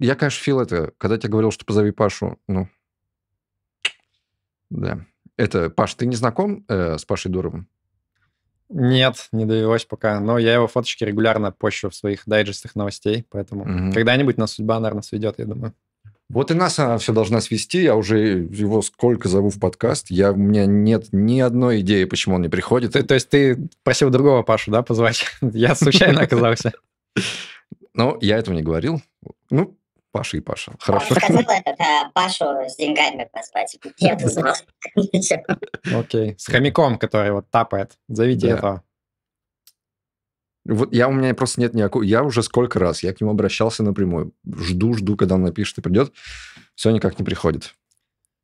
я, конечно, фил это, когда я тебе говорил, что позови Пашу, ну, да. Это, Паш, ты не знаком э, с Пашей Дуровым? Нет, не довелось пока. Но я его фоточки регулярно пощу в своих дайджестах новостей, поэтому угу. когда-нибудь нас судьба, наверное, сведет, я думаю. Вот и нас она все должна свести. Я уже его сколько зову в подкаст. Я, у меня нет ни одной идеи, почему он не приходит. Ты, то есть ты просил другого Пашу, да, позвать? Я случайно оказался. Ну, я этого не говорил. Ну, Паша и Паша. Хорошо. Я хотел этот, Пашу с деньгами позвать. Я узнал. Окей. С хомяком, который вот тапает. Зовите да. этого. Вот я у меня просто нет никакого... Я уже сколько раз, я к нему обращался напрямую. Жду, жду, когда он напишет и придет. Все никак не приходит.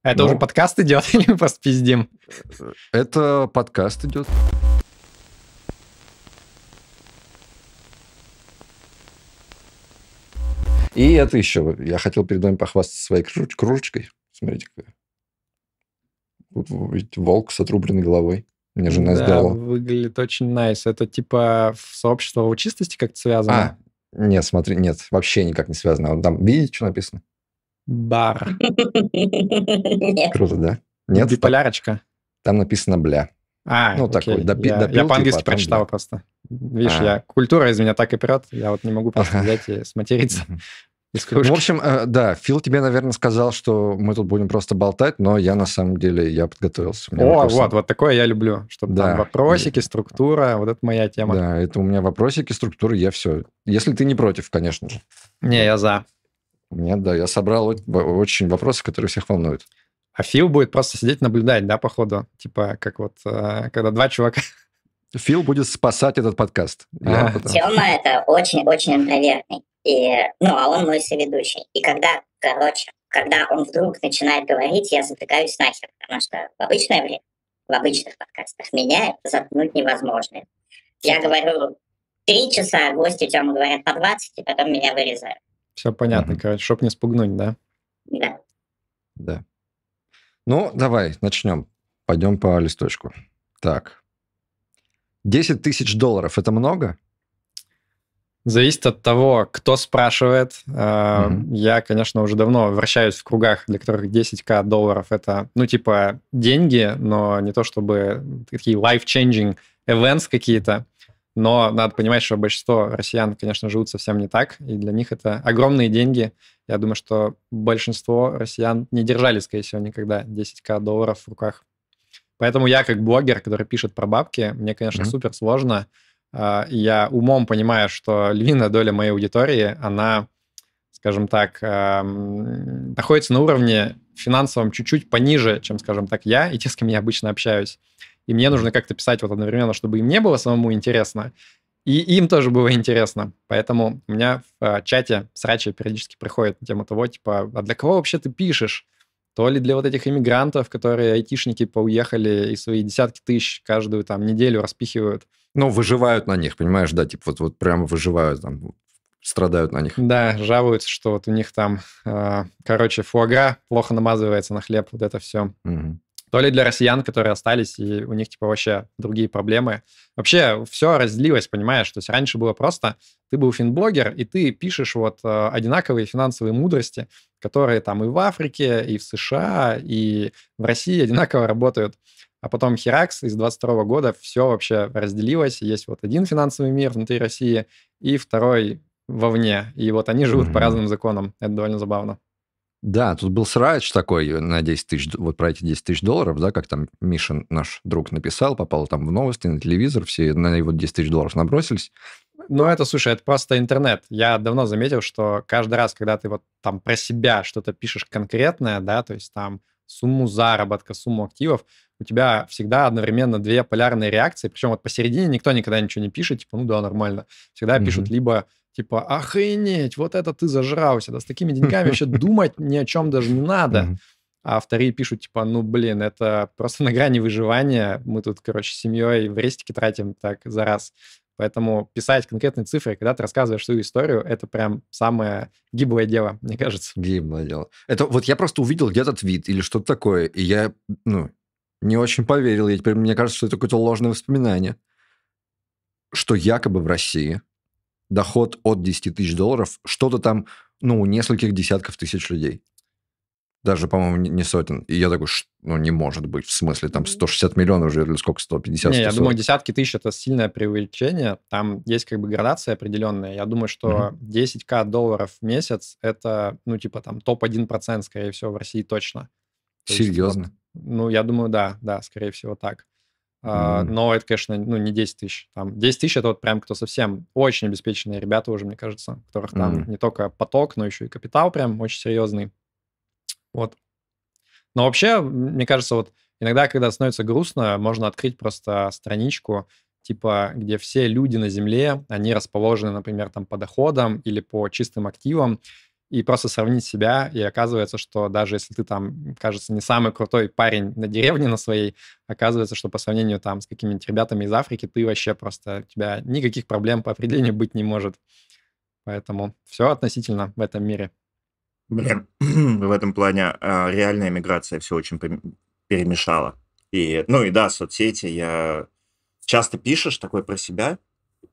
Это уже ну. подкаст идет или просто пиздим? Э, э, это подкаст идет. И это еще. Я хотел перед вами похвастаться своей кружечкой. Смотрите, какая. Ведь волк с отрубленной головой. Мне жена да, сделала. выглядит очень найс. Nice. Это типа сообщество у чистости как-то связано? А, нет, смотри, нет, вообще никак не связано. Там, видите, что написано? Бар. Круто, да? Нет? Биполярочка. Там написано бля. А, ну, окей. такой. Допи, я, допил, я по-английски типа, прочитал бля. просто. Видишь, а. я культура из меня так и прет. Я вот не могу просто ага. взять и сматериться. Ну, в общем, э, да, Фил тебе, наверное, сказал, что мы тут будем просто болтать, но я на самом деле, я подготовился. О, вопросы... вот, вот такое я люблю, чтобы да. там вопросики, структура, вот это моя тема. Да, это у меня вопросики, структура, я все. Если ты не против, конечно же. Не, я за. Нет, да, я собрал очень вопросы, которые всех волнуют. А Фил будет просто сидеть наблюдать, да, походу? Типа, как вот, э, когда два чувака Фил будет спасать этот подкаст. Тема это очень-очень наверное И, ну, а он мой соведущий. И когда, короче, когда он вдруг начинает говорить, я затыкаюсь нахер, потому что в обычное время, в обычных подкастах меня заткнуть невозможно. Я говорю три часа, гости Тёма говорят по 20, и потом меня вырезают. Все понятно, mm-hmm. короче, чтоб не спугнуть, да? Да. Да. Ну, давай, начнем. Пойдем по листочку. Так, 10 тысяч долларов – это много? Зависит от того, кто спрашивает. Mm-hmm. Я, конечно, уже давно вращаюсь в кругах, для которых 10к долларов это, ну, типа, деньги, но не то чтобы такие life-changing events какие-то. Но надо понимать, что большинство россиян, конечно, живут совсем не так, и для них это огромные деньги. Я думаю, что большинство россиян не держали, скорее всего, никогда 10к долларов в руках. Поэтому я как блогер, который пишет про бабки, мне, конечно, супер сложно. А, я умом понимаю, что львиная доля моей аудитории, она, скажем так, эм, находится на уровне финансовом чуть-чуть пониже, чем, скажем так, я и те, с кем я обычно общаюсь. И мне нужно как-то писать вот одновременно, чтобы им не было самому интересно, и им тоже было интересно. Поэтому у меня в э, чате срачи периодически приходят на тему того, типа, а для кого вообще ты пишешь? то ли для вот этих иммигрантов, которые айтишники поуехали и свои десятки тысяч каждую там неделю распихивают. Ну, выживают на них, понимаешь, да, типа вот, вот прямо выживают там, страдают на них. Да, жалуются, что вот у них там, э, короче, фуагра плохо намазывается на хлеб, вот это все. Угу то ли для россиян, которые остались, и у них, типа, вообще другие проблемы. Вообще все разделилось, понимаешь? То есть раньше было просто, ты был финблогер, и ты пишешь вот э, одинаковые финансовые мудрости, которые там и в Африке, и в США, и в России одинаково работают. А потом Херакс из 22 года все вообще разделилось. Есть вот один финансовый мир внутри России и второй вовне. И вот они живут mm-hmm. по разным законам. Это довольно забавно. Да, тут был срач такой э, на 10 тысяч, вот про эти 10 тысяч долларов, да, как там Миша, наш друг, написал, попал там в новости, на телевизор, все на его 10 тысяч долларов набросились. Ну, это, слушай, это просто интернет. Я давно заметил, что каждый раз, когда ты вот там про себя что-то пишешь конкретное, да, то есть там сумму заработка, сумму активов, у тебя всегда одновременно две полярные реакции, причем вот посередине никто никогда ничего не пишет, типа, ну да, нормально. Всегда mm-hmm. пишут либо Типа, охренеть, вот это ты зажрался. Да с такими деньгами еще думать ни о чем даже не надо. А вторые пишут, типа, ну, блин, это просто на грани выживания. Мы тут, короче, семьей в рестике тратим так за раз. Поэтому писать конкретные цифры, когда ты рассказываешь свою историю, это прям самое гиблое дело, мне кажется. Гиблое дело. Это вот я просто увидел где-то твит или что-то такое, и я, ну, не очень поверил. Я теперь, мне кажется, что это какое-то ложное воспоминание, что якобы в России доход от 10 тысяч долларов, что-то там, ну, у нескольких десятков тысяч людей. Даже, по-моему, не сотен. И я такой, ну, не может быть, в смысле, там 160 миллионов уже, или сколько, 150, Не, 140. я думаю, десятки тысяч – это сильное преувеличение. Там есть как бы градация определенная. Я думаю, что mm-hmm. 10к долларов в месяц – это, ну, типа там топ-1%, скорее всего, в России точно. То Серьезно? Есть, вот, ну, я думаю, да, да, скорее всего так. Uh-huh. Но это, конечно, ну, не 10 тысяч. Там 10 тысяч это вот прям кто совсем очень обеспеченные ребята уже, мне кажется, у которых там uh-huh. не только поток, но еще и капитал прям очень серьезный. Вот. Но вообще, мне кажется, вот иногда, когда становится грустно, можно открыть просто страничку, типа, где все люди на Земле, они расположены, например, там по доходам или по чистым активам, и просто сравнить себя, и оказывается, что даже если ты там, кажется, не самый крутой парень на деревне на своей, оказывается, что по сравнению там с какими-то ребятами из Африки ты вообще просто, у тебя никаких проблем по определению быть не может. Поэтому все относительно в этом мире. Блин, в этом плане а, реальная миграция все очень перемешала. И, ну и да, соцсети, я часто пишешь такой про себя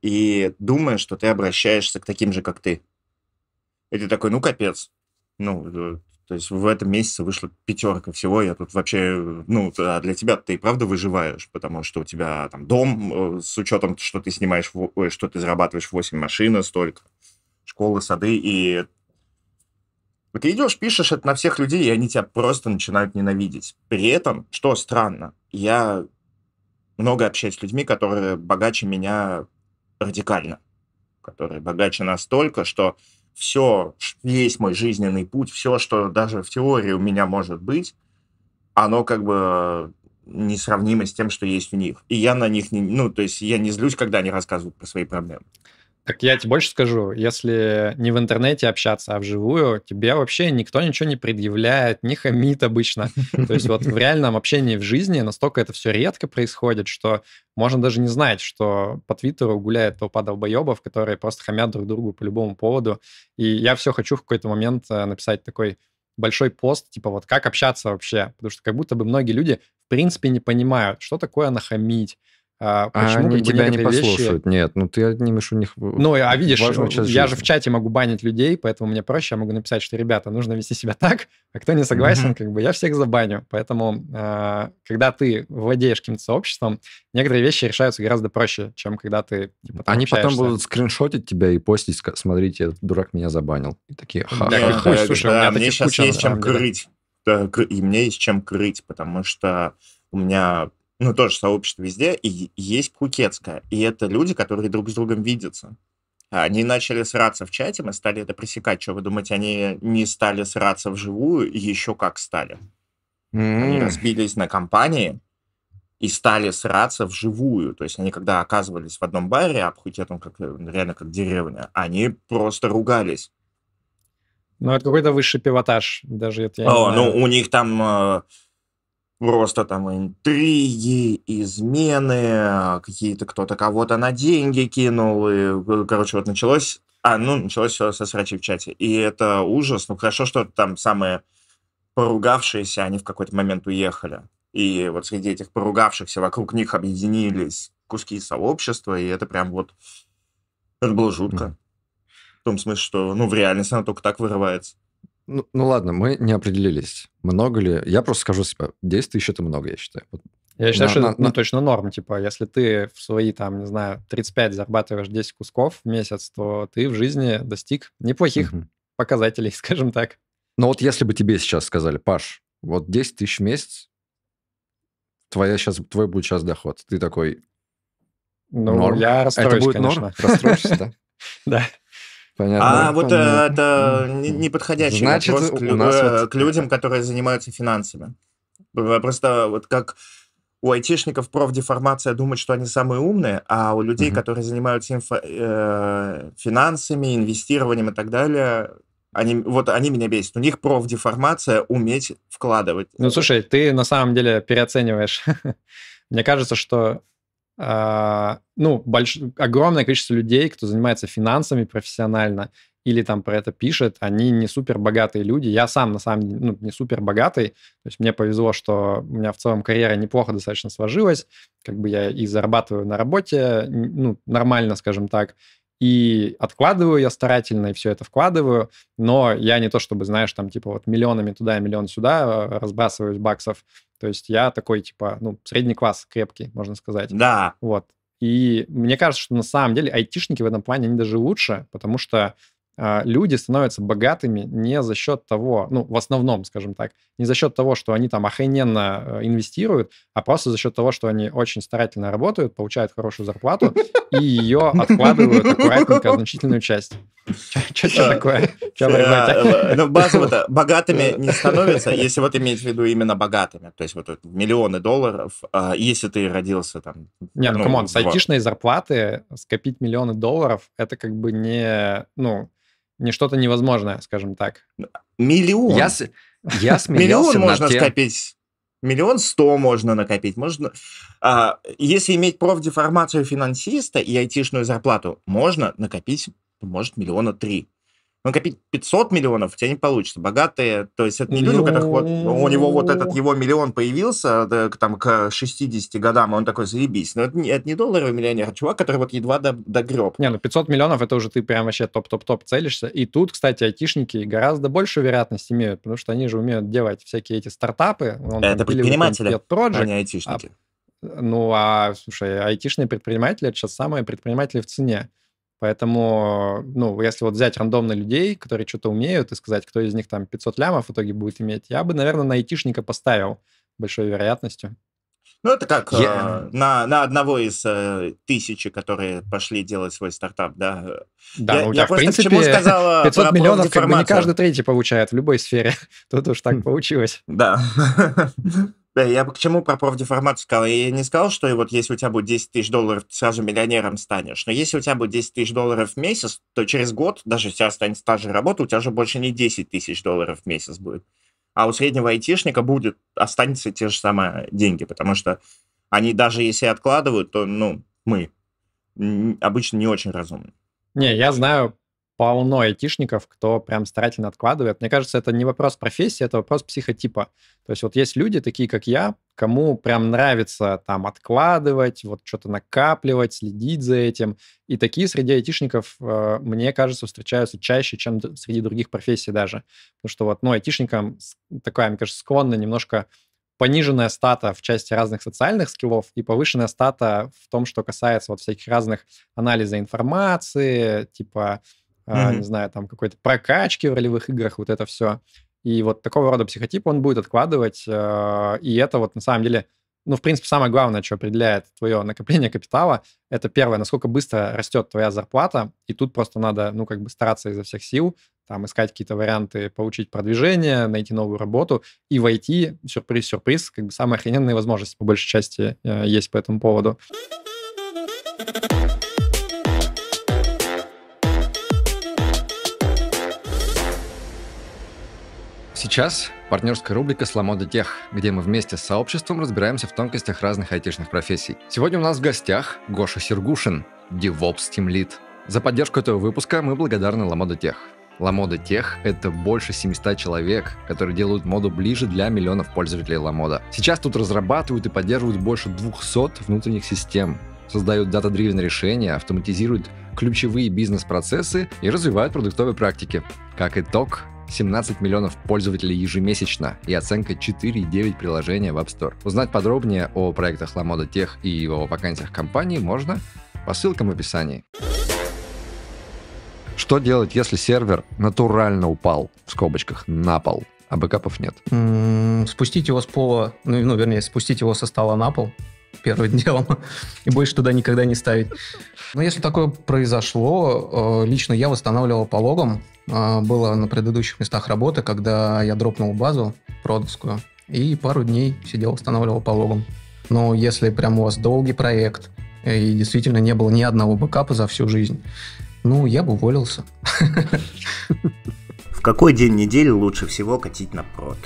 и думаешь, что ты обращаешься к таким же, как ты. И ты такой, ну, капец. Ну, э, то есть в этом месяце вышла пятерка всего, я тут вообще, э, ну, а для тебя ты и правда выживаешь, потому что у тебя там дом, э, с учетом, что ты снимаешь, что ты зарабатываешь 8 машин, столько, школы, сады, и ты идешь, пишешь это на всех людей, и они тебя просто начинают ненавидеть. При этом, что странно, я много общаюсь с людьми, которые богаче меня радикально, которые богаче настолько, что все, весь мой жизненный путь, все, что даже в теории у меня может быть, оно как бы э, несравнимо с тем, что есть у них. И я на них не... Ну, то есть я не злюсь, когда они рассказывают про свои проблемы. Так я тебе больше скажу, если не в интернете общаться, а вживую, тебе вообще никто ничего не предъявляет, не хамит обычно. То есть вот в реальном общении в жизни настолько это все редко происходит, что можно даже не знать, что по Твиттеру гуляет толпа долбоебов, которые просто хамят друг другу по любому поводу. И я все хочу в какой-то момент э, написать такой большой пост, типа вот как общаться вообще, потому что как будто бы многие люди в принципе не понимают, что такое нахамить, а а почему они тебя не послушают? Вещи... Нет, ну ты отнимешь у них... Ну, а видишь, я жизни. же в чате могу банить людей, поэтому мне проще, я могу написать, что, ребята, нужно вести себя так, а кто не согласен, mm-hmm. как бы я всех забаню. Поэтому, а, когда ты владеешь каким-то сообществом, некоторые вещи решаются гораздо проще, чем когда ты... Типа, они общаешься. потом будут скриншотить тебя и постить, смотрите, этот дурак меня забанил. И такие, ха-ха. Да, хуй, слушай, да, у меня мне сейчас есть чем крыть. И мне есть чем крыть, потому что у меня ну, тоже сообщество везде, и есть пхукетское. И это люди, которые друг с другом видятся. Они начали сраться в чате, мы стали это пресекать. Что вы думаете, они не стали сраться вживую? Еще как стали. mm Они разбились на компании и стали сраться вживую. То есть они, когда оказывались в одном баре, а Пхукет, он как, э, реально как деревня, они просто ругались. Ну, это какой-то высший пивотаж даже. Это я О, ну, у них там э, просто там интриги, измены, какие-то кто-то кого-то на деньги кинул, и, э, короче, вот началось, а, ну, началось все со срачей в чате, и это ужас, ну, хорошо, что там самые поругавшиеся, они в какой-то момент уехали, и вот среди этих поругавшихся вокруг них объединились куски сообщества, и это прям вот, это было жутко. В том смысле, что, ну, в реальности она только так вырывается. Ну, ну ладно, мы не определились, много ли... Я просто скажу типа, себе, 10 тысяч – это много, я считаю. Я считаю, на, что на, это ну, точно норм. Типа, если ты в свои, там, не знаю, 35 зарабатываешь 10 кусков в месяц, то ты в жизни достиг неплохих угу. показателей, скажем так. Но вот если бы тебе сейчас сказали, Паш, вот 10 тысяч в месяц, твоя сейчас, твой будет сейчас доход. Ты такой, ну, норм. я а расстроюсь, Это будет конечно. Расстроишься, да? Да. Понятно. А вот э, понятно. это неподходящий Значит, вопрос к, у нас к, э, вот... к людям, которые занимаются финансами. Просто вот как у айтишников профдеформация думать, что они самые умные, а у людей, угу. которые занимаются инфо, э, финансами, инвестированием и так далее, они, вот они меня бесят. У них профдеформация уметь вкладывать. Ну, слушай, ты на самом деле переоцениваешь. Мне кажется, что а, ну, больш... огромное количество людей, кто занимается финансами профессионально или там про это пишет, они не супер богатые люди. Я сам, на самом деле, ну, не супер богатый. То есть мне повезло, что у меня в целом карьера неплохо достаточно сложилась. Как бы я и зарабатываю на работе, ну, нормально, скажем так, и откладываю я старательно, и все это вкладываю, но я не то чтобы, знаешь, там, типа, вот миллионами туда, миллион сюда э, разбрасываюсь баксов, то есть я такой, типа, ну, средний класс крепкий, можно сказать. Да. Вот. И мне кажется, что на самом деле айтишники в этом плане, они даже лучше, потому что э, люди становятся богатыми не за счет того, ну, в основном, скажем так, не за счет того, что они там охрененно э, инвестируют, а просто за счет того, что они очень старательно работают, получают хорошую зарплату и ее откладывают аккуратненько в значительную часть. Что э, такое? Э, э, ну, базово-то богатыми не становятся, если вот иметь в виду именно богатыми. То есть вот миллионы долларов, а если ты родился там... Не, ну, камон, ну, с айтишной зарплаты скопить миллионы долларов, это как бы не, ну, не что-то невозможное, скажем так. Миллион? Я, я смеялся Миллион можно скопить миллион сто можно накопить. Можно, а, если иметь профдеформацию финансиста и айтишную зарплату, можно накопить, может, миллиона три. Но ну, копить 500 миллионов у тебя не получится. Богатые, то есть это не люди, у которых вот, ну. у него вот этот его миллион появился там к 60 годам, и он такой, заебись. Но это не, это не долларовый миллионер, а чувак, который вот едва до, догреб. Не, ну 500 миллионов, это уже ты прям вообще топ-топ-топ целишься. И тут, кстати, айтишники гораздо больше вероятность имеют, потому что они же умеют делать всякие эти стартапы. Он, это там, предприниматели, Project, а не айтишники. А, ну, а, слушай, айтишные предприниматели — это сейчас самые предприниматели в цене. Поэтому, ну, если вот взять рандомно людей, которые что-то умеют, и сказать, кто из них там 500 лямов в итоге будет иметь, я бы, наверное, на айтишника поставил большой вероятностью. Ну, это как yeah. э, на, на одного из э, тысячи, которые пошли делать свой стартап, да. Да, я, ну, я в принципе, сказала 500 миллионов как бы не каждый третий получает в любой сфере. Тут уж так хм. получилось. Да. Да, я бы к чему про профдеформацию сказал. Я не сказал, что и вот если у тебя будет 10 тысяч долларов, ты сразу миллионером станешь. Но если у тебя будет 10 тысяч долларов в месяц, то через год, даже если у тебя станет та же работа, у тебя же больше не 10 тысяч долларов в месяц будет. А у среднего айтишника будет, останется те же самые деньги, потому что они даже если откладывают, то, ну, мы обычно не очень разумны. Не, я знаю полно айтишников, кто прям старательно откладывает. Мне кажется, это не вопрос профессии, это вопрос психотипа. То есть вот есть люди, такие как я, кому прям нравится там откладывать, вот что-то накапливать, следить за этим. И такие среди айтишников, э, мне кажется, встречаются чаще, чем среди других профессий даже. Потому что вот, ну, айтишникам такая, мне кажется, склонна немножко пониженная стата в части разных социальных скиллов и повышенная стата в том, что касается вот всяких разных анализа информации, типа mm-hmm. не знаю, там какой-то прокачки в ролевых играх, вот это все. И вот такого рода психотип он будет откладывать, а, и это вот на самом деле, ну, в принципе, самое главное, что определяет твое накопление капитала, это первое, насколько быстро растет твоя зарплата, и тут просто надо, ну, как бы стараться изо всех сил, там, искать какие-то варианты, получить продвижение, найти новую работу и войти, сюрприз-сюрприз, как бы самые охрененные возможности, по большей части, э, есть по этому поводу. Сейчас партнерская рубрика «Сломода Тех», где мы вместе с сообществом разбираемся в тонкостях разных айтишных профессий. Сегодня у нас в гостях Гоша Сергушин, DevOps Team Lead. За поддержку этого выпуска мы благодарны «Ламода Тех». Ламода Тех — это больше 700 человек, которые делают моду ближе для миллионов пользователей Ломода. Сейчас тут разрабатывают и поддерживают больше 200 внутренних систем, создают дата-дривен решения, автоматизируют ключевые бизнес-процессы и развивают продуктовые практики. Как итог, 17 миллионов пользователей ежемесячно и оценка 4,9 приложения в App Store. Узнать подробнее о проектах LaModa Tech и его вакансиях компании можно по ссылкам в описании. Что делать, если сервер натурально упал, в скобочках, на пол, а бэкапов нет? М м-м, спустить его с пола, ну, ну, вернее, спустить его со стола на пол, первым делом и больше туда никогда не ставить. Но если такое произошло, э, лично я восстанавливал пологом. Э, было на предыдущих местах работы, когда я дропнул базу продовскую и пару дней сидел, восстанавливал пологом. Но если прям у вас долгий проект, э, и действительно не было ни одного бэкапа за всю жизнь, ну, я бы уволился. В какой день недели лучше всего катить на прод?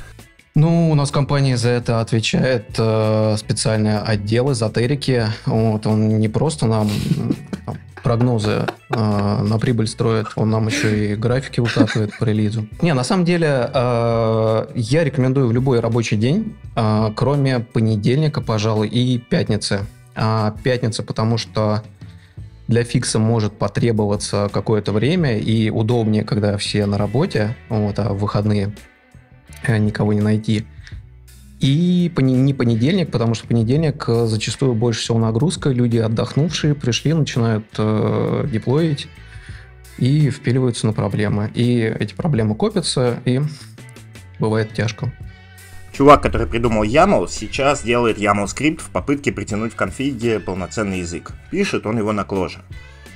Ну, у нас в компании за это отвечает э, специальные отделы, эзотерики. Вот, он не просто нам э, прогнозы э, на прибыль строит, он нам еще и графики выкатывает по релизу. Не, на самом деле, э, я рекомендую в любой рабочий день, э, кроме понедельника, пожалуй, и пятницы. А пятница, потому что для фикса может потребоваться какое-то время, и удобнее, когда все на работе, вот, а в выходные Э, никого не найти. И не понедельник, потому что понедельник э, зачастую больше всего нагрузка, люди отдохнувшие пришли, начинают э, деплоить и впиливаются на проблемы. И эти проблемы копятся, и бывает тяжко. Чувак, который придумал YAML, сейчас делает YAML скрипт в попытке притянуть в конфиге полноценный язык. Пишет он его на кложе.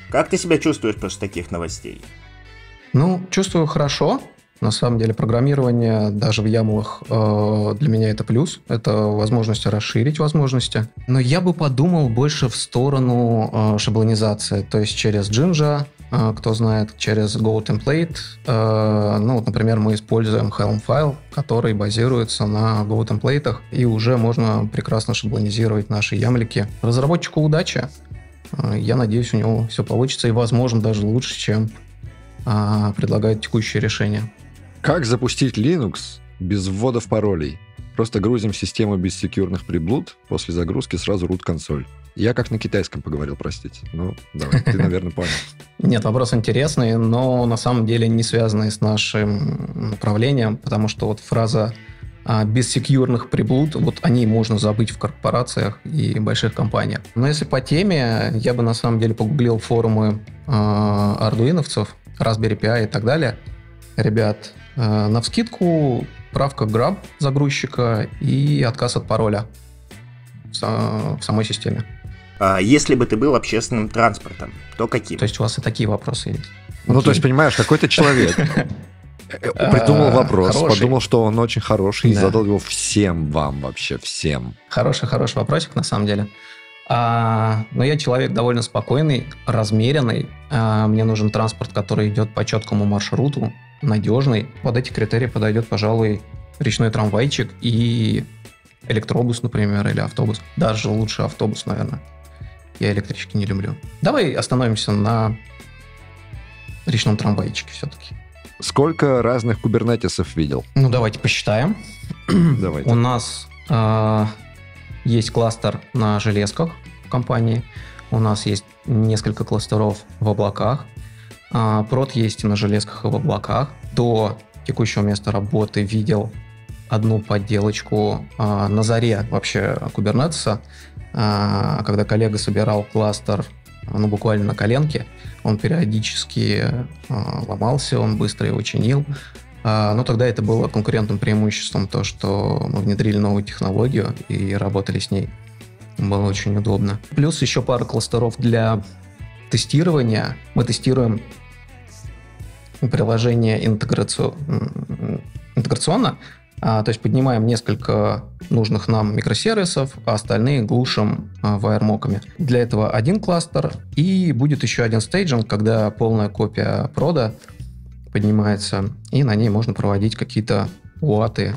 Как ты себя чувствуешь после таких новостей? Ну, чувствую хорошо, на самом деле программирование даже в ямлах э, для меня это плюс. Это возможность расширить возможности. Но я бы подумал больше в сторону э, шаблонизации. То есть через Jinja, э, кто знает, через Go Template. ну, вот, например, мы используем Helm файл, который базируется на Go Template. И уже можно прекрасно шаблонизировать наши ямлики. Разработчику удачи. я надеюсь, у него все получится и, возможно, даже лучше, чем э, предлагает текущее решение. Как запустить Linux без вводов паролей? Просто грузим систему без секьюрных приблуд, после загрузки сразу рут консоль. Я как на китайском поговорил, простите. Ну, давай, ты, наверное, понял. Нет, вопрос интересный, но на самом деле не связанный с нашим направлением, потому что вот фраза а без секьюрных приблуд, вот о ней можно забыть в корпорациях и больших компаниях. Но если по теме, я бы на самом деле погуглил форумы э, ардуиновцев, Raspberry Pi и так далее. Ребят, Э, на вскидку правка граб загрузчика и отказ от пароля в самой системе. А если бы ты был общественным транспортом, то каким? То есть у вас и такие вопросы есть? Ну, Окей. то есть, понимаешь, какой-то человек придумал а, вопрос, подумал, что он очень хороший, и задал его всем вам вообще, всем. Хороший-хороший вопросик, на самом деле. А, но я человек довольно спокойный, размеренный. мне нужен транспорт, который идет по четкому маршруту, надежный. Под эти критерии подойдет, пожалуй, речной трамвайчик и электробус, например, или автобус. Даже лучше автобус, наверное. Я электрички не люблю. Давай остановимся на речном трамвайчике все-таки. Сколько разных кубернетисов видел? Ну, давайте посчитаем. давайте. У нас э, есть кластер на железках в компании. У нас есть несколько кластеров в облаках а, прот есть и на железках, и в облаках. До текущего места работы видел одну подделочку а, на заре вообще кубернетса, а, когда коллега собирал кластер ну, буквально на коленке, он периодически а, ломался, он быстро его чинил. А, но тогда это было конкурентным преимуществом, то, что мы внедрили новую технологию и работали с ней. Было очень удобно. Плюс еще пара кластеров для тестирования мы тестируем приложение интеграцию, интеграционно, а, то есть поднимаем несколько нужных нам микросервисов, а остальные глушим а, вайермоками. Для этого один кластер, и будет еще один стейджинг, когда полная копия прода поднимается, и на ней можно проводить какие-то уаты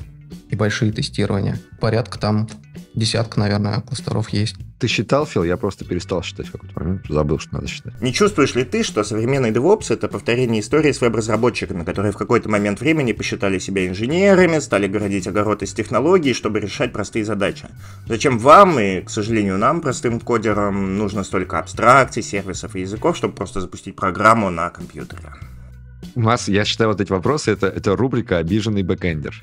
и большие тестирования. Порядка там десятка, наверное, кластеров есть. Ты считал, Фил? Я просто перестал считать в какой-то момент, забыл, что надо считать. Не чувствуешь ли ты, что современный DevOps — это повторение истории с веб-разработчиками, которые в какой-то момент времени посчитали себя инженерами, стали городить огород из технологий, чтобы решать простые задачи? Зачем вам и, к сожалению, нам, простым кодерам, нужно столько абстракций, сервисов и языков, чтобы просто запустить программу на компьютере? У нас, я считаю, вот эти вопросы это, это рубрика «Обиженный бэкэндер».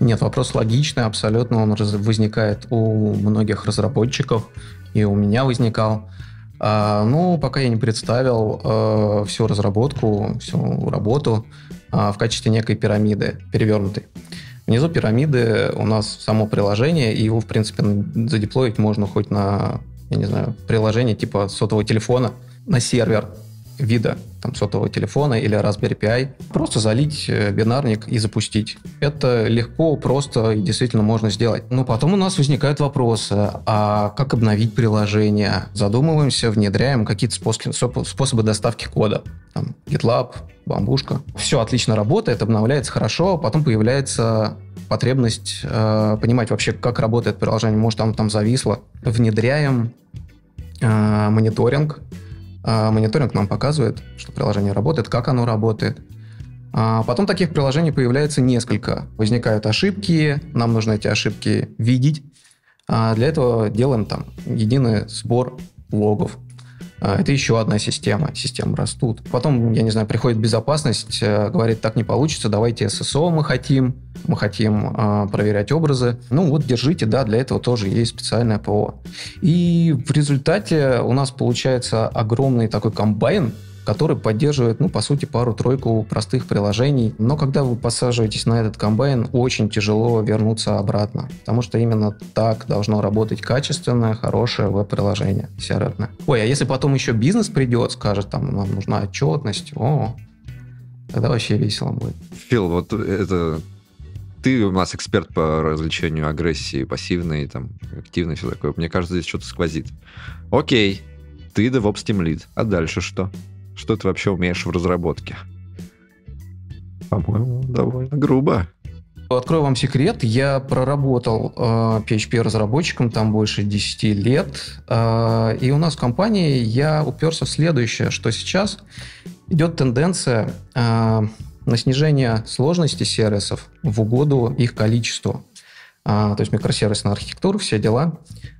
Нет, вопрос логичный абсолютно. Он раз, возникает у многих разработчиков, и у меня возникал. А, ну, пока я не представил а, всю разработку, всю работу а, в качестве некой пирамиды, перевернутой. Внизу пирамиды у нас само приложение, и его, в принципе, задеплоить можно хоть на, я не знаю, приложение типа сотового телефона, на сервер, вида, там, сотового телефона или Raspberry Pi, просто залить э, бинарник и запустить. Это легко, просто и действительно можно сделать. Но потом у нас возникают вопросы, э, а как обновить приложение? Задумываемся, внедряем какие-то способы, способы доставки кода. Там, GitLab, бамбушка. Все отлично работает, обновляется хорошо, потом появляется потребность э, понимать вообще, как работает приложение, может, там, там зависло. Внедряем э, мониторинг, а, мониторинг нам показывает, что приложение работает, как оно работает. А потом таких приложений появляется несколько. Возникают ошибки, нам нужно эти ошибки видеть. А для этого делаем там единый сбор логов, а, это еще одна система. Системы растут. Потом, я не знаю, приходит безопасность, э, говорит, так не получится, давайте ССО мы хотим, мы хотим а, проверять образы. Ну вот, держите, да, для этого тоже есть специальное ПО. И в результате у нас получается огромный такой комбайн который поддерживает, ну, по сути, пару-тройку простых приложений. Но когда вы посаживаетесь на этот комбайн, очень тяжело вернуться обратно, потому что именно так должно работать качественное, хорошее веб-приложение CRM. Ой, а если потом еще бизнес придет, скажет, там, нам нужна отчетность, о, тогда вообще весело будет. Фил, вот это ты у нас эксперт по развлечению агрессии, пассивной, там, активной, все такое. Мне кажется, здесь что-то сквозит. Окей, ты DevOps Team Lead, а дальше что? Что ты вообще умеешь в разработке? По-моему, довольно грубо. Открою вам секрет, я проработал э, PHP-разработчиком там больше 10 лет, э, и у нас в компании я уперся в следующее, что сейчас идет тенденция э, на снижение сложности сервисов в угоду их количеству, э, то есть микросервисная архитектура, все дела.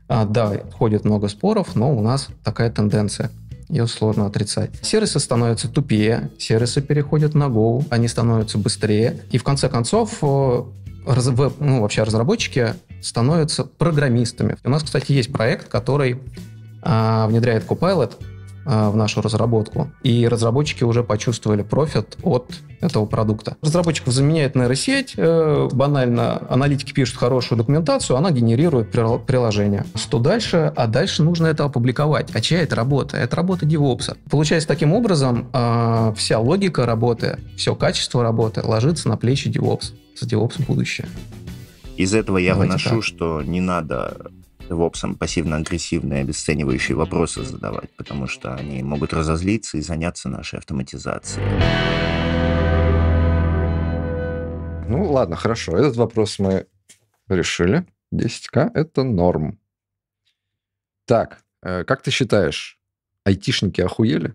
Э, да, ходит много споров, но у нас такая тенденция – ее сложно отрицать. Сервисы становятся тупее, сервисы переходят на Go, они становятся быстрее. И в конце концов, э, раз, ну, вообще разработчики становятся программистами. У нас, кстати, есть проект, который а, внедряет Copilot, а, в нашу разработку. И разработчики уже почувствовали профит от этого продукта. Разработчиков заменяет нейросеть, э, банально. Аналитики пишут хорошую документацию, она генерирует приложение. Что дальше? А дальше нужно это опубликовать. А чья это работа? Это работа DevOps. Получается, таким образом, а, вся логика работы, все качество работы ложится на плечи DevOps. За DevOps будущее. Из этого я Давайте выношу, так. что не надо девопсам пассивно-агрессивные обесценивающие вопросы задавать, потому что они могут разозлиться и заняться нашей автоматизацией. Ну ладно, хорошо. Этот вопрос мы решили. 10к – это норм. Так, э, как ты считаешь, айтишники охуели?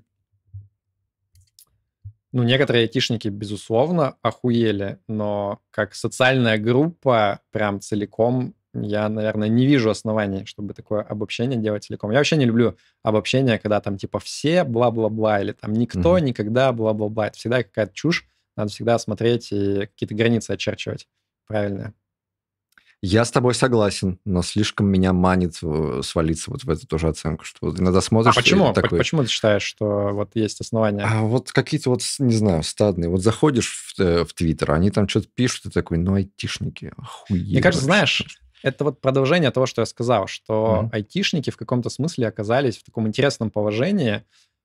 Ну, некоторые айтишники, безусловно, охуели, но как социальная группа прям целиком я, наверное, не вижу оснований, чтобы такое обобщение делать целиком. Я вообще не люблю обобщение, когда там типа все бла-бла-бла, или там никто, mm-hmm. никогда, бла-бла-бла. Это всегда какая-то чушь. Надо всегда смотреть и какие-то границы очерчивать Правильно. Я с тобой согласен, но слишком меня манит э, свалиться вот в эту тоже оценку, что вот иногда а смотришь... А почему? Такой... Почему ты считаешь, что вот есть основания? А вот какие-то вот, не знаю, стадные. Вот заходишь в, э, в Твиттер, они там что-то пишут, и такой, ну, айтишники, охуенно. Мне кажется, знаешь, это вот продолжение того, что я сказал, что mm-hmm. айтишники в каком-то смысле оказались в таком интересном положении,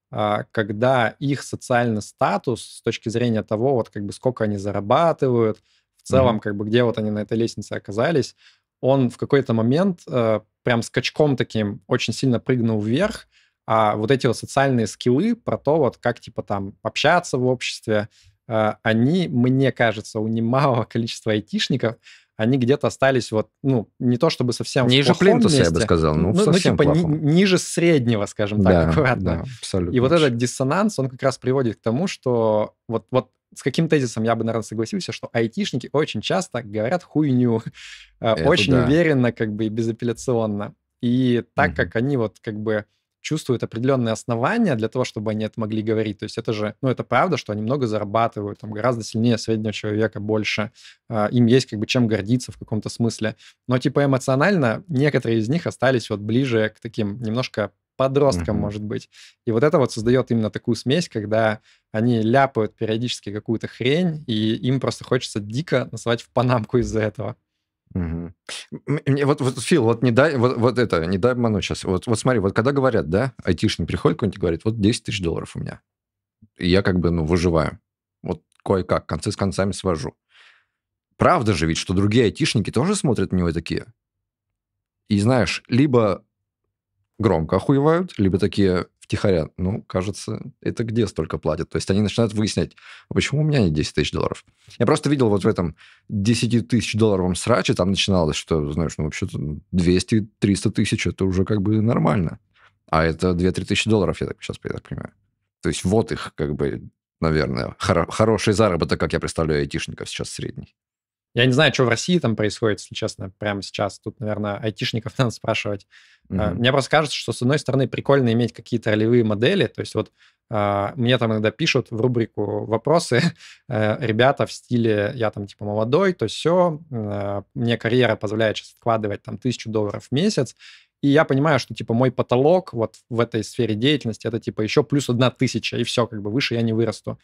а, когда их социальный статус с точки зрения того, вот как бы сколько они зарабатывают, в целом, mm-hmm. как бы где вот они на этой лестнице оказались, он в какой-то момент э, прям скачком таким очень сильно прыгнул вверх, а вот эти вот социальные скиллы про то, вот как типа там общаться в обществе, э, они, мне кажется, у немалого количества айтишников они где-то остались вот, ну, не то чтобы совсем Ниже плинтуса, месте, я бы сказал, ну, ну, ну совсем ну типа ни, ниже среднего, скажем так, да, аккуратно. Да, абсолютно. И вот этот диссонанс, он как раз приводит к тому, что вот, вот с каким тезисом я бы, наверное, согласился, что айтишники очень часто говорят хуйню, э, очень да. уверенно как бы и безапелляционно. И так угу. как они вот как бы чувствуют определенные основания для того, чтобы они это могли говорить. То есть это же, ну, это правда, что они много зарабатывают, там, гораздо сильнее среднего человека, больше. А, им есть как бы чем гордиться в каком-то смысле. Но типа эмоционально некоторые из них остались вот ближе к таким немножко подросткам, mm-hmm. может быть. И вот это вот создает именно такую смесь, когда они ляпают периодически какую-то хрень, и им просто хочется дико насылать в панамку из-за этого. Угу. Вот, вот, Фил, вот не дай, вот, вот это, не дай обмануть сейчас. Вот, вот смотри, вот когда говорят, да, айтишник приходит какой-нибудь и говорит, вот 10 тысяч долларов у меня. И я как бы, ну, выживаю. Вот кое-как, концы с концами свожу. Правда же ведь, что другие айтишники тоже смотрят на него такие. И знаешь, либо громко охуевают, либо такие, втихаря. Ну, кажется, это где столько платят? То есть они начинают выяснять, «А почему у меня не 10 тысяч долларов? Я просто видел вот в этом 10 тысяч долларовом сраче, там начиналось, что, знаешь, ну, вообще-то 200-300 тысяч, это уже как бы нормально. А это 2-3 тысячи долларов, я так сейчас я так понимаю. То есть вот их, как бы, наверное, хор- хороший заработок, как я представляю, айтишников сейчас средний. Я не знаю, что в России там происходит, если честно, прямо сейчас. Тут, наверное, айтишников надо спрашивать. Mm-hmm. Мне просто кажется, что, с одной стороны, прикольно иметь какие-то ролевые модели. То есть вот а, мне там иногда пишут в рубрику «Вопросы» э, ребята в стиле «Я там типа молодой, то все, а, мне карьера позволяет сейчас откладывать там тысячу долларов в месяц, и я понимаю, что, типа, мой потолок вот в этой сфере деятельности, это, типа, еще плюс одна тысяча, и все, как бы, выше я не вырасту.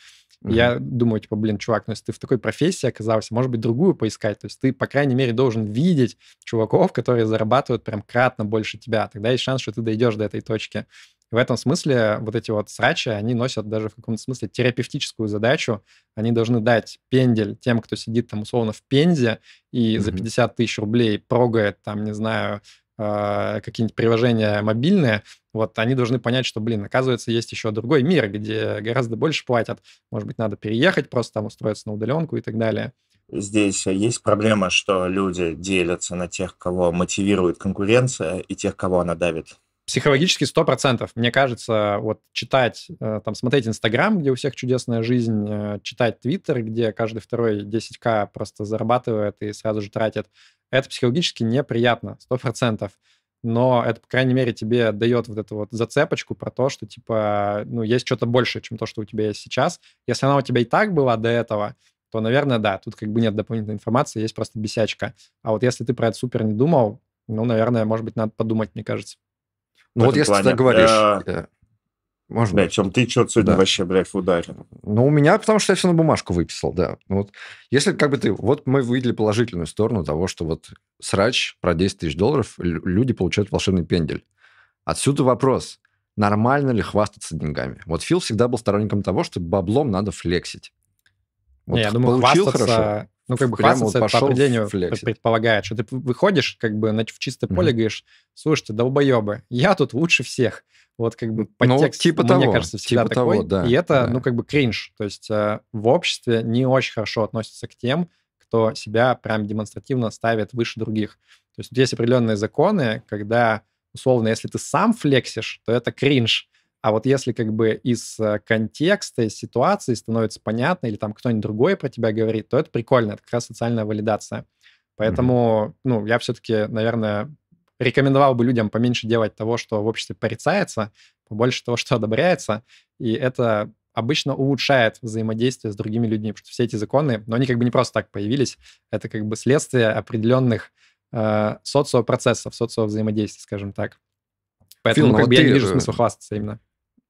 Mm-hmm. Я думаю, типа, блин, чувак, ну, если ты в такой профессии оказался, может быть, другую поискать. То есть ты, по крайней мере, должен видеть чуваков, которые зарабатывают прям кратно больше тебя. А тогда есть шанс, что ты дойдешь до этой точки. В этом смысле вот эти вот срачи, они носят даже в каком-то смысле терапевтическую задачу. Они должны дать пендель тем, кто сидит там условно в Пензе и mm-hmm. за 50 тысяч рублей прогает там, не знаю, а, какие-нибудь приложения мобильные, вот они должны понять, что, блин, оказывается, есть еще другой мир, где гораздо больше платят. Может быть, надо переехать, просто там устроиться на удаленку и так далее. Здесь э, есть проблема, что люди делятся на тех, кого мотивирует конкуренция, и тех, кого она давит. Психологически 100%. Мне кажется, вот читать, э, там, смотреть Инстаграм, где у всех чудесная жизнь, э, читать Твиттер, где каждый второй 10к просто зарабатывает и сразу же тратит, это психологически неприятно, сто процентов, Но это, по крайней мере, тебе дает вот эту вот зацепочку про то, что, типа, ну, есть что-то большее, чем то, что у тебя есть сейчас. Если она у тебя и так была до этого, то, наверное, да, тут как бы нет дополнительной информации, есть просто бесячка. А вот если ты про это супер не думал, ну, наверное, может быть, надо подумать, мне кажется. Ну вот если плане. ты говоришь... Можно. Блядь, чем ты что сегодня да. вообще, блядь, в Ну, у меня, потому что я все на бумажку выписал, да. Ну, вот. Если как бы ты... Вот мы выделили положительную сторону того, что вот срач про 10 тысяч долларов, люди получают волшебный пендель. Отсюда вопрос, нормально ли хвастаться деньгами? Вот Фил всегда был сторонником того, что баблом надо флексить. Вот Не, я думаю, получил хорошо. Ну, как бы Прямо хвастаться вот по определению флексит. предполагает, что ты выходишь как бы в чистое поле, mm-hmm. говоришь, слушай, ты долбоебы, я тут лучше всех. Вот как бы ну, подтекст, ну, типа мне того, кажется, всегда типа такой. Того, да, и это, да. ну, как бы кринж. То есть э, в обществе не очень хорошо относятся к тем, кто себя прям демонстративно ставит выше других. То есть вот есть определенные законы, когда, условно, если ты сам флексишь, то это кринж. А вот если как бы из э, контекста, из ситуации становится понятно, или там кто-нибудь другой про тебя говорит, то это прикольно, это как раз социальная валидация. Поэтому, mm-hmm. ну, я все-таки, наверное, рекомендовал бы людям поменьше делать того, что в обществе порицается, побольше того, что одобряется. И это обычно улучшает взаимодействие с другими людьми, потому что все эти законы, но они как бы не просто так появились, это как бы следствие определенных э, социопроцессов, социовзаимодействий, скажем так. Поэтому Фил, ну, как бы, ты... я не вижу э, смысла хвастаться именно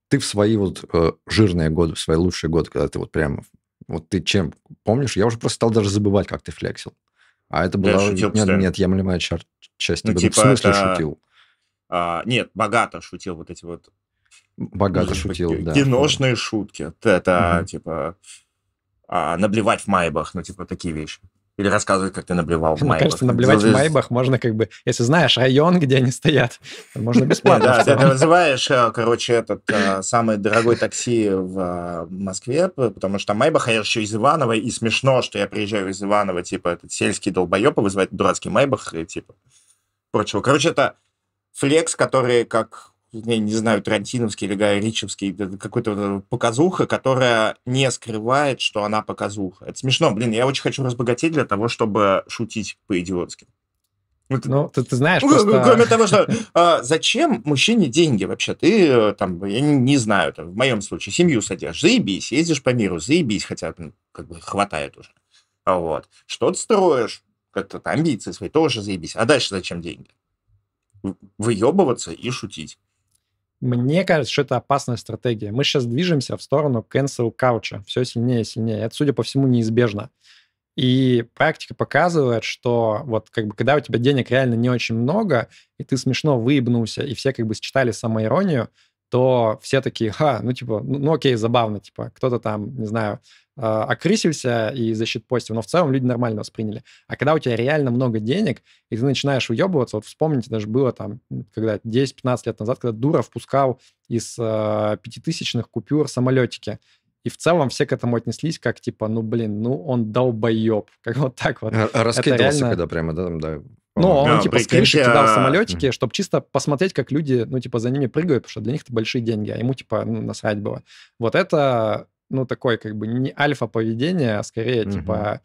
ты в свои вот э, жирные годы, в свои лучшие годы, когда ты вот прямо... Вот ты чем помнишь? Я уже просто стал даже забывать, как ты флексил. А это была шутил, нет, неотъемлемая чар... часть ну, ну Типа в смысле это... шутил? А, нет, богато шутил вот эти вот... Богато ну, шутил, типа, да. Киношные да. шутки. Это, это угу. типа а, наблевать в майбах, ну типа такие вещи. Или рассказывать, как ты наблевал в Майбах. Мне кажется, наблевать в Майбах можно как бы, если знаешь район, где они стоят, можно бесплатно. Да, ты называешь, э, короче, этот э, самый дорогой такси в э, Москве, потому что Майбах, а я еще из Иванова, и смешно, что я приезжаю из Иванова, типа, этот сельский долбоеб, вызывать дурацкий Майбах, и типа, прочего. Короче, это флекс, который как я не знаю, Тарантиновский или Гай Ричевский, какой-то э, показуха, которая не скрывает, что она показуха. Это смешно, блин, я очень хочу разбогатеть для того, чтобы шутить по-идиотски. Вот, ну, ты, ты знаешь, ну, просто... Кроме того, что э, зачем мужчине деньги вообще? Ты э, там, я не, не знаю, там, в моем случае, семью садишь, заебись, ездишь по миру, заебись, хотя ну, как бы хватает уже. Вот. Что-то строишь, как-то амбиции свои тоже заебись. А дальше зачем деньги? Выебываться и шутить. Мне кажется, что это опасная стратегия. Мы сейчас движемся в сторону cancel culture, все сильнее и сильнее. Это, судя по всему, неизбежно. И практика показывает, что вот как бы когда у тебя денег реально не очень много, и ты смешно выебнулся, и все как бы считали самоиронию, то все такие, ха, ну, типа, ну, ну, окей, забавно, типа, кто-то там, не знаю, а, окрысился и за счет постил, но в целом люди нормально восприняли. А когда у тебя реально много денег, и ты начинаешь уебываться, вот вспомните, даже было там, когда 10-15 лет назад, когда Дура впускал из э, пятитысячных купюр самолетики, и в целом все к этому отнеслись как типа, ну блин, ну он долбоеб, как вот так вот. Раскидывался, реально... когда прямо, да, да, но ну, он, да, типа, с крыши кидал самолетики, чтобы чисто посмотреть, как люди, ну, типа, за ними прыгают, потому что для них это большие деньги, а ему, типа, ну, насрать было. Вот это, ну, такое, как бы, не альфа-поведение, а скорее, угу. типа,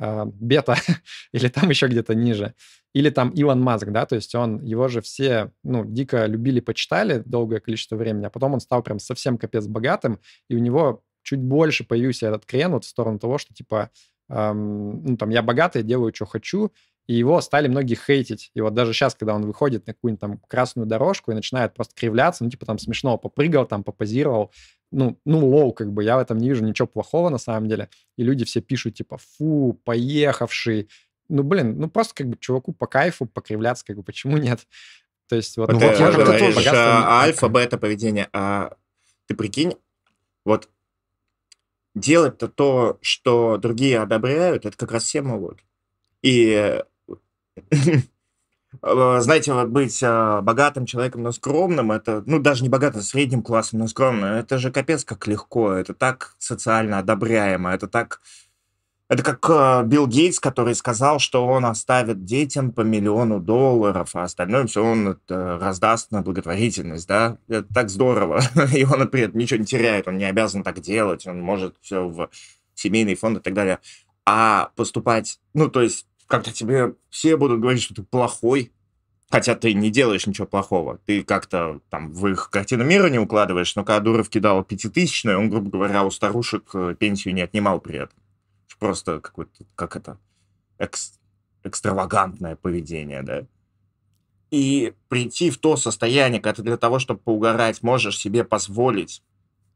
э, бета, или там еще где-то ниже. Или там Илон Маск, да, то есть он, его же все, ну, дико любили, почитали долгое количество времени, а потом он стал прям совсем капец богатым, и у него чуть больше появился этот крен вот в сторону того, что, типа, эм, ну, там, я богатый, делаю, что хочу, и его стали многие хейтить. И вот даже сейчас, когда он выходит на какую-нибудь там красную дорожку и начинает просто кривляться, ну, типа там смешно, попрыгал там, попозировал, ну, ну, лоу, как бы, я в этом не вижу ничего плохого на самом деле. И люди все пишут, типа, фу, поехавший. Ну, блин, ну, просто, как бы, чуваку по кайфу покривляться, как бы, почему нет? То есть, вот... Ну, вот я говоришь, богатство... А альфа-бета поведение, а ты прикинь, вот делать-то то, что другие одобряют, это как раз все могут. И Э, знаете, вот быть э, богатым человеком, но скромным, это, ну, даже не богатым, а средним классом, но скромным, это же капец как легко, это так социально одобряемо, это так... Это как э, Билл Гейтс, который сказал, что он оставит детям по миллиону долларов, а остальное все он раздаст на благотворительность, да? Это так здорово. И он при этом ничего не теряет, он не обязан так делать, он может все в семейный фонд и так далее. А поступать, ну, то есть как-то тебе все будут говорить, что ты плохой, хотя ты не делаешь ничего плохого, ты как-то там в их картину мира не укладываешь, но когда Дуров кидал пятитысячную, он, грубо говоря, у старушек э, пенсию не отнимал при этом. Просто какое-то, как это, экс, экстравагантное поведение, да. И прийти в то состояние, когда ты для того, чтобы поугарать, можешь себе позволить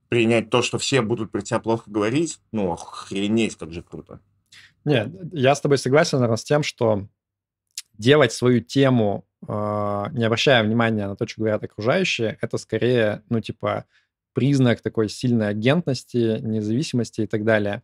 принять то, что все будут про тебя плохо говорить, ну, охренеть, как же круто. Нет, я с тобой согласен, наверное, с тем, что делать свою тему, а, не обращая внимания на то, что говорят окружающие, это скорее, ну, типа, признак такой сильной агентности, независимости и так далее.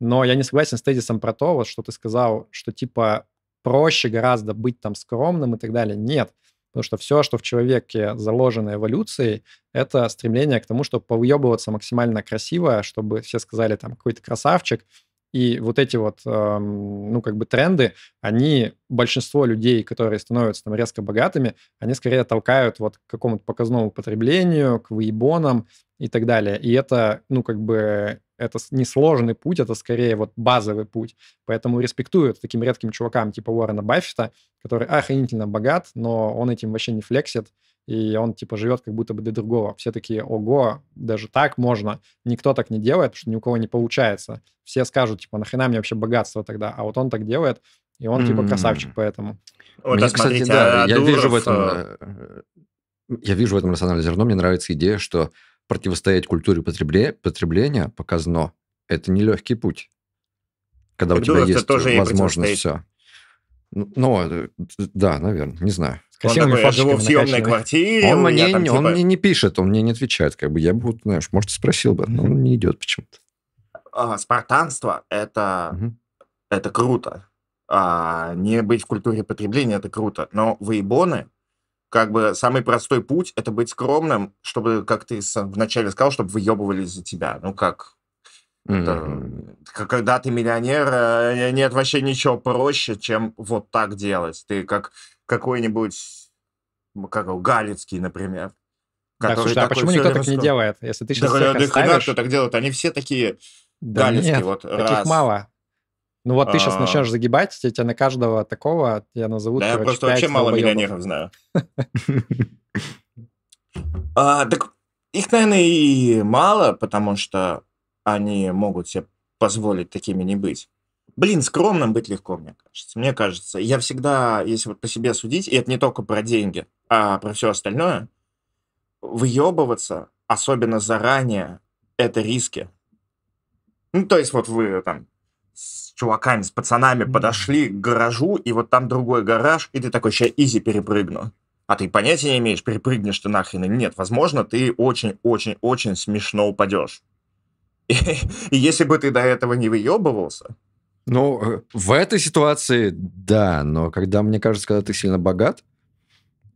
Но я не согласен с тезисом про то, вот, что ты сказал, что, типа, проще гораздо быть там скромным и так далее. Нет. Потому что все, что в человеке заложено эволюцией, это стремление к тому, чтобы повъебываться максимально красиво, чтобы все сказали там какой-то красавчик, и вот эти вот, ну, как бы тренды, они, большинство людей, которые становятся там резко богатыми, они скорее толкают вот к какому-то показному потреблению, к выебонам и так далее. И это, ну, как бы, это не сложный путь, это скорее вот базовый путь. Поэтому респектуют таким редким чувакам типа Уоррена Баффета, который охренительно богат, но он этим вообще не флексит, и он, типа, живет как будто бы для другого. Все такие, ого, даже так можно. Никто так не делает, потому что ни у кого не получается. Все скажут, типа, нахрена мне вообще богатство тогда? А вот он так делает, и он, типа, красавчик поэтому. мне, кстати, да, а э, э, я вижу в этом... Я вижу в этом рациональное зерно. Мне нравится идея, что противостоять культуре потребления показано. Это нелегкий путь. Когда у тебя есть возможность все. Ну, ну э, да, наверное, не знаю. Он такой, я живу в съемной квартире. Он, мне, там, типа... он мне не пишет, он мне не отвечает. Как бы я бы, знаешь, может, спросил бы, но он не идет почему-то. А, спартанство это, угу. это круто. А, не быть в культуре потребления это круто. Но воебоны, как бы самый простой путь это быть скромным, чтобы, как ты вначале сказал, чтобы выебывались за тебя. Ну, как это, когда ты миллионер, э, нет вообще ничего проще, чем вот так делать. Ты как какой-нибудь, как Галицкий, например. Который да, слушай, а почему никто так не делает? Если ты сейчас да, всех да, оставишь... кто так делает? Они все такие да, Галицкий. Нет, вот, таких раз. мало. Ну вот ты сейчас а. начнешь загибать, я тебя на каждого такого, я назову... Да, я просто вообще мало миллионеров знаю. А, так их, наверное, и мало, потому что они могут себе позволить такими не быть. Блин, скромным быть легко, мне кажется. Мне кажется, я всегда, если вот по себе судить, и это не только про деньги, а про все остальное, выебываться, особенно заранее, это риски. Ну, то есть вот вы там с чуваками, с пацанами подошли к гаражу, и вот там другой гараж, и ты такой, сейчас изи перепрыгну. А ты понятия не имеешь, перепрыгнешь ты нахрен или нет. Возможно, ты очень-очень-очень смешно упадешь. И если бы ты до этого не выебывался... Ну, э, в этой ситуации, да, но когда, мне кажется, когда ты сильно богат,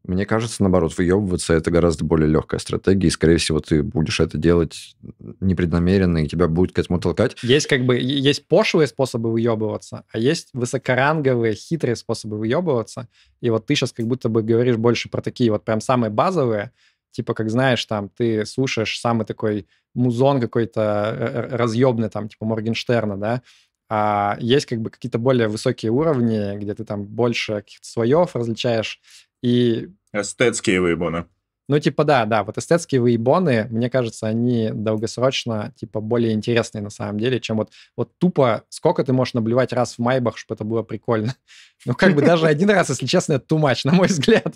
мне кажется, наоборот, выебываться это гораздо более легкая стратегия, и, скорее всего, ты будешь это делать непреднамеренно, и тебя будет к этому толкать. Есть как бы, есть пошлые способы выебываться, а есть высокоранговые, хитрые способы выебываться, и вот ты сейчас как будто бы говоришь больше про такие вот прям самые базовые, типа, как знаешь, там, ты слушаешь самый такой музон какой-то э, э, разъебный, там, типа Моргенштерна, да, а есть как бы какие-то более высокие уровни, где ты там больше каких-то слоев различаешь, и... Эстетские выебоны. Ну, типа, да, да, вот эстетские выебоны, мне кажется, они долгосрочно, типа, более интересные на самом деле, чем вот, вот тупо, сколько ты можешь наблевать раз в майбах, чтобы это было прикольно. Ну, как бы даже один раз, если честно, это too much, на мой взгляд.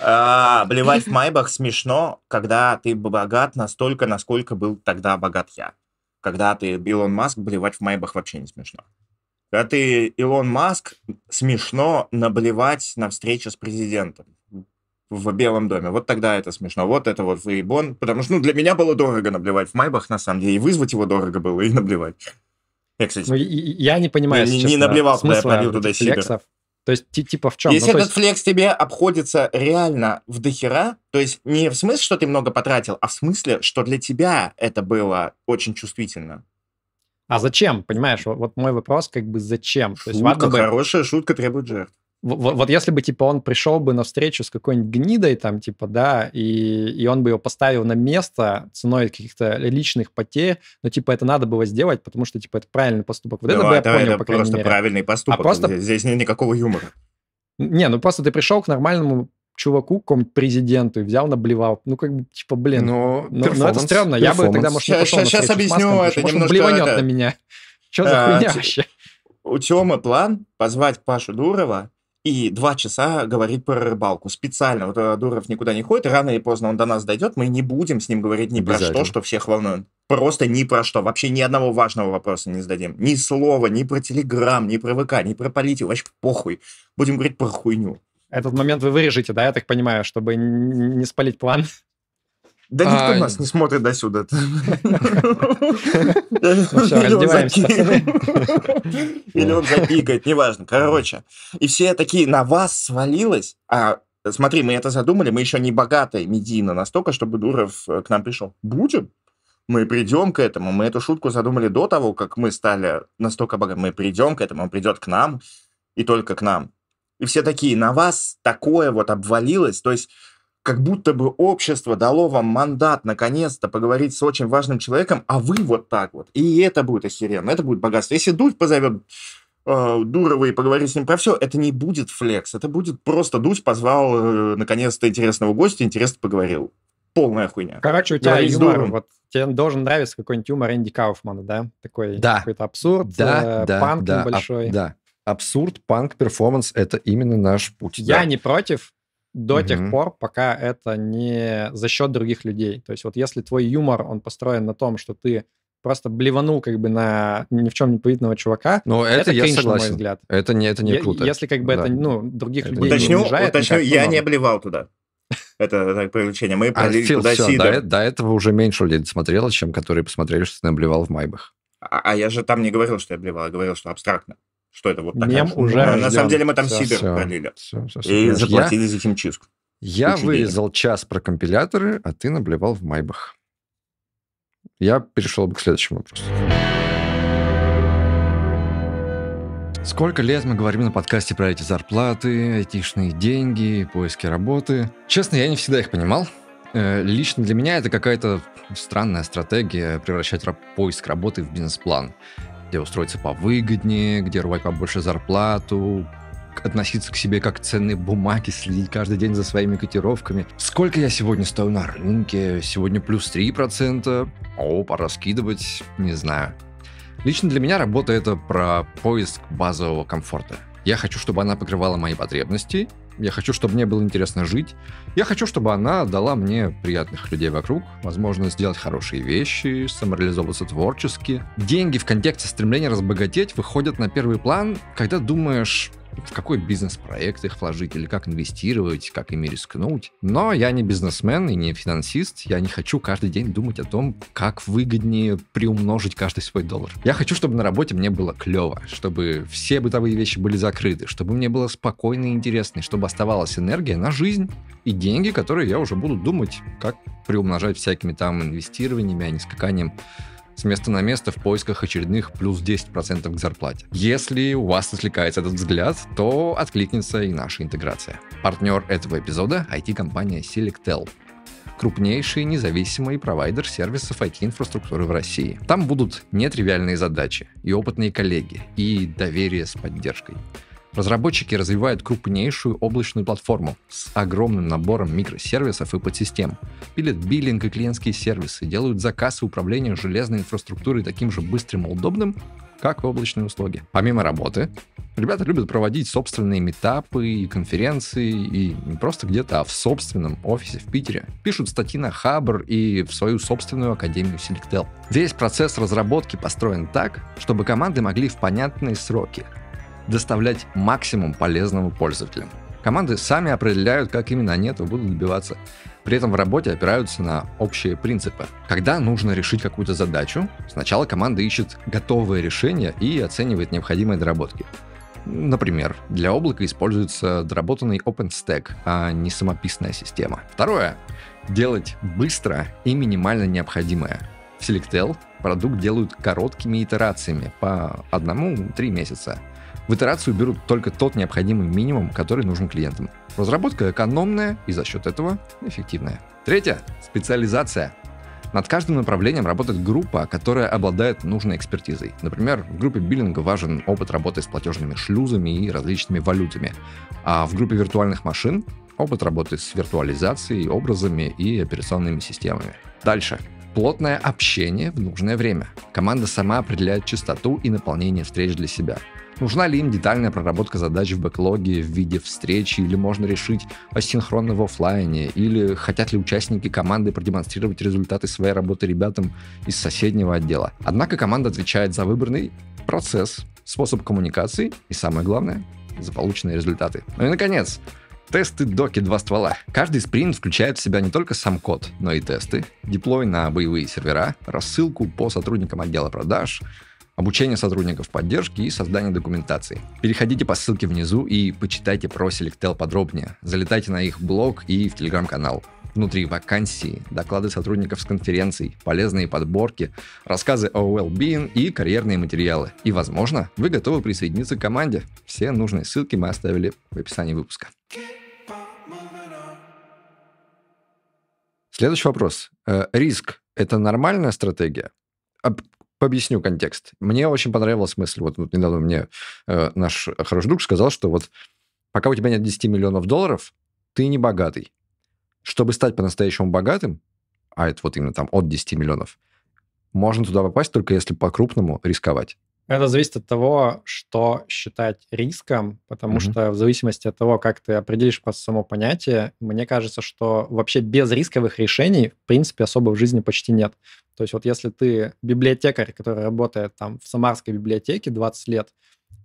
А, блевать в майбах смешно, когда ты богат настолько, насколько был тогда богат я. Когда ты Илон Маск, блевать в майбах вообще не смешно. Когда ты Илон Маск, смешно наблевать на встрече с президентом в Белом доме. Вот тогда это смешно. Вот это вот фейбон. Потому что, ну, для меня было дорого наблевать в Майбах, на самом деле. И вызвать его дорого было, и наблевать. Я, кстати... Ну, я не понимаю, я, не наблевал, когда я полил туда сидр. То есть, типа в чем? Если ну, этот есть... флекс тебе обходится реально в дохера, то есть не в смысле, что ты много потратил, а в смысле, что для тебя это было очень чувствительно. А зачем? Понимаешь, вот мой вопрос, как бы зачем? Шутка, то есть, ладно бы... хорошая шутка требует жертв вот, вот если бы, типа, он пришел бы на встречу с какой-нибудь гнидой там, типа, да, и, и он бы его поставил на место ценой каких-то личных потерь, но, ну, типа, это надо было сделать, потому что, типа, это правильный поступок. Вот да, это бы я это, понял, это по крайней просто мере. правильный а поступок. А просто... Здесь нет никакого юмора. Не, ну просто ты пришел к нормальному чуваку, какому-нибудь президенту, и взял, наблевал. Ну, как бы, типа, блин, но, ну, но, ну, но это стрёмно. Я бы тогда, может, не пошел щас, на Сейчас объясню, маском, это немножко... Он это... на меня. Что за а, хуйня типа, вообще? У Тёмы план позвать Пашу Дурова и два часа говорит про рыбалку. Специально. Вот Дуров никуда не ходит, рано или поздно он до нас дойдет, мы не будем с ним говорить ни про что, что всех волнует. Просто ни про что. Вообще ни одного важного вопроса не зададим. Ни слова, ни про Телеграм, ни про ВК, ни про политику. Вообще похуй. Будем говорить про хуйню. Этот момент вы вырежете, да, я так понимаю, чтобы не спалить план? Да никто а... нас не смотрит до сюда. Или он запикает, неважно. Короче, и все такие, на вас свалилось, а смотри, мы это задумали, мы еще не богатые медийно настолько, чтобы Дуров э, к нам пришел. Будем? мы придем к этому. Мы эту шутку задумали до того, как мы стали настолько богаты. Мы придем к этому, он придет к нам и только к нам. И все такие, на вас такое вот обвалилось. То есть как будто бы общество дало вам мандат наконец-то поговорить с очень важным человеком, а вы вот так вот. И это будет охеренно, это будет богатство. Если Дудь позовет э, Дурова и поговорит с ним про все, это не будет флекс, это будет просто Дудь позвал э, наконец-то интересного гостя, интересно поговорил. Полная хуйня. Короче, у тебя Говори юмор, вот тебе должен нравиться какой-нибудь юмор Энди Кауфмана, да? Такой да. какой-то абсурд, да, э, да, панк да, небольшой. Аб- да, абсурд, панк, перформанс — это именно наш путь. Я да. не против, до угу. тех пор, пока это не за счет других людей. То есть вот если твой юмор, он построен на том, что ты просто блеванул как бы на ни в чем не повинного чувака. Но ну, это, это я кринж, согласен. На мой взгляд. Это не, это не я, круто. Если как бы да. это, ну, других это людей уточню, не унижает. Уточню, никак, я ну, не обливал туда. Это так, привлечение. Мы а, пролили а, туда все, До, до этого уже меньше людей смотрело, чем которые посмотрели, что ты обливал в Майбах. А, а я же там не говорил, что я обливал, я говорил, что абстрактно что это вот такая Мем уже рожден. На самом деле мы там все, Сибирь все, пролили. Все, все, все, и все. заплатили я, за химчистку. Я вырезал час про компиляторы, а ты наблевал в майбах. Я перешел бы к следующему вопросу. Сколько лет мы говорим на подкасте про эти зарплаты, айтишные деньги, поиски работы. Честно, я не всегда их понимал. Э, лично для меня это какая-то странная стратегия превращать поиск работы в бизнес-план где устроиться повыгоднее, где рвать побольше зарплату, относиться к себе как к ценной бумаге, следить каждый день за своими котировками. Сколько я сегодня стою на рынке? Сегодня плюс 3%. О, пора скидывать, не знаю. Лично для меня работа это про поиск базового комфорта. Я хочу, чтобы она покрывала мои потребности, я хочу, чтобы мне было интересно жить. Я хочу, чтобы она дала мне приятных людей вокруг, возможность сделать хорошие вещи, самореализовываться творчески. Деньги в контексте стремления разбогатеть выходят на первый план, когда думаешь, в какой бизнес-проект их вложить или как инвестировать, как ими рискнуть. Но я не бизнесмен и не финансист, я не хочу каждый день думать о том, как выгоднее приумножить каждый свой доллар. Я хочу, чтобы на работе мне было клево, чтобы все бытовые вещи были закрыты, чтобы мне было спокойно и интересно, и чтобы оставалась энергия на жизнь и деньги, которые я уже буду думать, как приумножать всякими там инвестированиями, а не скаканием с места на место в поисках очередных плюс 10% к зарплате. Если у вас отвлекается этот взгляд, то откликнется и наша интеграция. Партнер этого эпизода – IT-компания Selectel крупнейший независимый провайдер сервисов IT-инфраструктуры в России. Там будут нетривиальные задачи, и опытные коллеги, и доверие с поддержкой. Разработчики развивают крупнейшую облачную платформу с огромным набором микросервисов и подсистем, пилят биллинг и клиентские сервисы, делают заказ и управление железной инфраструктурой таким же быстрым и удобным, как и облачные услуги. Помимо работы, ребята любят проводить собственные метапы и конференции, и не просто где-то, а в собственном офисе в Питере. Пишут статьи на Хабр и в свою собственную академию Selectel. Весь процесс разработки построен так, чтобы команды могли в понятные сроки доставлять максимум полезного пользователям. Команды сами определяют, как именно они этого будут добиваться. При этом в работе опираются на общие принципы. Когда нужно решить какую-то задачу, сначала команда ищет готовое решение и оценивает необходимые доработки. Например, для облака используется доработанный OpenStack, а не самописная система. Второе. Делать быстро и минимально необходимое. В Selectel продукт делают короткими итерациями по одному-три месяца. В итерацию берут только тот необходимый минимум, который нужен клиентам. Разработка экономная и за счет этого эффективная. Третье. Специализация. Над каждым направлением работает группа, которая обладает нужной экспертизой. Например, в группе биллинга важен опыт работы с платежными шлюзами и различными валютами, а в группе виртуальных машин опыт работы с виртуализацией, образами и операционными системами. Дальше. Плотное общение в нужное время. Команда сама определяет частоту и наполнение встреч для себя – Нужна ли им детальная проработка задач в бэклоге в виде встречи, или можно решить асинхронно в офлайне, или хотят ли участники команды продемонстрировать результаты своей работы ребятам из соседнего отдела. Однако команда отвечает за выбранный процесс, способ коммуникации и, самое главное, за полученные результаты. Ну и, наконец, Тесты доки два ствола. Каждый спринт включает в себя не только сам код, но и тесты, диплой на боевые сервера, рассылку по сотрудникам отдела продаж, обучение сотрудников поддержки и создание документации. Переходите по ссылке внизу и почитайте про Selectel подробнее. Залетайте на их блог и в телеграм-канал. Внутри вакансии, доклады сотрудников с конференций, полезные подборки, рассказы о well-being и карьерные материалы. И, возможно, вы готовы присоединиться к команде. Все нужные ссылки мы оставили в описании выпуска. Следующий вопрос. Э, риск – это нормальная стратегия? Объясню контекст. Мне очень понравилась мысль. Вот, вот недавно мне э, наш хороший друг сказал, что вот пока у тебя нет 10 миллионов долларов, ты не богатый. Чтобы стать по-настоящему богатым, а это вот именно там от 10 миллионов, можно туда попасть только если по-крупному рисковать. Это зависит от того, что считать риском, потому mm-hmm. что в зависимости от того, как ты определишь по само понятие, мне кажется, что вообще без рисковых решений, в принципе, особо в жизни почти нет. То есть вот если ты библиотекарь, который работает там в Самарской библиотеке 20 лет,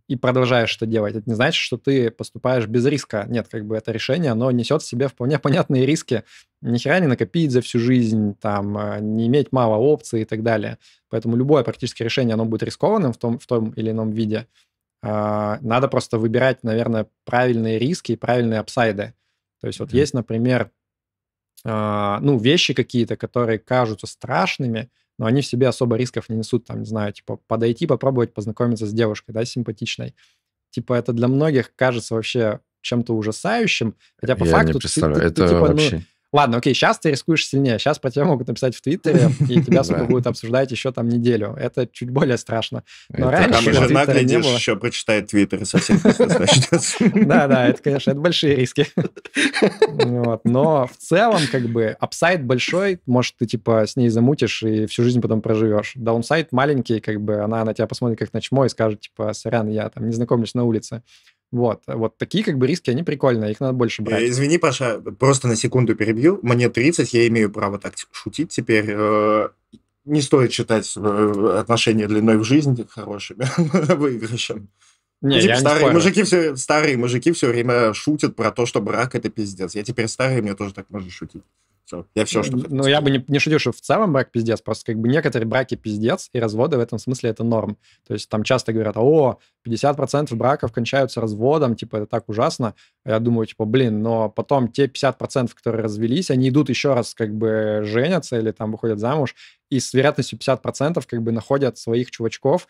и продолжаешь это делать, это не значит, что ты поступаешь без риска. Нет, как бы это решение, оно несет в себе вполне понятные риски. Ни хера не накопить за всю жизнь, там, а, не иметь мало опций и так далее. Поэтому любое практическое решение, оно будет рискованным в том, в том или ином виде. А, надо просто выбирать, наверное, правильные риски и правильные апсайды. То есть вот mm-hmm. есть, например, а, ну, вещи какие-то, которые кажутся страшными, но они в себе особо рисков не несут, там, не знаю, типа подойти, попробовать познакомиться с девушкой, да, симпатичной. Типа это для многих кажется вообще чем-то ужасающим, хотя по Я факту не представляю. Ты, ты, ты, типа, ну, вообще... ну, Ладно, окей, сейчас ты рискуешь сильнее. Сейчас про тебя могут написать в Твиттере, и тебя, сука, будут обсуждать еще там неделю. Это чуть более страшно. Но раньше жена, глядишь, еще прочитает Твиттер и совсем Да, да, это, конечно, это большие риски. Но в целом, как бы, апсайд большой, может, ты, типа, с ней замутишь и всю жизнь потом проживешь. Даунсайд маленький, как бы, она на тебя посмотрит как на чмо и скажет, типа, сорян, я там не знакомлюсь на улице. Вот, вот такие как бы риски, они прикольные, их надо больше брать. Э, извини, Паша, просто на секунду перебью. Мне 30, я имею право так шутить теперь. Э, не стоит считать э, отношения длиной в жизни хорошими выигрышем. Не, типа, я старые, не мужики все, старые мужики все время шутят про то, что брак это пиздец. Я теперь старый, мне тоже так можно шутить. Все. Я все, что ну, ну, я бы не, не шутил, что в целом брак пиздец, просто как бы некоторые браки пиздец, и разводы в этом смысле это норм. То есть там часто говорят, о, 50% браков кончаются разводом, типа, это так ужасно. А я думаю, типа, блин, но потом те 50%, которые развелись, они идут еще раз как бы женятся или там выходят замуж, и с вероятностью 50% как бы находят своих чувачков,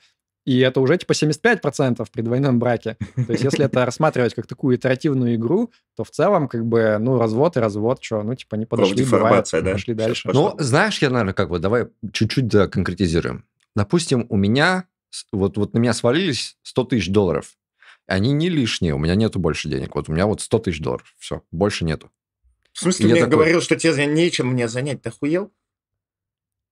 и это уже типа 75% при двойном браке. То есть если это рассматривать как такую итеративную игру, то в целом как бы, ну, развод и развод, что, ну, типа не подошли, бывает, да? пошли дальше. Ну, знаешь, я, наверное, как бы, давай чуть-чуть да, конкретизируем. Допустим, у меня, вот, вот на меня свалились 100 тысяч долларов. Они не лишние, у меня нету больше денег. Вот у меня вот 100 тысяч долларов, все, больше нету. В смысле, я мне такой... говорил, что тебе нечем мне занять, ты хуел?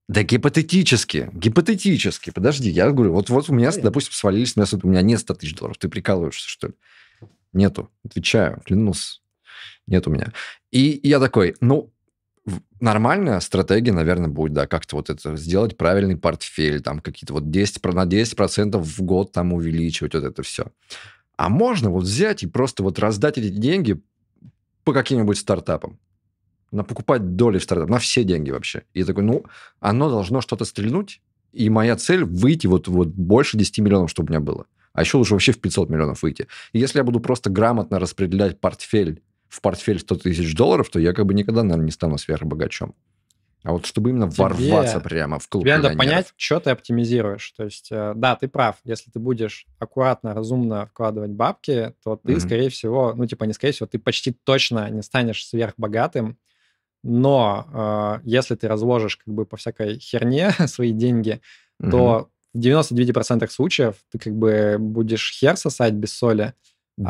Да гипотетически, гипотетически. Подожди, я говорю, вот, вот у меня, допустим, свалились у меня нет 100 тысяч долларов, ты прикалываешься, что ли? Нету, отвечаю, клянусь, нет у меня. И я такой, ну, нормальная стратегия, наверное, будет, да, как-то вот это сделать правильный портфель, там какие-то вот 10, на 10% в год там увеличивать вот это все. А можно вот взять и просто вот раздать эти деньги по каким-нибудь стартапам на покупать доли в стартап, на все деньги вообще. И такой, ну, оно должно что-то стрельнуть, и моя цель выйти вот, вот больше 10 миллионов, чтобы у меня было. А еще лучше вообще в 500 миллионов выйти. И если я буду просто грамотно распределять портфель в портфель 100 тысяч долларов, то я как бы никогда, наверное, не стану сверхбогачом. А вот чтобы именно тебе, ворваться прямо в клуб Тебе надо понять, что ты оптимизируешь. То есть, э, да, ты прав. Если ты будешь аккуратно, разумно вкладывать бабки, то ты, mm-hmm. скорее всего, ну, типа, не скорее всего, ты почти точно не станешь сверхбогатым, но э, если ты разложишь как бы по всякой херне свои деньги, угу. то в 99% случаев ты как бы будешь хер сосать без соли. А,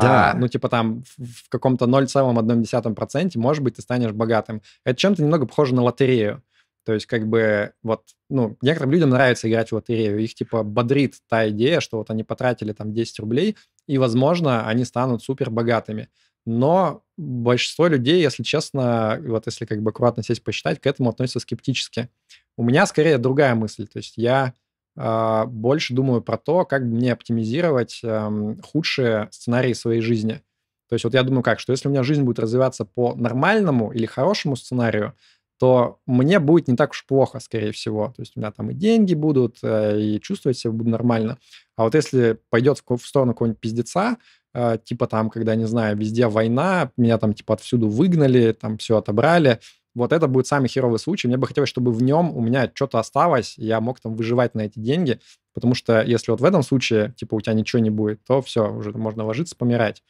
да. А, ну, типа там в каком-то 0,1%, может быть, ты станешь богатым. Это чем-то немного похоже на лотерею. То есть, как бы, вот, ну, некоторым людям нравится играть в лотерею. Их, типа, бодрит та идея, что вот они потратили там 10 рублей, и, возможно, они станут супер богатыми но большинство людей, если честно, вот если как бы аккуратно сесть посчитать, к этому относятся скептически. У меня скорее другая мысль, то есть я э, больше думаю про то, как мне оптимизировать э, худшие сценарии своей жизни. То есть вот я думаю как, что если у меня жизнь будет развиваться по нормальному или хорошему сценарию, то мне будет не так уж плохо, скорее всего. То есть у меня там и деньги будут, э, и чувствовать себя буду нормально. А вот если пойдет в сторону какого-нибудь пиздеца, а, типа там, когда, не знаю, везде война, меня там типа отсюда выгнали, там все отобрали. Вот это будет самый херовый случай. Мне бы хотелось, чтобы в нем у меня что-то осталось, я мог там выживать на эти деньги, потому что если вот в этом случае, типа, у тебя ничего не будет, то все, уже можно ложиться, помирать.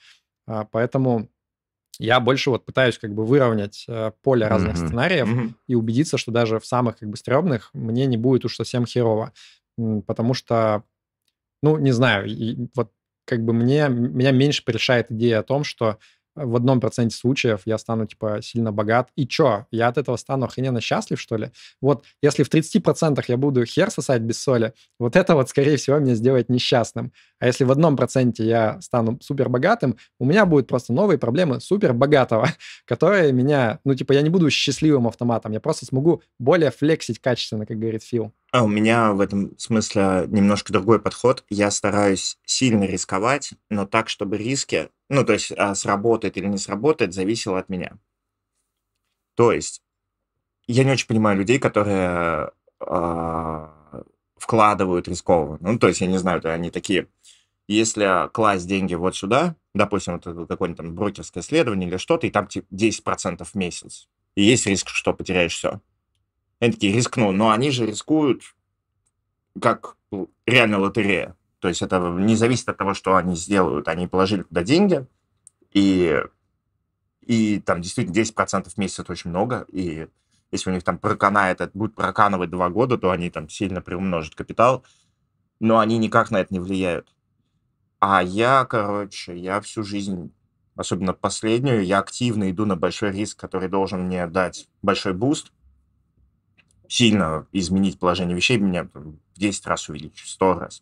А, поэтому я больше вот пытаюсь как бы выровнять э, поле разных mm-hmm. сценариев mm-hmm. и убедиться, что даже в самых как бы стрёмных мне не будет уж совсем херово, потому что, ну, не знаю, и вот как бы мне, меня меньше порешает идея о том, что в одном проценте случаев я стану, типа, сильно богат. И чё, я от этого стану охрененно счастлив, что ли? Вот если в 30% я буду хер сосать без соли, вот это вот, скорее всего, меня сделает несчастным. А если в одном проценте я стану супер богатым, у меня будут просто новые проблемы супер богатого, которые меня, ну, типа, я не буду счастливым автоматом, я просто смогу более флексить качественно, как говорит Фил. А у меня в этом смысле немножко другой подход. Я стараюсь сильно рисковать, но так, чтобы риски ну, то есть а сработает или не сработает, зависело от меня. То есть я не очень понимаю людей, которые э, вкладывают рискованно. Ну, то есть я не знаю, они такие, если класть деньги вот сюда, допустим, вот какое-нибудь там брокерское исследование или что-то, и там типа 10% в месяц, и есть риск, что потеряешь все. Они такие, рискну, но они же рискуют как реально лотерея. То есть это не зависит от того, что они сделают. Они положили туда деньги, и, и там действительно 10% в месяц это очень много, и если у них там проканает, это будет проканывать два года, то они там сильно приумножат капитал, но они никак на это не влияют. А я, короче, я всю жизнь, особенно последнюю, я активно иду на большой риск, который должен мне дать большой буст, сильно изменить положение вещей, меня в 10 раз увеличить, в 100 раз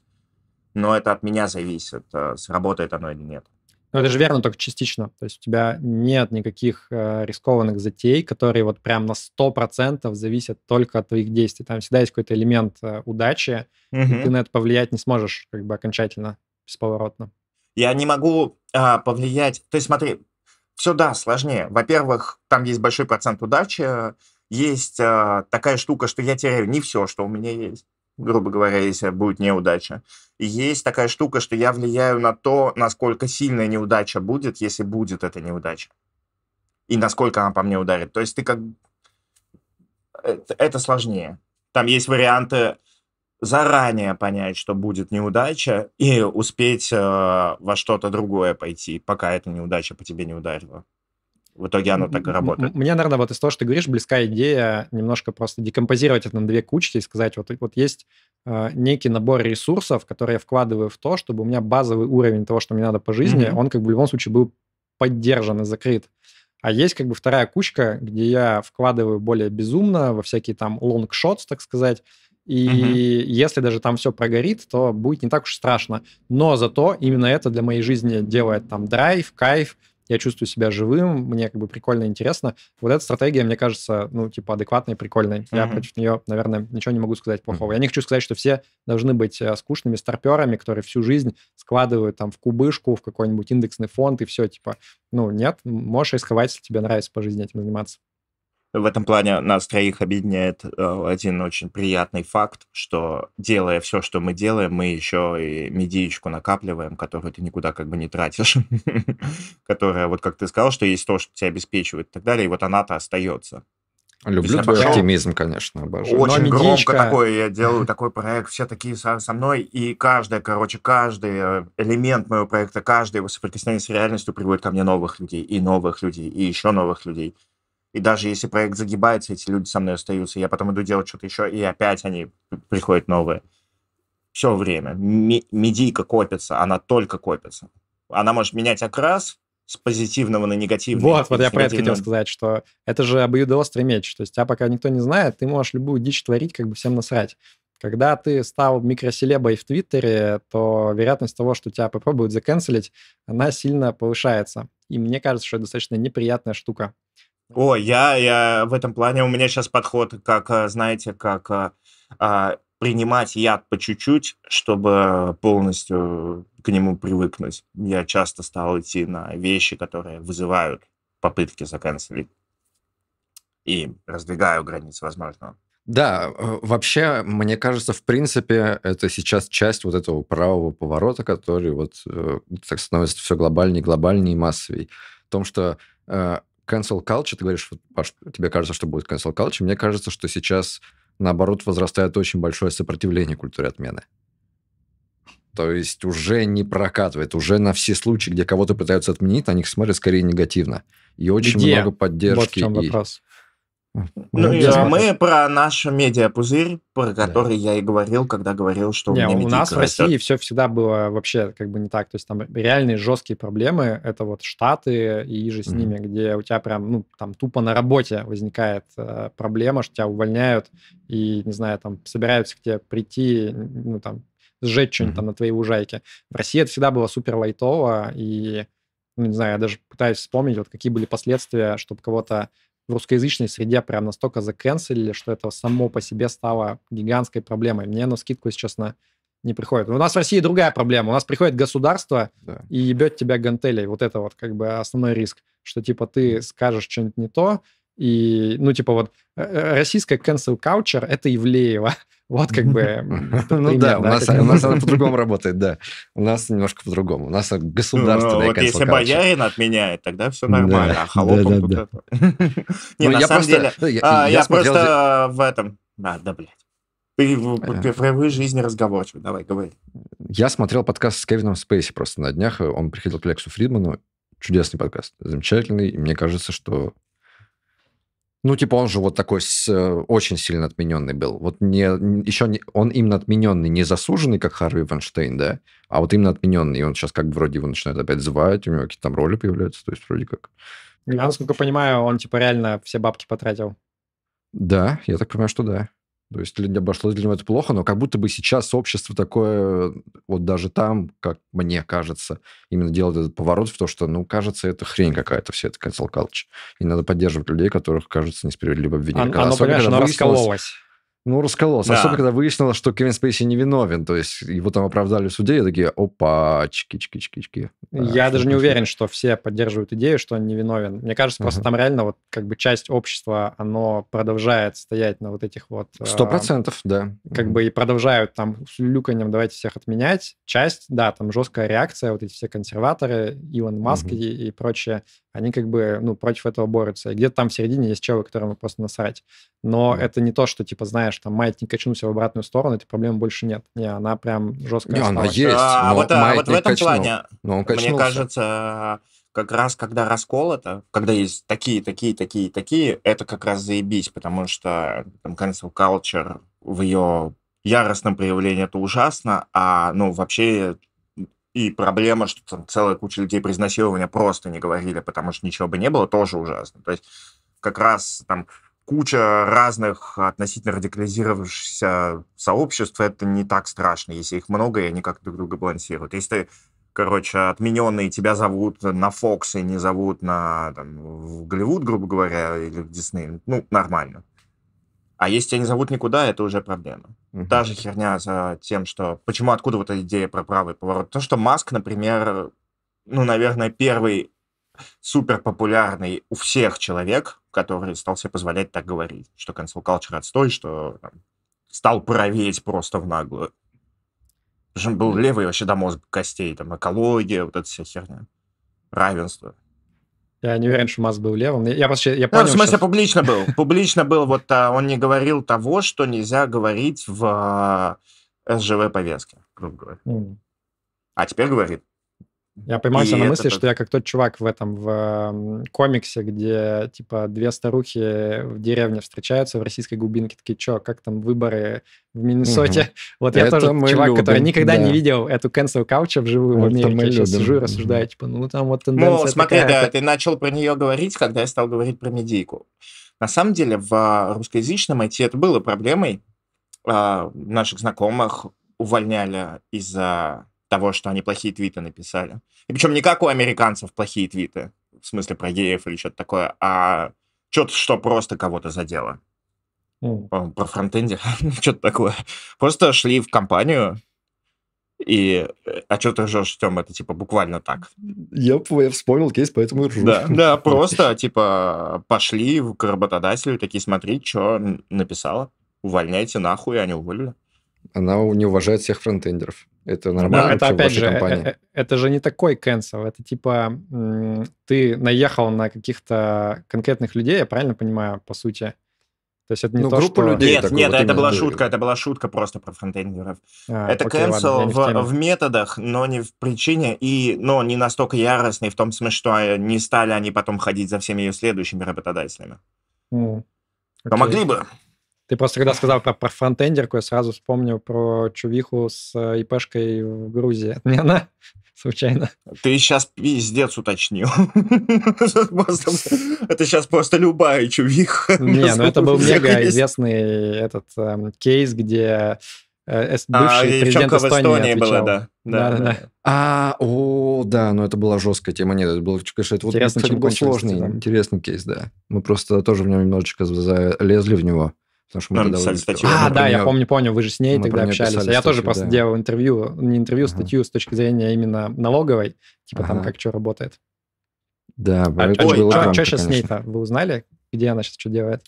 но это от меня зависит, э, сработает оно или нет. Ну, это же верно, только частично. То есть у тебя нет никаких э, рискованных затей, которые вот прям на 100% зависят только от твоих действий. Там всегда есть какой-то элемент э, удачи, угу. и ты на это повлиять не сможешь как бы окончательно, бесповоротно. Я не могу э, повлиять... То есть смотри, все, да, сложнее. Во-первых, там есть большой процент удачи, э, есть э, такая штука, что я теряю не все, что у меня есть грубо говоря, если будет неудача. Есть такая штука, что я влияю на то, насколько сильная неудача будет, если будет эта неудача. И насколько она по мне ударит. То есть ты как... Э, это сложнее. Там есть варианты заранее понять, что будет неудача, и успеть э, во что-то другое пойти, пока эта неудача по тебе не ударила в итоге оно так и работает. Мне, наверное, вот из того, что ты говоришь, близкая идея немножко просто декомпозировать это на две кучки и сказать, вот, вот есть э, некий набор ресурсов, которые я вкладываю в то, чтобы у меня базовый уровень того, что мне надо по жизни, mm-hmm. он как бы в любом случае был поддержан и закрыт. А есть как бы вторая кучка, где я вкладываю более безумно во всякие там лонгшотс, так сказать, и угу. если даже там все прогорит, то будет не так уж страшно. Но зато именно это для моей жизни делает там драйв, кайф, я чувствую себя живым, мне как бы прикольно, интересно. Вот эта стратегия, мне кажется, ну, типа, адекватной, прикольной. Mm-hmm. Я против нее, наверное, ничего не могу сказать плохого. Mm-hmm. Я не хочу сказать, что все должны быть э, скучными старперами, которые всю жизнь складывают там в кубышку, в какой-нибудь индексный фонд и все, типа, ну, нет, можешь рисковать, если тебе нравится по жизни этим заниматься. В этом плане нас троих объединяет э, один очень приятный факт, что делая все, что мы делаем, мы еще и медиечку накапливаем, которую ты никуда как бы не тратишь, которая, вот как ты сказал, что есть то, что тебя обеспечивает и так далее, и вот она-то остается. Люблю твой обожал. оптимизм, конечно, обожаю. Очень Но громко такое, я делаю такой проект, все такие со, со мной, и каждый, короче, каждый э, элемент моего проекта, каждое его соприкосновение с реальностью приводит ко мне новых людей, и новых людей, и еще новых людей. И даже если проект загибается, эти люди со мной остаются, я потом иду делать что-то еще, и опять они приходят новые. Все время. Медийка копится, она только копится. Она может менять окрас, с позитивного на негативный. Вот, вот я про это хотел сказать, что это же обоюдоострый меч. То есть тебя пока никто не знает, ты можешь любую дичь творить, как бы всем насрать. Когда ты стал микроселебой в Твиттере, то вероятность того, что тебя попробуют заканцелить, она сильно повышается. И мне кажется, что это достаточно неприятная штука. О, я, я в этом плане, у меня сейчас подход, как, э, знаете, как э, а, принимать яд по чуть-чуть, чтобы полностью к нему привыкнуть. Я часто стал идти на вещи, которые вызывают попытки заканчивать и раздвигаю границы возможно. Да, э, вообще, мне кажется, в принципе, это сейчас часть вот этого правого поворота, который вот так становится все глобальнее, глобальнее и массовей. В том, что cancel culture, ты говоришь, Паш, тебе кажется, что будет cancel culture, мне кажется, что сейчас, наоборот, возрастает очень большое сопротивление культуре отмены. То есть уже не прокатывает, уже на все случаи, где кого-то пытаются отменить, на них смотрят скорее негативно. И очень где? много поддержки. Вот в чем и... вопрос. Ну, и мы про наш медиапузырь, про который да. я и говорил, когда говорил, что не, у, меня у нас в России все всегда было вообще как бы не так. То есть там реальные жесткие проблемы это вот Штаты и же с mm-hmm. ними, где у тебя прям, ну, там тупо на работе возникает э, проблема, что тебя увольняют и, не знаю, там собираются к тебе прийти, ну, там, сжечь mm-hmm. что-нибудь там на твоей ужайке. В России это всегда было супер лайтово, и, ну, не знаю, я даже пытаюсь вспомнить, вот какие были последствия, чтобы кого-то в русскоязычной среде прям настолько заканцелили, что это само по себе стало гигантской проблемой. Мне на скидку, если честно, не приходит. У нас в России другая проблема. У нас приходит государство да. и ебет тебя гантелей. Вот это вот как бы основной риск, что типа ты скажешь что-нибудь не то, и, ну, типа вот э, э, российская cancel culture — это Евлеева. Вот как бы... Ну да, у нас она по-другому работает, да. У нас немножко по-другому. У нас государственная Вот если боярин отменяет, тогда все нормально, а холопом тут это... Не, ну, на самом деле, ну, я а, просто в этом... Да, да, блядь. Ты в правовой жизни разговорчив, давай, говори. Я смотрел подкаст с Кевином Спейси просто на днях. Он приходил к Лексу Фридману. Чудесный подкаст, замечательный. И мне кажется, что ну, типа, он же вот такой с, э, очень сильно отмененный был. Вот не, еще не, он именно отмененный, не заслуженный, как Харви Ванштейн, да, а вот именно отмененный. И он сейчас как бы вроде его начинает опять звать, у него какие-то там роли появляются, то есть вроде как. Я, насколько понимаю, он типа реально все бабки потратил. Да, я так понимаю, что да. То есть для, обошлось для него это плохо, но как будто бы сейчас общество такое, вот даже там, как мне кажется, именно делает этот поворот в то, что, ну, кажется, это хрень какая-то, все это cancel culture. И надо поддерживать людей, которых, кажется, несправедливо обвинили. Оно, оно, оно раскололось. Ну, раскололся. Да. Особенно, когда выяснилось, что Кевин Спейси невиновен. То есть его там оправдали в суде, и такие, опа, чики чики чики чики да, Я даже не уверен, что все поддерживают идею, что он невиновен. Мне кажется, просто uh-huh. там реально вот как бы часть общества, оно продолжает стоять на вот этих вот... Э, Сто процентов, э, да. Как uh-huh. бы и продолжают там с люканьем давайте всех отменять. Часть, да, там жесткая реакция, вот эти все консерваторы, Илон Маск uh-huh. и, и прочее они как бы, ну, против этого борются. И где-то там в середине есть человек, которому просто насрать. Но да. это не то, что, типа, знаешь, там, маятник качнулся в обратную сторону, этой проблемы больше нет. Не, она прям жестко Не, осталась. она есть, а, вот, а, вот в этом качнул, плане, но он качнулся. мне кажется, как раз когда раскол, это когда есть такие, такие, такие, такие, это как раз заебись, потому что там cancel culture в ее яростном проявлении это ужасно, а ну вообще и проблема, что там целая куча людей про изнасилование просто не говорили, потому что ничего бы не было, тоже ужасно. То есть как раз там куча разных относительно радикализировавшихся сообществ, это не так страшно, если их много, и они как то друг друга балансируют. Если ты, короче, отмененный, тебя зовут на Фокс и не зовут на там, в Голливуд, грубо говоря, или в Дисней, ну, нормально. А если тебя не зовут никуда, это уже проблема. Угу. Та же херня за тем, что... Почему, откуда вот эта идея про правый поворот? То, что Маск, например, ну, наверное, первый супер популярный у всех человек, который стал себе позволять так говорить, что cancel culture отстой, что там, стал править просто в наглую. Потому он был левый вообще до мозга костей, там экология, вот эта вся херня, равенство. Я не уверен, что Маск был левым. Я вообще, я ну, понял, ну, в смысле, что... публично был. Публично был. Вот а, он не говорил того, что нельзя говорить в а, СЖВ повестке, грубо говоря. Mm. А теперь говорит. Я поймался и на мысли, это... что я как тот чувак в этом в комиксе, где типа две старухи в деревне встречаются в российской глубинке, такие, чё, как там выборы в Миннесоте? Угу. Вот я тоже чувак, любим, который никогда да. не видел эту cancel culture вживую это в Америке. Я сейчас любим. сижу и рассуждаю, типа, ну там вот ну, тенденция Ну, смотри, да, ты начал про нее говорить, когда я стал говорить про медийку. На самом деле в а, русскоязычном IT это было проблемой. А, наших знакомых увольняли из-за того, что они плохие твиты написали. И причем не как у американцев плохие твиты, в смысле про геев или что-то такое, а что-то, что просто кого-то задело. Mm. Про фронтенде, что-то такое. Просто шли в компанию, и э, а что ты ржешь, Тём, это типа буквально так. Я, я вспомнил кейс, поэтому и ржу. Да, да, просто типа пошли к работодателю, такие, смотри, что написала, увольняйте нахуй, они уволили она не уважает всех фронтендеров. Это нормально. Да, это опять же, э, э, компании. Э, это же не такой cancel. Это типа ты наехал на каких-то конкретных людей, я правильно понимаю, по сути. То есть это не ну, то, группа что... людей. Нет, нет, это была шутка, это была шутка просто про фронтендеров. А, это окей, cancel ладно, в, в, в методах, но не в причине, и, но не настолько яростный, в том смысле, что не стали они потом ходить за всеми ее следующими работодателями. Mm, okay. Помогли бы. Ты просто когда сказал про, про фронтендерку, я сразу вспомнил про чувиху с э, ИПшкой в Грузии. Это не она? Случайно. Ты сейчас пиздец уточнил. Это сейчас просто любая чувиха. Не, ну это был мега известный этот эм, кейс, где э, а, бывший президент Эстонии, Эстонии было, да. Да, да, да. А, о, да, но это была жесткая тема. Нет, это было, конечно, это вот, кстати, был сложный, да. интересный кейс, да. Мы просто тоже в нем немножечко залезли в него. Потому что мы Нам тогда... статью. А, например, да, я помню, понял. вы же с ней тогда общались. А я тоже да. просто делал интервью, не интервью, а статью ага. с точки зрения именно налоговой, типа ага. там как что работает. Да, а, это ой, было что, что сейчас конечно. с ней-то? Вы узнали, где она сейчас что делает?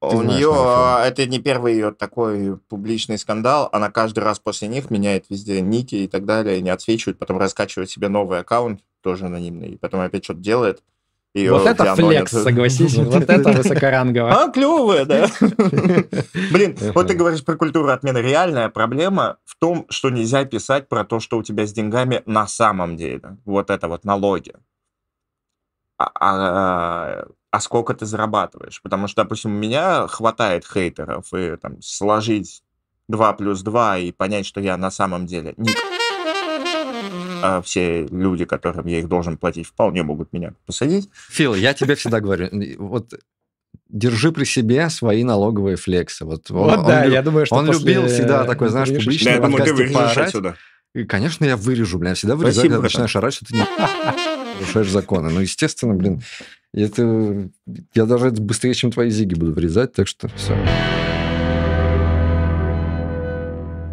Ты у знаешь, нее наверное. А, это не первый ее такой публичный скандал. Она каждый раз после них меняет везде ники и так далее, не отсвечивает, потом раскачивает себе новый аккаунт, тоже анонимный, и потом опять что-то делает. Ее вот это флекс, согласись, вот это высокорангово. А, клевое, да. Блин, вот ты говоришь про культуру отмены. Реальная проблема в том, что нельзя писать про то, что у тебя с деньгами на самом деле. Вот это вот налоги. А, а, а сколько ты зарабатываешь? Потому что, допустим, у меня хватает хейтеров, и там сложить 2 плюс 2 и понять, что я на самом деле никто а все люди, которым я их должен платить, вполне могут меня посадить. Фил, я тебе всегда говорю, вот держи при себе свои налоговые флексы. Вот, вот он, да, лю... я думаю, что он любил всегда такой, знаешь, публичный Я думаю, ты отсюда. И, конечно, я вырежу, блин, всегда вырезаю, Спасибо, когда брата. начинаешь орать, что ты не нарушаешь законы. Ну, естественно, блин, это... я даже быстрее, чем твои зиги буду вырезать, так что все.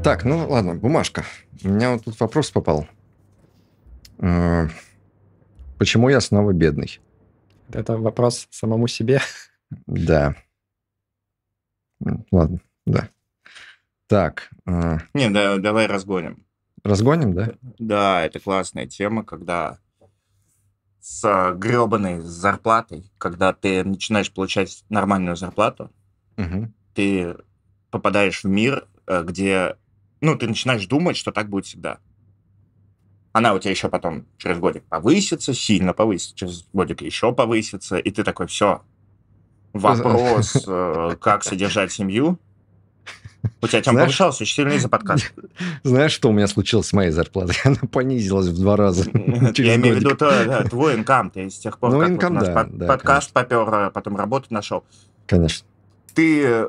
Так, ну ладно, бумажка. У меня вот тут вопрос попал. Э, почему я снова бедный? Это вопрос самому себе. Да. Ладно, да. Так. Э. Не, да, давай разгоним. Разгоним, да? Да, это классная тема, когда с гребаной зарплатой, когда ты начинаешь получать нормальную зарплату, угу. ты попадаешь в мир, э, где, ну, ты начинаешь думать, что так будет всегда она у тебя еще потом через годик повысится, сильно повысится, через годик еще повысится, и ты такой, все, вопрос, э, как содержать семью, у тебя там Знаешь, повышалось очень сильно из-за подкаста. Знаешь, что у меня случилось с моей зарплатой? Она понизилась в два раза. Я имею в виду твой инкам. Ты с тех пор, ну, как у нас подкаст попер, э, потом работу нашел. Конечно. Ты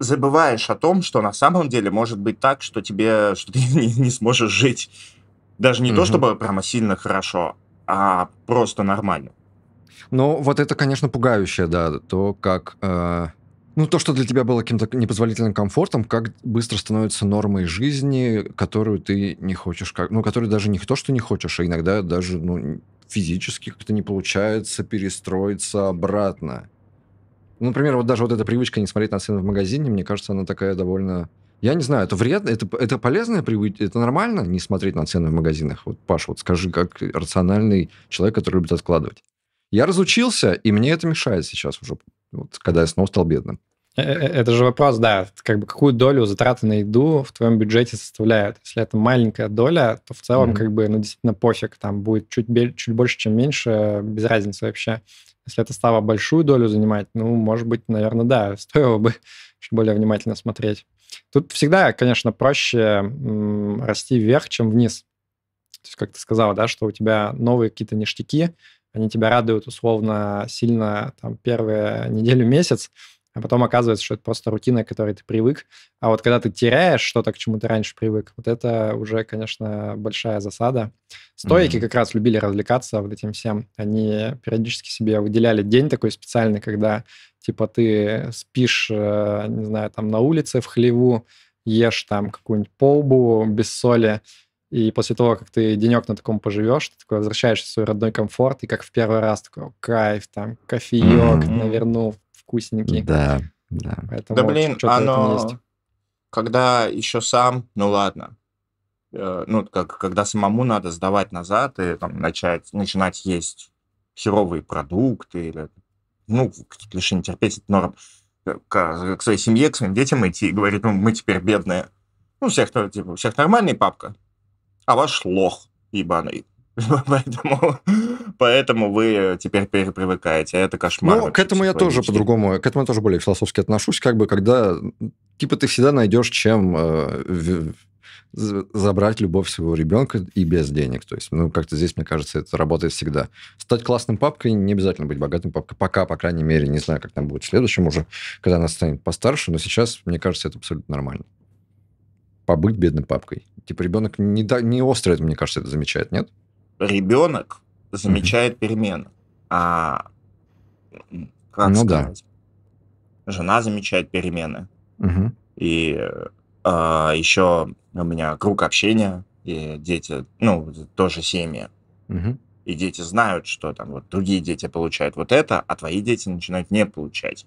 забываешь о том, что на самом деле может быть так, что тебе что ты не сможешь жить даже не угу. то, чтобы прямо сильно хорошо, а просто нормально. Ну, вот это, конечно, пугающее, да, то, как... Э, ну, то, что для тебя было каким-то непозволительным комфортом, как быстро становится нормой жизни, которую ты не хочешь, как, ну, которую даже не то, что не хочешь, а иногда даже, ну, физически как-то не получается перестроиться обратно. Ну, например, вот даже вот эта привычка не смотреть на цены в магазине, мне кажется, она такая довольно я не знаю, это вредно, это, это полезная привычка, это нормально не смотреть на цены в магазинах? Вот, Паша, вот скажи, как рациональный человек, который любит откладывать. Я разучился, и мне это мешает сейчас уже, вот, когда я снова стал бедным. Э, э, э, это же вопрос, да, как бы какую долю затраты на еду в твоем бюджете составляют. Если это маленькая доля, то в целом mm-hmm. как бы, ну, действительно пофиг, там будет чуть, чуть больше, чем меньше, без разницы вообще. Если это стало большую долю занимать, ну, может быть, наверное, да, стоило бы более внимательно смотреть. Тут всегда, конечно, проще расти вверх, чем вниз. То есть, как ты сказала, да, что у тебя новые какие-то ништяки, они тебя радуют условно сильно там, первые неделю, месяц, а потом оказывается, что это просто рутина, к которой ты привык. А вот когда ты теряешь что-то, к чему ты раньше привык, вот это уже, конечно, большая засада. Стойки mm-hmm. как раз любили развлекаться вот этим всем. Они периодически себе выделяли день такой специальный, когда типа ты спишь, э, не знаю, там на улице в хлеву, ешь там какую-нибудь полбу без соли, и после того, как ты денек на таком поживешь, ты такой возвращаешься в свой родной комфорт, и как в первый раз такой, кайф, там, кофеек mm-hmm. навернул, вкусненький. Да, да. Поэтому да блин, вот оно... Когда еще сам, ну ладно, э, ну, как, когда самому надо сдавать назад и там, начать, начинать есть херовые продукты или, ну, лишь не терпеть, это норм, э, к, к своей семье, к своим детям идти и говорить, ну, мы теперь бедные. Ну, типа, всех, типа, всех нормальный папка, а ваш лох ебаный. Поэтому, поэтому вы э, теперь перепривыкаете. Это кошмар. Ну, к этому я тоже по-другому, к этому я тоже более философски отношусь. Как бы, когда, типа, ты всегда найдешь, чем э, забрать любовь своего ребенка и без денег. То есть, ну, как-то здесь, мне кажется, это работает всегда. Стать классным папкой не обязательно быть богатым папкой. Пока, по крайней мере, не знаю, как там будет в следующем уже, когда она станет постарше, но сейчас, мне кажется, это абсолютно нормально. Побыть бедным папкой. Типа ребенок не, не остро это, мне кажется, это замечает, нет? ребенок замечает перемены, а как ну, сказать, да. жена замечает перемены. Угу. И а, еще у меня круг общения, и дети, ну, тоже семьи. Угу. И дети знают, что там вот другие дети получают вот это, а твои дети начинают не получать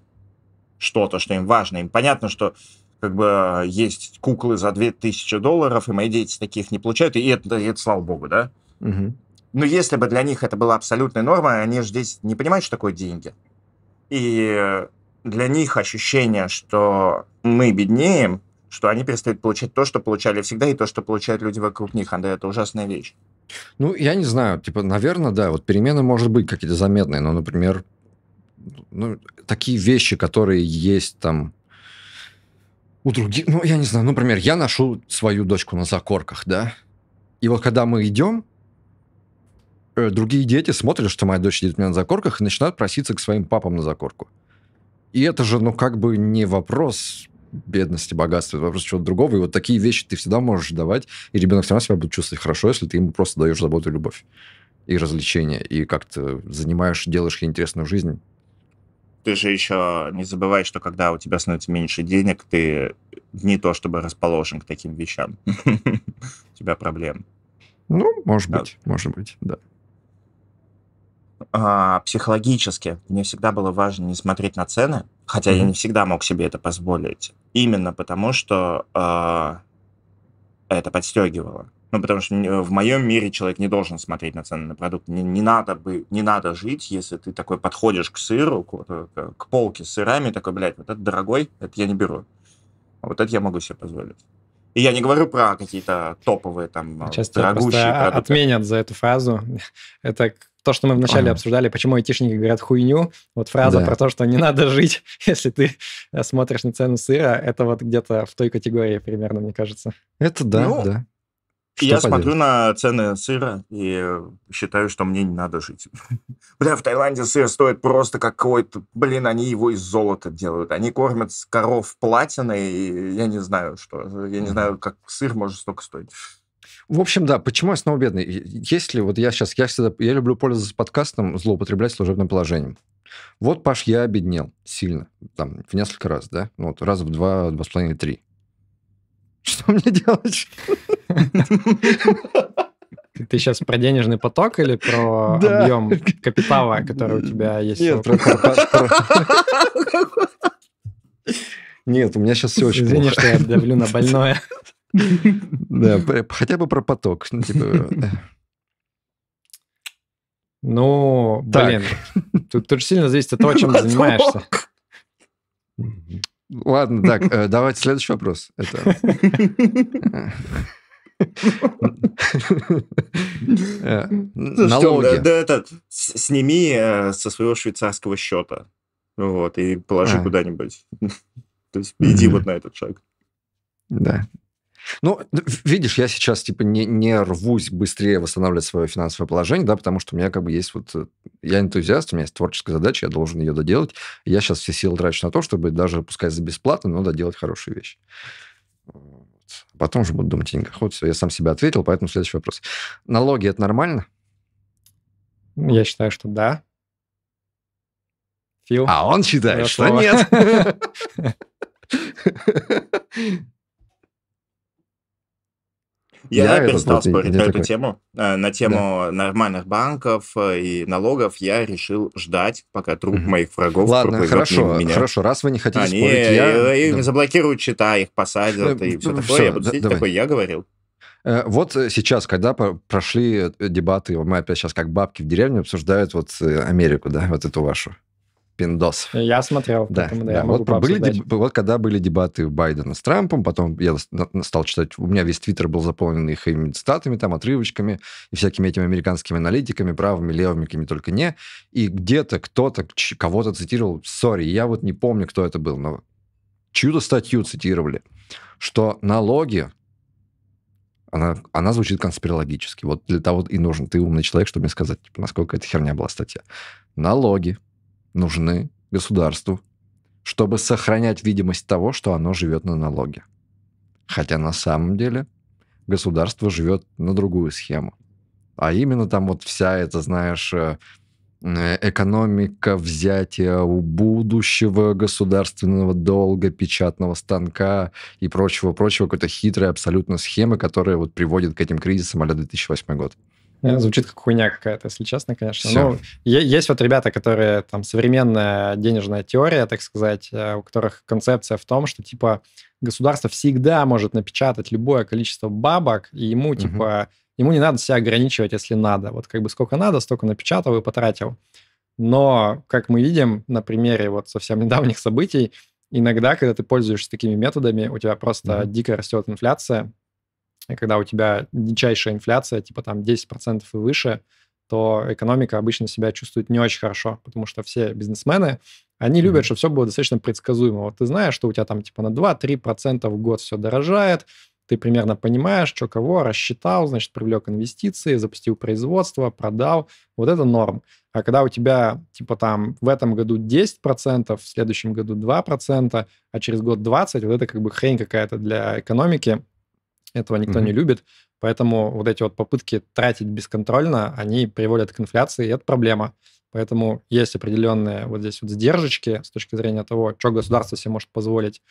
что-то, что им важно. Им понятно, что как бы есть куклы за 2000 долларов, и мои дети таких не получают, и это, это слава богу, да? Угу. Но если бы для них это была абсолютная норма, они же здесь не понимают, что такое деньги. И для них ощущение, что мы беднеем, что они перестают получать то, что получали всегда, и то, что получают люди вокруг них. Андрей, это ужасная вещь. Ну, я не знаю, типа, наверное, да, вот перемены, может быть, какие-то заметные, но, например, ну, такие вещи, которые есть там у других, ну, я не знаю, например, я ношу свою дочку на закорках, да, и вот когда мы идем, Э, другие дети смотрят, что моя дочь сидит у меня на закорках, и начинают проситься к своим папам на закорку. И это же, ну, как бы не вопрос бедности, богатства, это вопрос чего-то другого. И вот такие вещи ты всегда можешь давать, и ребенок все равно себя будет чувствовать хорошо, если ты ему просто даешь заботу и любовь, и развлечения, и как-то занимаешь, делаешь ей интересную жизнь. Ты же еще не забывай, что когда у тебя становится меньше денег, ты не то чтобы расположен к таким вещам. У тебя проблем. Ну, может быть, может быть, да. А, психологически мне всегда было важно не смотреть на цены, хотя mm-hmm. я не всегда мог себе это позволить, именно потому что а, это подстегивало. Ну, потому что в моем мире человек не должен смотреть на цены на продукт. Не, не, надо бы, не надо жить, если ты такой подходишь к сыру, к, к полке с сырами, такой, блядь, вот это дорогой, это я не беру. А вот это я могу себе позволить. И я не говорю про какие-то топовые там а, Сейчас дорогущие просто продукты. отменят за эту фразу. Это то, что мы вначале ага. обсуждали, почему айтишники говорят хуйню, вот фраза да. про то, что не надо жить, если ты э, смотришь на цену сыра, это вот где-то в той категории примерно, мне кажется. Это да, ну, да. Что я поделать? смотрю на цены сыра и считаю, что мне не надо жить. Бля, в Таиланде сыр стоит просто какой-то... Блин, они его из золота делают. Они кормят коров платиной, и я не знаю, что... Я не знаю, как сыр может столько стоить. В общем, да, почему я снова бедный? Если вот я сейчас, я всегда, я люблю пользоваться подкастом, злоупотреблять служебным положением. Вот, Паш, я обеднел сильно, там, в несколько раз, да? Ну вот, раз в два, два с половиной, три. Что мне делать? Ты сейчас про денежный поток или про да. объем капитала, который у тебя есть? Нет, про... Нет, у меня сейчас все очень Извини, плохо. что я давлю на больное. Да, хотя бы про поток. Ну, типа, э. ну блин, тут тоже сильно зависит от того, чем ты занимаешься. Ладно, так, э, давайте следующий вопрос. Э, налоги. Да, этот, сними со своего швейцарского счета. Вот, и положи а. куда-нибудь. То есть иди вот на этот шаг. Да. Ну, видишь, я сейчас, типа, не, не рвусь быстрее восстанавливать свое финансовое положение, да, потому что у меня как бы есть вот... Э, я энтузиаст, у меня есть творческая задача, я должен ее доделать. Я сейчас все силы трачу на то, чтобы даже, пускай за бесплатно, но доделать хорошие вещи. Потом же буду думать о деньгах. Вот я сам себя ответил, поэтому следующий вопрос. Налоги – это нормально? Ну, я считаю, что да. Фил? А он считает, что нет. Я, я перестал это, спорить на эту такой... тему. Э, на тему да. нормальных банков э, и налогов я решил ждать, пока труп моих врагов Ладно, хорошо, меня. хорошо, раз вы не хотите Они, спорить, я... Их э, да. заблокируют чита, их посадят и все, все Я буду да, сидеть давай. такой, я говорил. Вот сейчас, когда прошли дебаты, мы опять сейчас как бабки в деревне обсуждают вот Америку, да, вот эту вашу пиндосов. Я смотрел, да, поэтому да, да. я могу вот, были, вот когда были дебаты Байдена с Трампом, потом я стал читать, у меня весь твиттер был заполнен их именно цитатами, там, отрывочками и всякими этими американскими аналитиками, правыми, левыми, какими только не. И где-то кто-то кого-то цитировал, сори, я вот не помню, кто это был, но чью-то статью цитировали, что налоги она, она звучит конспирологически. Вот для того и нужен ты умный человек, чтобы мне сказать, типа, насколько эта херня была статья. Налоги нужны государству, чтобы сохранять видимость того, что оно живет на налоге. Хотя на самом деле государство живет на другую схему. А именно там вот вся эта, знаешь, э, э, экономика взятия у будущего государственного долга, печатного станка и прочего-прочего, какой-то хитрая абсолютно схема, которая вот приводит к этим кризисам а 2008 год. Э, звучит как хуйня какая-то, если честно, конечно. Ну, есть вот ребята, которые там современная денежная теория, так сказать, э, у которых концепция в том, что типа государство всегда может напечатать любое количество бабок, и ему угу. типа ему не надо себя ограничивать, если надо. Вот как бы сколько надо, столько напечатал и потратил. Но, как мы видим на примере вот совсем недавних событий, иногда, когда ты пользуешься такими методами, у тебя просто mm дико растет инфляция, когда у тебя дичайшая инфляция, типа там 10% и выше, то экономика обычно себя чувствует не очень хорошо, потому что все бизнесмены, они любят, чтобы все было достаточно предсказуемо. Вот ты знаешь, что у тебя там типа на 2-3% в год все дорожает, ты примерно понимаешь, что кого, рассчитал, значит, привлек инвестиции, запустил производство, продал. Вот это норм. А когда у тебя, типа, там, в этом году 10%, в следующем году 2%, а через год 20%, вот это как бы хрень какая-то для экономики. Этого никто mm-hmm. не любит. Поэтому вот эти вот попытки тратить бесконтрольно, они приводят к инфляции, и это проблема. Поэтому есть определенные вот здесь вот сдержечки с точки зрения того, что государство себе может позволить.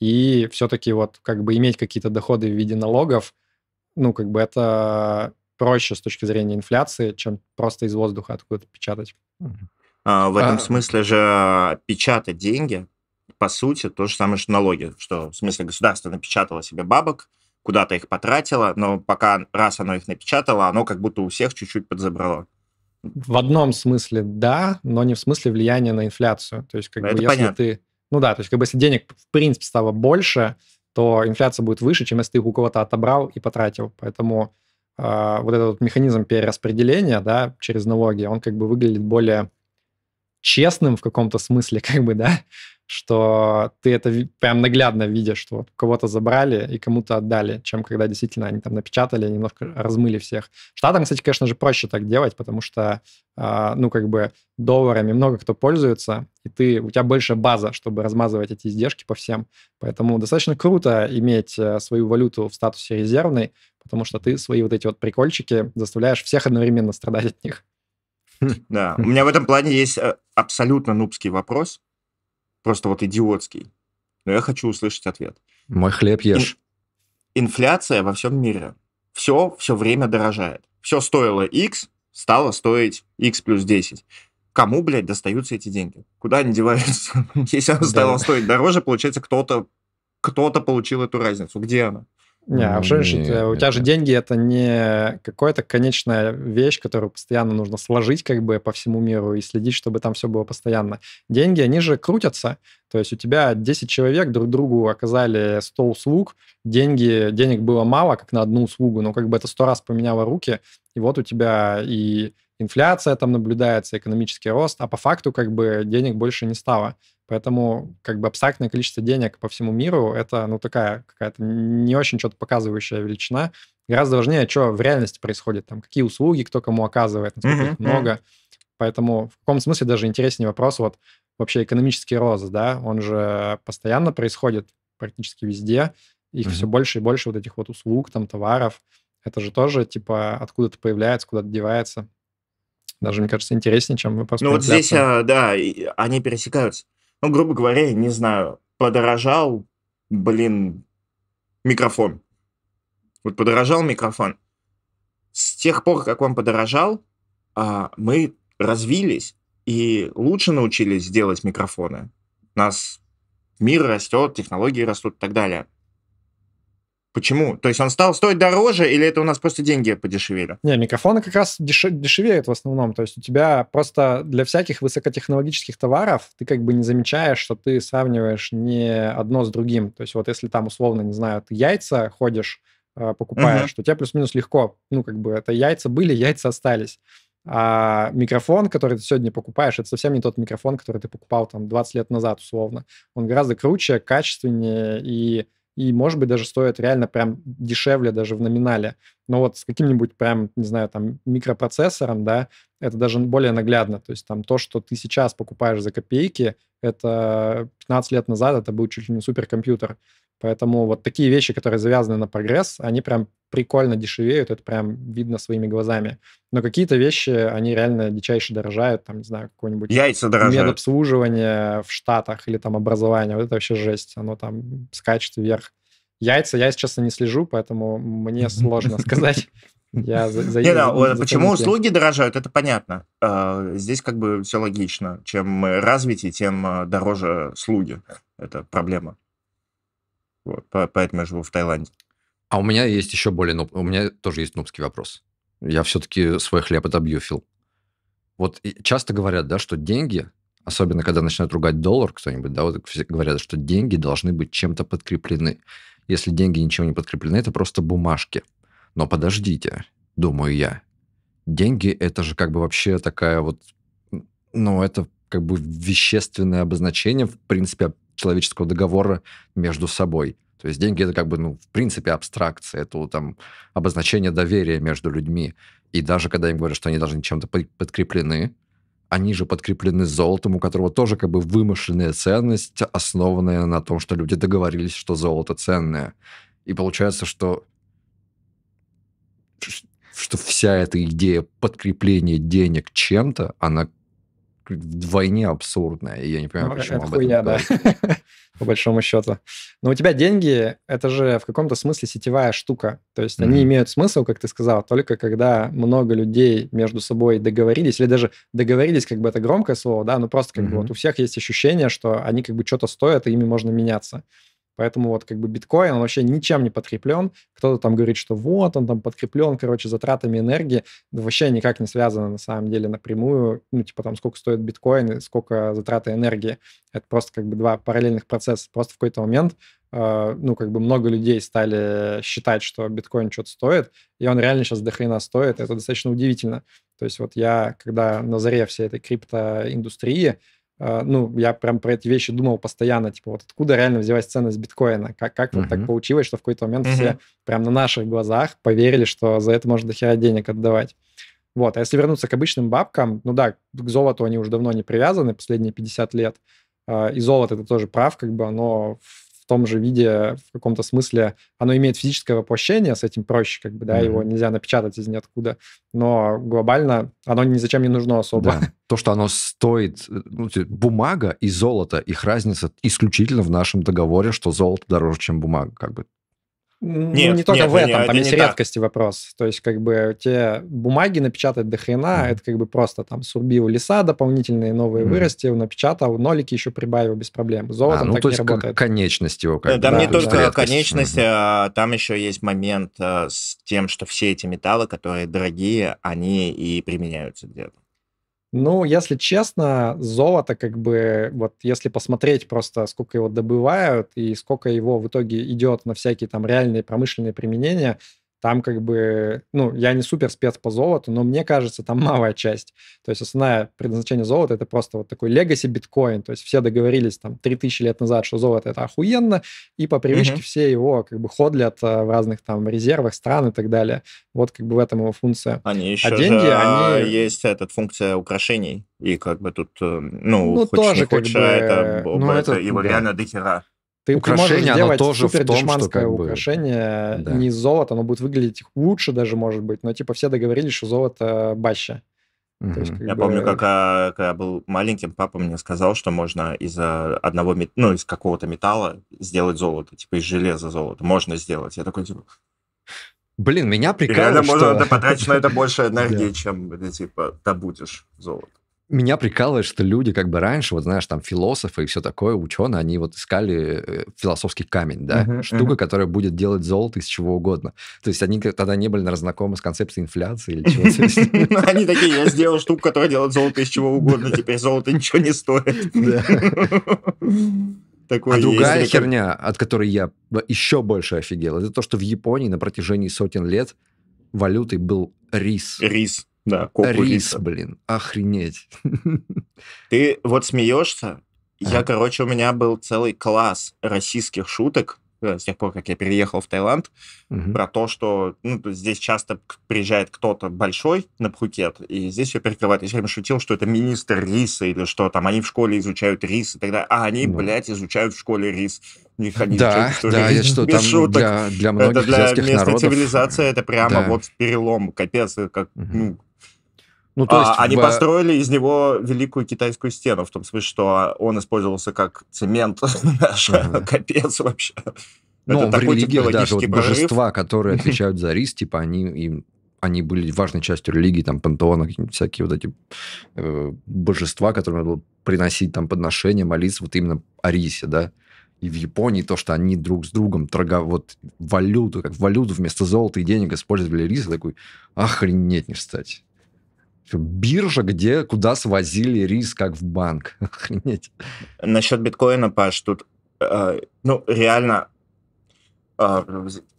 И все-таки вот как бы иметь какие-то доходы в виде налогов, ну как бы это проще с точки зрения инфляции, чем просто из воздуха откуда-то печатать. А, в этом а... смысле же печатать деньги, по сути, то же самое, что налоги. Что в смысле государство напечатало себе бабок, куда-то их потратило, но пока раз оно их напечатало, оно как будто у всех чуть-чуть подзабрало. В одном смысле да, но не в смысле влияния на инфляцию. То есть как но бы если понятно. ты... Ну да, то есть как бы если денег в принципе стало больше, то инфляция будет выше, чем если ты их у кого-то отобрал и потратил. Поэтому э, вот этот вот механизм перераспределения да, через налоги, он как бы выглядит более честным в каком-то смысле, как бы, да, что ты это прям наглядно видишь, что вот кого-то забрали и кому-то отдали, чем когда действительно они там напечатали, немножко размыли всех. Штатам, кстати, конечно же, проще так делать, потому что, э, ну, как бы долларами много кто пользуется, и ты, у тебя больше база, чтобы размазывать эти издержки по всем. Поэтому достаточно круто иметь э, свою валюту в статусе резервной, потому что ты свои вот эти вот прикольчики заставляешь всех одновременно страдать от них. Да, у меня в этом плане есть э, абсолютно нубский вопрос, просто вот идиотский, но я хочу услышать ответ. Мой хлеб ешь. инфляция во всем мире. Все все время дорожает. Все стоило X, стало стоить X плюс 10. Кому, блядь, достаются эти деньги? Куда они деваются? Если она стала стоить дороже, получается, кто-то кто-то получил эту разницу. Где она? Не, а что У тебя же деньги это не какая-то конечная вещь, которую постоянно нужно сложить как бы по всему миру и следить, чтобы там все было постоянно. Деньги, они же крутятся. То есть у тебя 10 человек друг другу оказали 100 услуг, деньги, денег было мало, как на одну услугу, но как бы это сто раз поменяло руки, и вот у тебя и инфляция там наблюдается, экономический рост, а по факту как бы денег больше не стало. Поэтому как бы абстрактное количество денег по всему миру – это ну такая какая-то не очень что-то показывающая величина. Гораздо важнее, что в реальности происходит, там, какие услуги кто кому оказывает, насколько mm-hmm. их много. Поэтому в каком смысле даже интереснее вопрос вот вообще экономический рост, да, он же постоянно происходит практически везде, их mm-hmm. все больше и больше вот этих вот услуг, там, товаров. Это же тоже, типа, откуда-то появляется, куда-то девается. Даже, мне кажется, интереснее, чем вопрос. Ну вот здесь, а, да, они пересекаются ну, грубо говоря, не знаю, подорожал, блин, микрофон. Вот подорожал микрофон. С тех пор, как он подорожал, а, мы развились и лучше научились делать микрофоны. У нас мир растет, технологии растут и так далее. Почему? То есть он стал стоить дороже, или это у нас просто деньги подешевели? Не, микрофоны как раз деш- дешевеют в основном. То есть у тебя просто для всяких высокотехнологических товаров ты как бы не замечаешь, что ты сравниваешь не одно с другим. То есть вот если там условно, не знаю, ты яйца ходишь, э, покупаешь, угу. то тебе плюс-минус легко. Ну, как бы это яйца были, яйца остались. А микрофон, который ты сегодня покупаешь, это совсем не тот микрофон, который ты покупал там 20 лет назад, условно. Он гораздо круче, качественнее и и, может быть, даже стоят реально прям дешевле даже в номинале. Но вот с каким-нибудь прям, не знаю, там микропроцессором, да, это даже более наглядно. То есть там то, что ты сейчас покупаешь за копейки, это 15 лет назад это был чуть ли не суперкомпьютер. Поэтому вот такие вещи, которые завязаны на прогресс, они прям прикольно дешевеют, это прям видно своими глазами. Но какие-то вещи, они реально дичайше дорожают, там, не знаю, какой-нибудь... Яйца дорожают. Медобслуживание в Штатах или там образование, вот это вообще жесть, оно там скачет вверх. Яйца я, если честно, не слежу, поэтому мне сложно сказать. Я за, за, не, да, за, почему за услуги дорожают, это понятно. А, здесь как бы все логично. Чем развитие, тем а, дороже слуги. Это проблема. Вот, поэтому я живу в Таиланде. А у меня есть еще более... Нуб... У меня тоже есть нубский вопрос. Я все-таки свой хлеб отобью, Фил. Вот часто говорят, да, что деньги, особенно когда начинают ругать доллар кто-нибудь, да, вот говорят, что деньги должны быть чем-то подкреплены. Если деньги ничего не подкреплены, это просто бумажки. Но подождите, думаю я. Деньги – это же как бы вообще такая вот... Ну, это как бы вещественное обозначение, в принципе, человеческого договора между собой. То есть деньги это как бы, ну, в принципе, абстракция, это там обозначение доверия между людьми. И даже когда им говорят, что они должны чем-то подкреплены, они же подкреплены золотом, у которого тоже как бы вымышленная ценность, основанная на том, что люди договорились, что золото ценное. И получается, что что вся эта идея подкрепления денег чем-то, она вдвойне абсурдная, и я не понимаю, ну, почему это об хуйня, этом да. По большому счету. Но у тебя деньги, это же в каком-то смысле сетевая штука. То есть mm-hmm. они имеют смысл, как ты сказал, только когда много людей между собой договорились, или даже договорились, как бы это громкое слово, да, но просто как mm-hmm. бы вот у всех есть ощущение, что они как бы что-то стоят, и ими можно меняться. Поэтому вот как бы биткоин, он вообще ничем не подкреплен. Кто-то там говорит, что вот, он там подкреплен, короче, затратами энергии. вообще никак не связано на самом деле напрямую. Ну, типа там сколько стоит биткоин и сколько затраты энергии. Это просто как бы два параллельных процесса. Просто в какой-то момент э, ну, как бы много людей стали считать, что биткоин что-то стоит, и он реально сейчас дохрена стоит. Это достаточно удивительно. То есть вот я, когда на заре всей этой криптоиндустрии, а, ну, я прям про эти вещи думал постоянно, типа, вот откуда реально взялась ценность биткоина? Как, как uh-huh. вот так получилось, что в какой-то момент uh-huh. все прям на наших глазах поверили, что за это можно дохера денег отдавать? Вот, а если вернуться к обычным бабкам, ну да, к золоту они уже давно не привязаны, последние 50 лет, а, и золото это тоже прав, как бы оно в в том же виде, в каком-то смысле, оно имеет физическое воплощение, с этим проще, как бы, да, mm-hmm. его нельзя напечатать из ниоткуда, но глобально оно ни зачем не нужно особо. Да. То, что оно стоит, э, ну, бумага и золото, их разница исключительно в нашем договоре, что золото дороже, чем бумага, как бы нет, ну, не только нет, в этом, нет, там не, есть не редкости так. вопрос. То есть, как бы, те бумаги напечатать до хрена, mm-hmm. это как бы просто там сурбил леса, дополнительные новые mm-hmm. вырастил, напечатал, нолики еще прибавил без проблем. Золото а, ну, так то есть не работает. конечность его как да, Там да, не только да. конечность, mm-hmm. а, там еще есть момент а, с тем, что все эти металлы, которые дорогие, они и применяются где-то. Ну, если честно, золото как бы, вот если посмотреть просто, сколько его добывают и сколько его в итоге идет на всякие там реальные промышленные применения, там как бы, ну, я не супер спец по золоту, но мне кажется, там малая часть. То есть основное предназначение золота это просто вот такой легаси биткоин. То есть все договорились там 3000 лет назад, что золото это охуенно, и по привычке mm-hmm. все его как бы ходлят э, в разных там резервах стран и так далее. Вот как бы в этом его функция. Они еще а деньги, же, они... есть эта функция украшений. И как бы тут, э, ну, ну хочешь тоже, не хочешь, как бы, это, ну, это, это его да. реально дохера. Ты, украшение, ты оно тоже супер в том, что как бы... украшение да. не золото, оно будет выглядеть лучше даже, может быть, но типа все договорились, что золото баща. Есть, я бы... помню, как а, когда я был маленьким, папа мне сказал, что можно из а, одного, мет... ну, из какого-то металла сделать золото, типа из железа золото, можно сделать. Я такой, типа... Блин, меня прикалывает, Реально можно потратить на это больше энергии, чем, типа, добудешь золото меня прикалывает, что люди как бы раньше, вот знаешь, там философы и все такое, ученые, они вот искали э, философский камень, да, uh-huh, штука, uh-huh. которая будет делать золото из чего угодно. То есть они тогда не были знакомы с концепцией инфляции или чего-то. Ну, они такие, я сделал штуку, которая делает золото из чего угодно, теперь золото ничего не стоит. Такое а другая есть, херня, от которой я еще больше офигел, это то, что в Японии на протяжении сотен лет валютой был рис. Рис. Да, копу Рис, риса. блин, охренеть. Ты вот смеешься? Я, короче, у меня был целый класс российских шуток э, с тех пор, как я переехал в Таиланд, угу. про то, что ну, здесь часто приезжает кто-то большой на Пхукет, и здесь все перекрывают. Я все время шутил, что это министр риса или что там, они в школе изучают рис и так далее, а они, да. Ну. блядь, изучают в школе рис. Не ходи, да, что да, я что, там шуток. Для, для многих это для местной народов. цивилизации это прямо да. вот перелом, капец, как, угу. ну, ну, то а, есть, а, в... Они построили из него великую китайскую стену, в том смысле, что он использовался как цемент наш. Капец вообще. Ну, в религиях даже вот божества, которые отвечают за рис, типа они им они были важной частью религии, там, пантеона, всякие вот эти э, божества, которые надо было приносить, там, подношения, молиться, вот именно о рисе, да. И в Японии то, что они друг с другом торговали, вот валюту, как валюту вместо золота и денег использовали рис, такой, охренеть не встать биржа, где куда свозили рис, как в банк. Охренеть. Насчет биткоина, Паш, тут э, ну, реально э,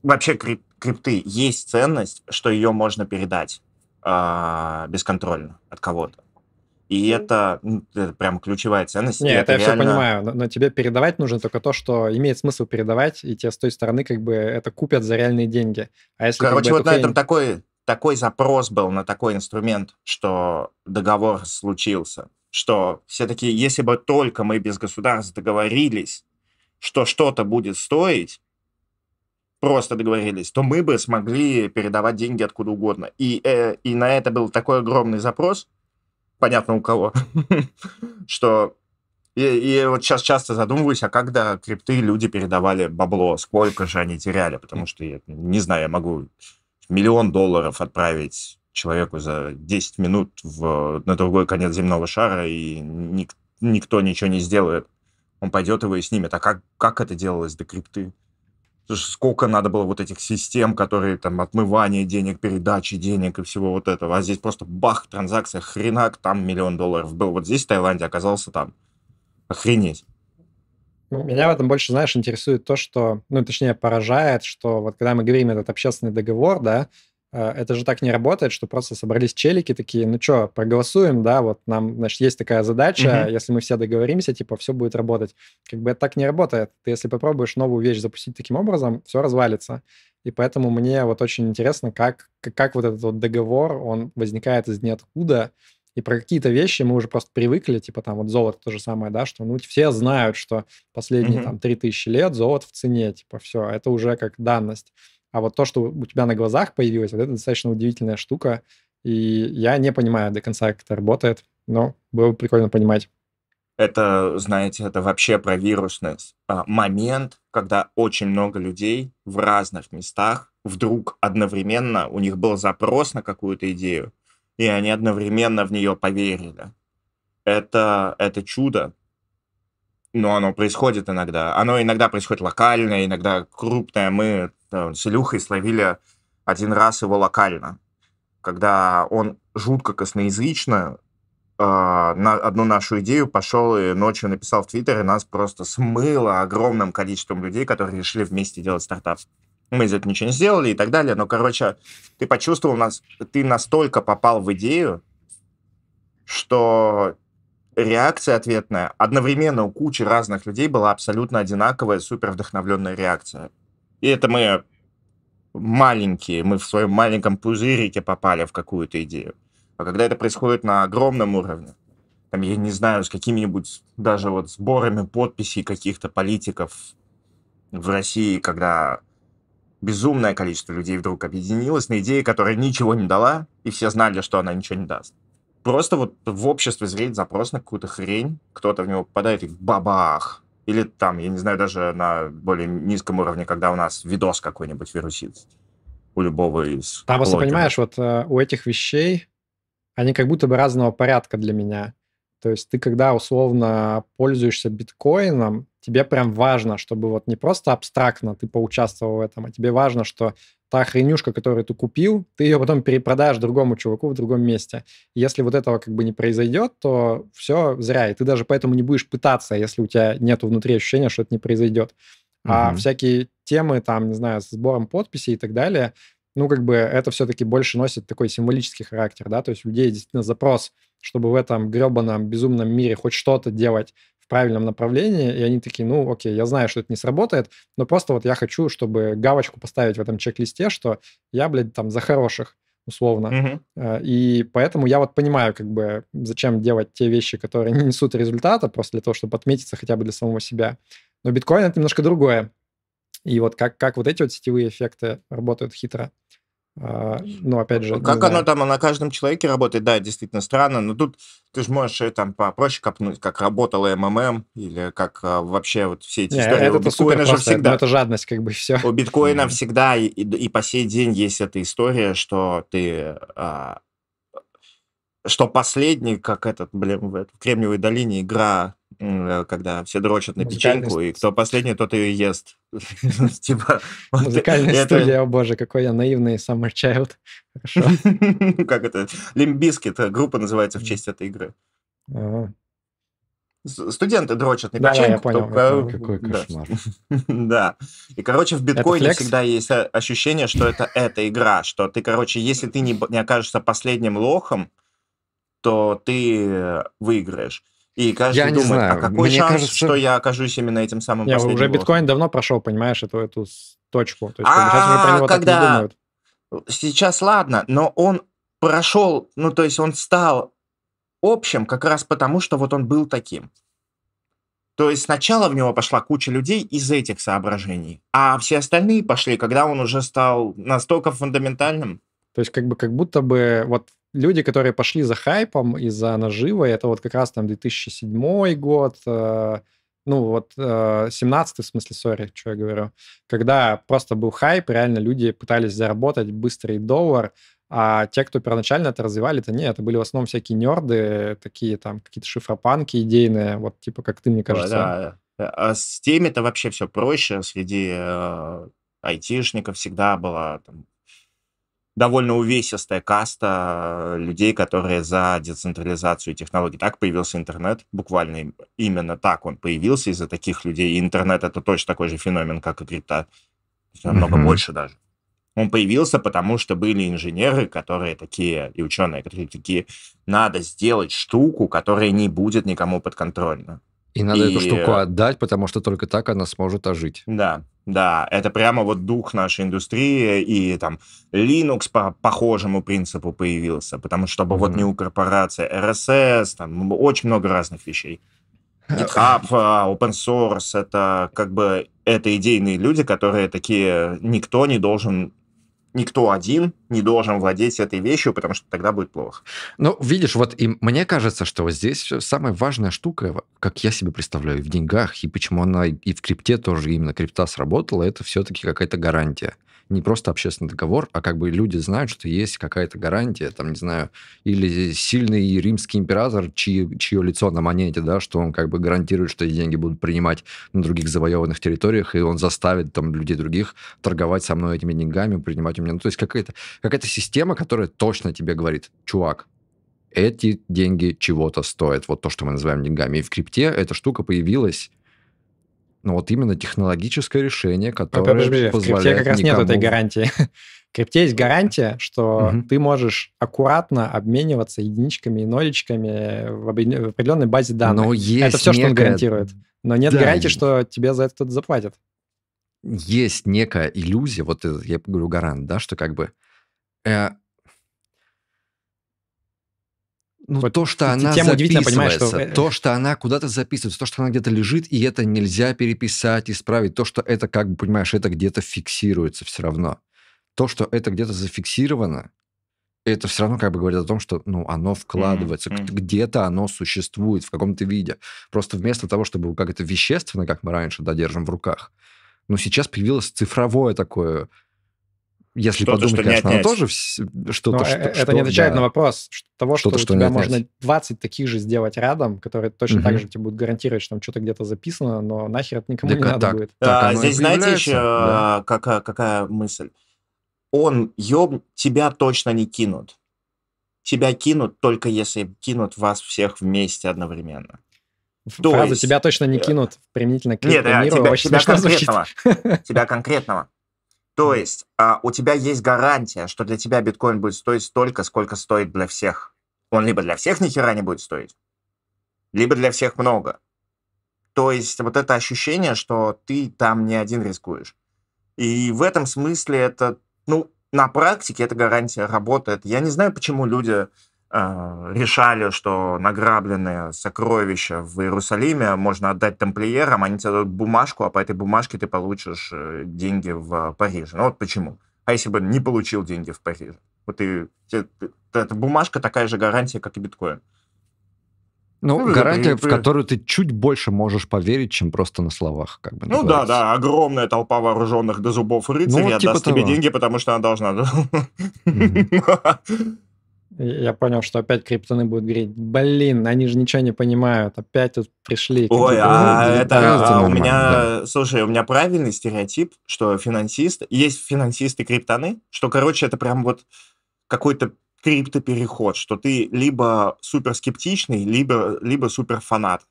вообще крип крипты есть ценность, что ее можно передать э, бесконтрольно от кого-то. И это, это прям ключевая ценность. Нет, это, я реально... все понимаю, но, но тебе передавать нужно только то, что имеет смысл передавать, и тебе с той стороны как бы это купят за реальные деньги. А если Короче, как бы, вот на этом такой такой запрос был на такой инструмент, что договор случился. Что все-таки, если бы только мы без государств договорились, что что-то будет стоить, просто договорились, то мы бы смогли передавать деньги откуда угодно. И, э, и на это был такой огромный запрос, понятно у кого, что и, и вот сейчас часто задумываюсь, а когда крипты люди передавали бабло, сколько же они теряли, потому что я не знаю, я могу миллион долларов отправить человеку за 10 минут в, на другой конец земного шара, и ник, никто ничего не сделает. Он пойдет его и снимет. А как, как это делалось до крипты? Сколько надо было вот этих систем, которые там отмывание денег, передачи денег и всего вот этого. А здесь просто бах, транзакция, хренак, там миллион долларов был. Вот здесь в Таиланде оказался там. Охренеть. Ну, меня в этом больше, знаешь, интересует то, что, ну, точнее, поражает, что вот когда мы говорим этот общественный договор, да, э, это же так не работает, что просто собрались челики такие, ну что, проголосуем, да, вот нам, значит, есть такая задача, угу. если мы все договоримся, типа, все будет работать. Как бы это так не работает. Ты если попробуешь новую вещь запустить таким образом, все развалится. И поэтому мне вот очень интересно, как, как, как вот этот вот договор, он возникает из ниоткуда, и про какие-то вещи мы уже просто привыкли, типа там вот золото то же самое, да, что ну все знают, что последние mm-hmm. там 3000 лет золото в цене, типа все, а это уже как данность. А вот то, что у тебя на глазах появилось, вот это достаточно удивительная штука, и я не понимаю до конца, как это работает, но было бы прикольно понимать. Это, знаете, это вообще про вирусность а, момент, когда очень много людей в разных местах вдруг одновременно у них был запрос на какую-то идею, и они одновременно в нее поверили. Это, это чудо, но оно происходит иногда. Оно иногда происходит локально, иногда крупное. Мы там, э, с Илюхой словили один раз его локально, когда он жутко косноязычно э, на одну нашу идею пошел и ночью написал в Твиттере нас просто смыло огромным количеством людей, которые решили вместе делать стартап мы из этого ничего не сделали и так далее. Но, короче, ты почувствовал нас, ты настолько попал в идею, что реакция ответная одновременно у кучи разных людей была абсолютно одинаковая, супер вдохновленная реакция. И это мы маленькие, мы в своем маленьком пузырике попали в какую-то идею. А когда это происходит на огромном уровне, там, я не знаю, с какими-нибудь даже вот сборами подписей каких-то политиков в России, когда безумное количество людей вдруг объединилось на идее, которая ничего не дала, и все знали, что она ничего не даст. Просто вот в обществе зреет запрос на какую-то хрень, кто-то в него попадает и бабах. Или там, я не знаю, даже на более низком уровне, когда у нас видос какой-нибудь вирусит у любого из Там, блогеров. понимаешь, вот э, у этих вещей, они как будто бы разного порядка для меня. То есть ты, когда условно пользуешься биткоином, тебе прям важно, чтобы вот не просто абстрактно ты поучаствовал в этом, а тебе важно, что та хренюшка, которую ты купил, ты ее потом перепродашь другому чуваку в другом месте. Если вот этого как бы не произойдет, то все зря, и ты даже поэтому не будешь пытаться, если у тебя нет внутри ощущения, что это не произойдет. Угу. А всякие темы, там, не знаю, с сбором подписей и так далее, ну, как бы это все-таки больше носит такой символический характер, да, то есть у людей действительно запрос, чтобы в этом гребаном безумном мире хоть что-то делать, в правильном направлении, и они такие, ну, окей, я знаю, что это не сработает, но просто вот я хочу, чтобы галочку поставить в этом чек-листе, что я, блядь, там за хороших условно. Угу. И поэтому я вот понимаю, как бы, зачем делать те вещи, которые не несут результата, просто для того, чтобы отметиться хотя бы для самого себя. Но биткоин — это немножко другое. И вот как, как вот эти вот сетевые эффекты работают хитро. А, ну, опять же... Как оно знаю. там на каждом человеке работает, да, действительно странно, но тут ты же можешь там попроще копнуть, как работала МММ, или как а, вообще вот все эти не, истории. Это, у биткоина же просто, всегда... Ну, это жадность, как бы, все. У биткоина mm. всегда, и, и по сей день есть эта история, что ты... А, что последний, как этот, блин, в Кремниевой долине игра Э, когда все дрочат на печеньку, и кто последний, тот ее ест. Типа... Музыкальная студия, о боже, какой я наивный Summer Child. Хорошо. Как это? Лимбискет, э, группа называется в честь этой игры. Студенты дрочат на печеньку. Да, я понял. Какой кошмар. Да. И, короче, в биткоине всегда есть э, ощущение, что это эта игра, что ты, короче, если ты не окажешься последним лохом, то ты выиграешь. И каждый я думает, не а знаю. а какой Мне шанс, кажется... что я окажусь именно этим самым не, Уже биткоин давно прошел, понимаешь, эту, эту точку. То есть, а, сейчас уже про а, него когда... так не думают. Сейчас ладно, но он прошел, ну то есть он стал общим как раз потому, что вот он был таким. То есть сначала в него пошла куча людей из этих соображений, а все остальные пошли, когда он уже стал настолько фундаментальным, то есть как бы как будто бы вот люди, которые пошли за хайпом и за наживой, это вот как раз там 2007 год, э, ну вот э, 17 в смысле, сори, что я говорю, когда просто был хайп, реально люди пытались заработать быстрый доллар, а те, кто первоначально это развивали, это не, это были в основном всякие нерды, такие там какие-то шифропанки идейные, вот типа как ты, мне кажется. Да, да. А с теми-то вообще все проще, среди э, айтишников всегда было. там, довольно увесистая каста э, людей, которые за децентрализацию технологий. Так появился интернет, буквально именно так он появился из-за таких людей. И интернет — это точно такой же феномен, как и крипта. Намного mm-hmm. больше даже. Он появился, потому что были инженеры, которые такие, и ученые, которые такие, надо сделать штуку, которая не будет никому подконтрольна. И надо и... эту штуку отдать, потому что только так она сможет ожить. Да, да, это прямо вот дух нашей индустрии, и там Linux по похожему принципу появился, потому что чтобы mm-hmm. вот не у корпорации RSS, там ну, очень много разных вещей. GitHub, а, open source, это как бы это идейные люди, которые такие, никто не должен никто один не должен владеть этой вещью, потому что тогда будет плохо. Ну, видишь, вот и мне кажется, что вот здесь самая важная штука, как я себе представляю, в деньгах, и почему она и в крипте тоже именно крипта сработала, это все-таки какая-то гарантия не просто общественный договор, а как бы люди знают, что есть какая-то гарантия, там, не знаю, или сильный римский император, чьи, чье лицо на монете, да, что он как бы гарантирует, что эти деньги будут принимать на других завоеванных территориях, и он заставит там людей других торговать со мной этими деньгами, принимать у меня. Ну, то есть какая-то какая система, которая точно тебе говорит, чувак, эти деньги чего-то стоят. Вот то, что мы называем деньгами. И в крипте эта штука появилась ну вот именно технологическое решение, которое Подожди, позволяет в крипте как раз никому... нет этой гарантии. В крипте есть гарантия, что угу. ты можешь аккуратно обмениваться единичками и нолечками в определенной базе данных. Но есть это все, некая... что он гарантирует. Но нет да. гарантии, что тебе за это кто-то заплатит. Есть некая иллюзия, вот я говорю гарант, да, что как бы э, ну, вот то, что она тема записывается, что... то, что она куда-то записывается, то, что она где-то лежит, и это нельзя переписать, исправить. То, что это, как бы, понимаешь, это где-то фиксируется все равно. То, что это где-то зафиксировано, это все равно как бы говорит о том, что ну, оно вкладывается, mm-hmm. где-то оно существует в каком-то виде. Просто вместо того, чтобы как это вещественно, как мы раньше додержим да, в руках, но сейчас появилось цифровое такое если что-то, подумать, что конечно, оно тоже что-то... Что, э, это что, не отвечает да. на вопрос того, что, что у что тебя можно отнять. 20 таких же сделать рядом, которые точно угу. так же тебе будут гарантировать, что там что-то где-то записано, но нахер это никому так, не а надо так, будет. Так а, здесь знаете еще да. какая, какая мысль? Он, ёб, тебя точно не кинут. Тебя кинут только если кинут вас всех вместе одновременно. То есть... тебя точно не э, кинут применительно к Нет, да, э, тебя, тебя конкретного. Тебя конкретного. То есть а, у тебя есть гарантия, что для тебя биткоин будет стоить столько, сколько стоит для всех. Он либо для всех ни хера не будет стоить, либо для всех много. То есть вот это ощущение, что ты там не один рискуешь. И в этом смысле это, ну, на практике эта гарантия работает. Я не знаю, почему люди Э, решали, что награбленные сокровища в Иерусалиме можно отдать тамплиерам, они тебе дадут бумажку, а по этой бумажке ты получишь э, деньги в э, Париже. Ну вот почему. А если бы не получил деньги в Париже? Вот и эта бумажка такая же гарантия, как и биткоин. Ну, ну гарантия, при... в которую ты чуть больше можешь поверить, чем просто на словах. Как бы, ну да, да, огромная толпа вооруженных до зубов рыцарей ну, вот, типа отдаст того. тебе деньги, потому что она должна. Mm -hmm. Я понял, что опять криптоны будут говорить, блин, они же ничего не понимают, опять тут пришли. Ой, а это а у меня, да. слушай, у меня правильный стереотип, что финансисты, есть финансисты криптоны, что, короче, это прям вот какой-то криптопереход, что ты либо супер скептичный, либо, либо супер фанат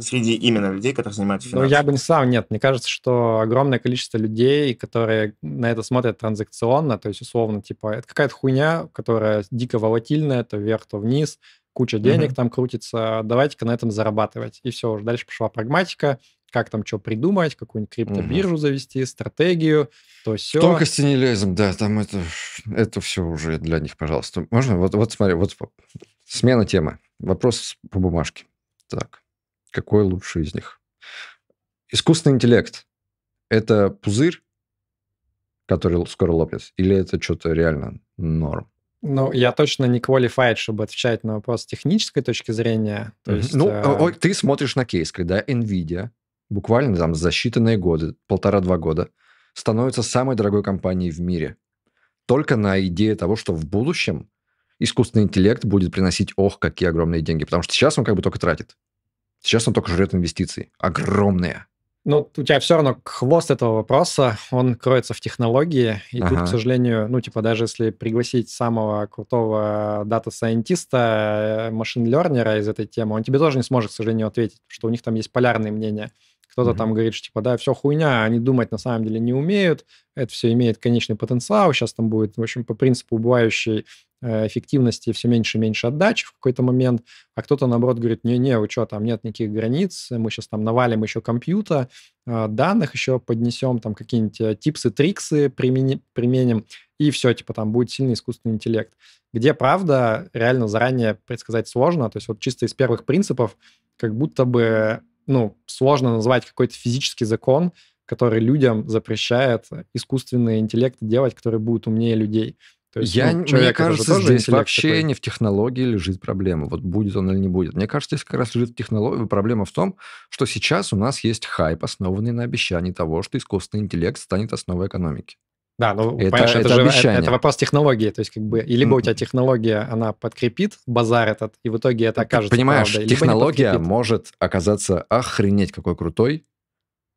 среди именно людей, которые занимаются финансами? Ну, я бы не сам, нет. Мне кажется, что огромное количество людей, которые на это смотрят транзакционно, то есть условно, типа, это какая-то хуйня, которая дико волатильная, то вверх, то вниз, куча денег mm-hmm. там крутится, давайте-ка на этом зарабатывать. И все, уже дальше пошла прагматика, как там что придумать, какую-нибудь криптобиржу угу. завести, стратегию, то все. Тонкости не лезем, да, там это, это все уже для них, пожалуйста. Можно? Вот, вот смотри, вот смена темы. Вопрос по бумажке. Так, какой лучше из них. Искусственный интеллект – это пузырь, который скоро лопнет, или это что-то реально норм? Ну, я точно не qualified, чтобы отвечать на вопрос с технической точки зрения. То есть, ну, э... ты смотришь на кейс, когда NVIDIA буквально там за считанные годы, полтора-два года, становится самой дорогой компанией в мире. Только на идее того, что в будущем искусственный интеллект будет приносить, ох, какие огромные деньги. Потому что сейчас он как бы только тратит. Сейчас он только жрет инвестиции. Огромные. Ну, у тебя все равно хвост этого вопроса, он кроется в технологии. И ага. тут, к сожалению, ну, типа, даже если пригласить самого крутого дата-сайентиста, э, машин-лернера из этой темы, он тебе тоже не сможет, к сожалению, ответить, что у них там есть полярные мнения. Кто-то mm-hmm. там говорит, что типа, да, все хуйня, а они думать на самом деле не умеют, это все имеет конечный потенциал, сейчас там будет, в общем, по принципу убывающей э, эффективности все меньше и меньше отдачи в какой-то момент, а кто-то, наоборот, говорит, не-не, вы что, там нет никаких границ, мы сейчас там навалим еще компьютер, э, данных еще поднесем, там какие-нибудь э, типсы, триксы примени, применим, и все, типа там будет сильный искусственный интеллект. Где, правда, реально заранее предсказать сложно, то есть вот чисто из первых принципов, как будто бы ну, сложно назвать какой-то физический закон, который людям запрещает э, искусственный интеллект делать, который будет умнее людей. То есть, я, ну, мне кажется, тоже здесь вообще такой. не в технологии лежит проблема. Вот будет он или не будет. Мне кажется, здесь как раз лежит технология. Проблема в том, что сейчас у нас есть хайп, основанный на обещании того, что искусственный интеллект станет основой экономики. Да, ну, это, понимаешь, это, это же обещание. это вопрос технологии, то есть как бы, либо у тебя технология, она подкрепит базар этот, и в итоге это ну, окажется понимаешь, правдой, технология может оказаться охренеть какой крутой,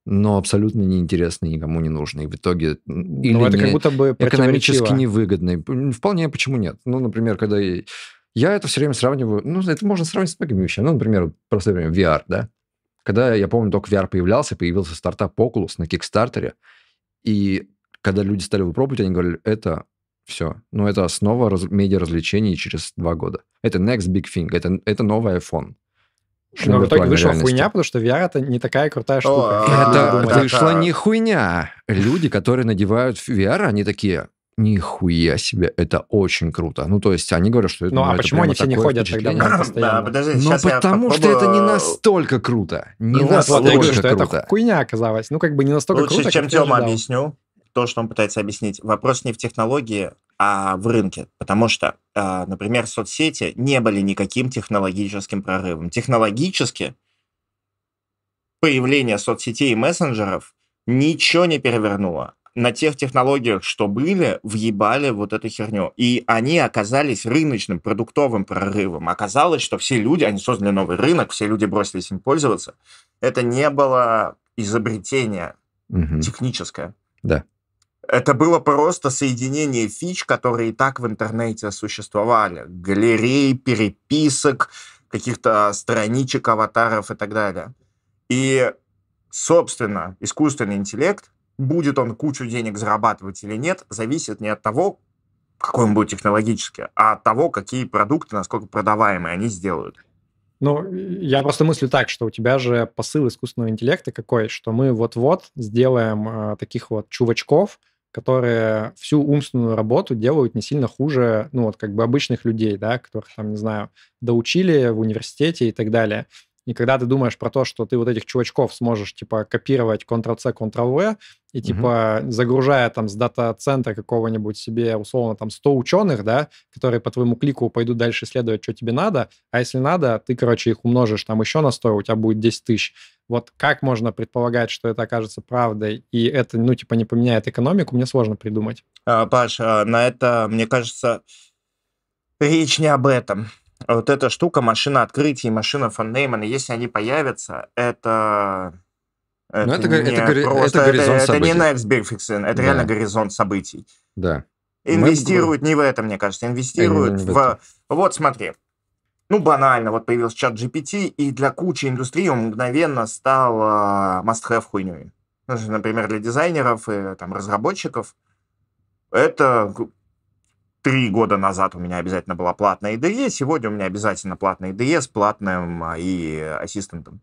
но абсолютно неинтересный, никому не нужный. В итоге ну, или это не, как будто бы экономически невыгодный. Вполне, почему нет? Ну, например, когда я, это все время сравниваю, ну, это можно сравнить с многими вещами. Ну, например, просто время VR, да? Когда, я помню, только VR появлялся, появился стартап Oculus на Кикстартере, и когда люди стали его пробовать, они говорили, это все. но ну, это основа раз... медиа-развлечений через два года. Это next big thing, это, это новый iPhone. Но ну, в итоге вышла реальности. хуйня, потому что VR это не такая крутая штука. это вышла не хуйня. Люди, которые надевают VR, они такие, нихуя себе, это очень круто. Ну, то есть они говорят, что это... Ну, а ну, почему они все не ходят тогда постоянно? Да, потому что это не настолько круто. Не настолько вот, круто. это хуйня оказалась. Ну, как бы не настолько круто. Лучше, чем Тёма объясню то, что он пытается объяснить. Вопрос не в технологии, а в рынке. Потому что, а, например, соцсети не были никаким технологическим прорывом. Технологически появление соцсетей и мессенджеров ничего не перевернуло. На тех технологиях, что были, въебали вот эту херню. И они оказались рыночным, продуктовым прорывом. Оказалось, что все люди, они создали новый рынок, все люди бросились им пользоваться. Это не было изобретение угу. техническое. Да. Это было просто соединение фич, которые и так в интернете существовали. Галерей, переписок, каких-то страничек, аватаров и так далее. И, собственно, искусственный интеллект, будет он кучу денег зарабатывать или нет, зависит не от того, какой он будет технологически, а от того, какие продукты, насколько продаваемые они сделают. Ну, я просто мыслю так, что у тебя же посыл искусственного интеллекта какой, что мы вот-вот сделаем э, таких вот чувачков, которые всю умственную работу делают не сильно хуже, ну, вот как бы обычных людей, да, которых там, не знаю, доучили в университете и так далее. И когда ты думаешь про то, что ты вот этих чувачков сможешь, типа, копировать Ctrl-C, Ctrl-V, и, угу. типа, загружая там с дата-центра какого-нибудь себе, условно, там 100 ученых, да, которые по твоему клику пойдут дальше исследовать, что тебе надо, а если надо, ты, короче, их умножишь там еще на 100, у тебя будет 10 тысяч. Вот как можно предполагать, что это окажется правдой, и это, ну, типа, не поменяет экономику, мне сложно придумать. А, Паш, а, на это, мне кажется, речь не об этом. А вот эта штука, машина открытий, машина фон Неймана, если они появятся, это... Ну, это, это, не это, просто, это горизонт это, событий. Это не Next Big Fixing, это да. реально горизонт событий. Да. Инвестируют Мы... не в это, мне кажется, инвестируют в... в... Вот смотри, ну банально, вот появился чат GPT, и для кучи индустрии он мгновенно стал а, must-have хуйней. Ну, например, для дизайнеров и там, разработчиков это три года назад у меня обязательно была платная IDE, сегодня у меня обязательно платная IDE с платным а, и ассистентом.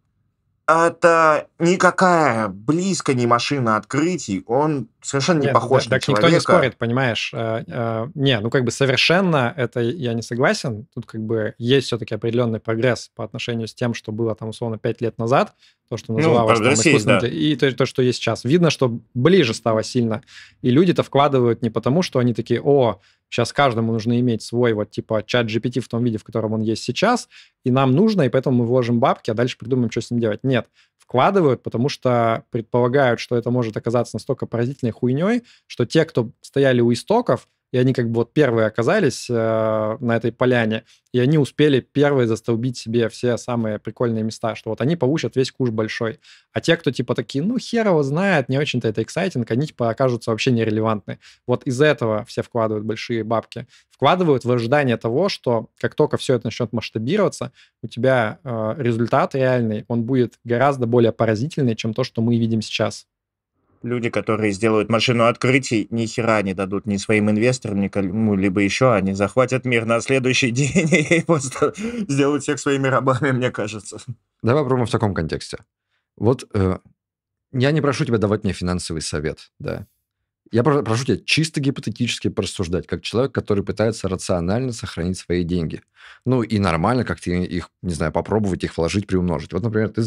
Это никакая близко не машина открытий, он совершенно не похож да, на так человека. никто не спорит, понимаешь? Э, э, не, ну как бы совершенно это я не согласен. Тут как бы есть все-таки определенный прогресс по отношению с тем, что было там условно 5 лет назад, то, что ну, называлось ну, там, есть, да. и то, то, что есть сейчас. Видно, что ближе стало сильно. И люди-то вкладывают не потому, что они такие, о, Сейчас каждому нужно иметь свой вот типа чат GPT в том виде, в котором он есть сейчас, и нам нужно, и поэтому мы вложим бабки, а дальше придумаем, что с ним делать. Нет, вкладывают, потому что предполагают, что это может оказаться настолько поразительной хуйней, что те, кто стояли у истоков, и они как бы вот первые оказались э, на этой поляне, и они успели первые застолбить себе все самые прикольные места, что вот они получат весь куш большой. А те, кто типа такие, ну, хер его знает, не очень-то это эксайтинг, они типа окажутся вообще нерелевантны. Вот из этого все вкладывают большие бабки. Вкладывают в ожидание того, что как только все это начнет масштабироваться, у тебя э, результат реальный, он будет гораздо более поразительный, чем то, что мы видим сейчас люди, которые сделают машину открытий, ни хера не дадут ни своим инвесторам, ни кому-либо еще. Они захватят мир на следующий день и просто сделают всех своими рабами, мне кажется. Давай попробуем в таком контексте. Вот э, я не прошу тебя давать мне финансовый совет, да. Я прошу тебя чисто гипотетически порассуждать, как человек, который пытается рационально сохранить свои деньги. Ну и нормально как-то их, не знаю, попробовать их вложить, приумножить. Вот, например, ты,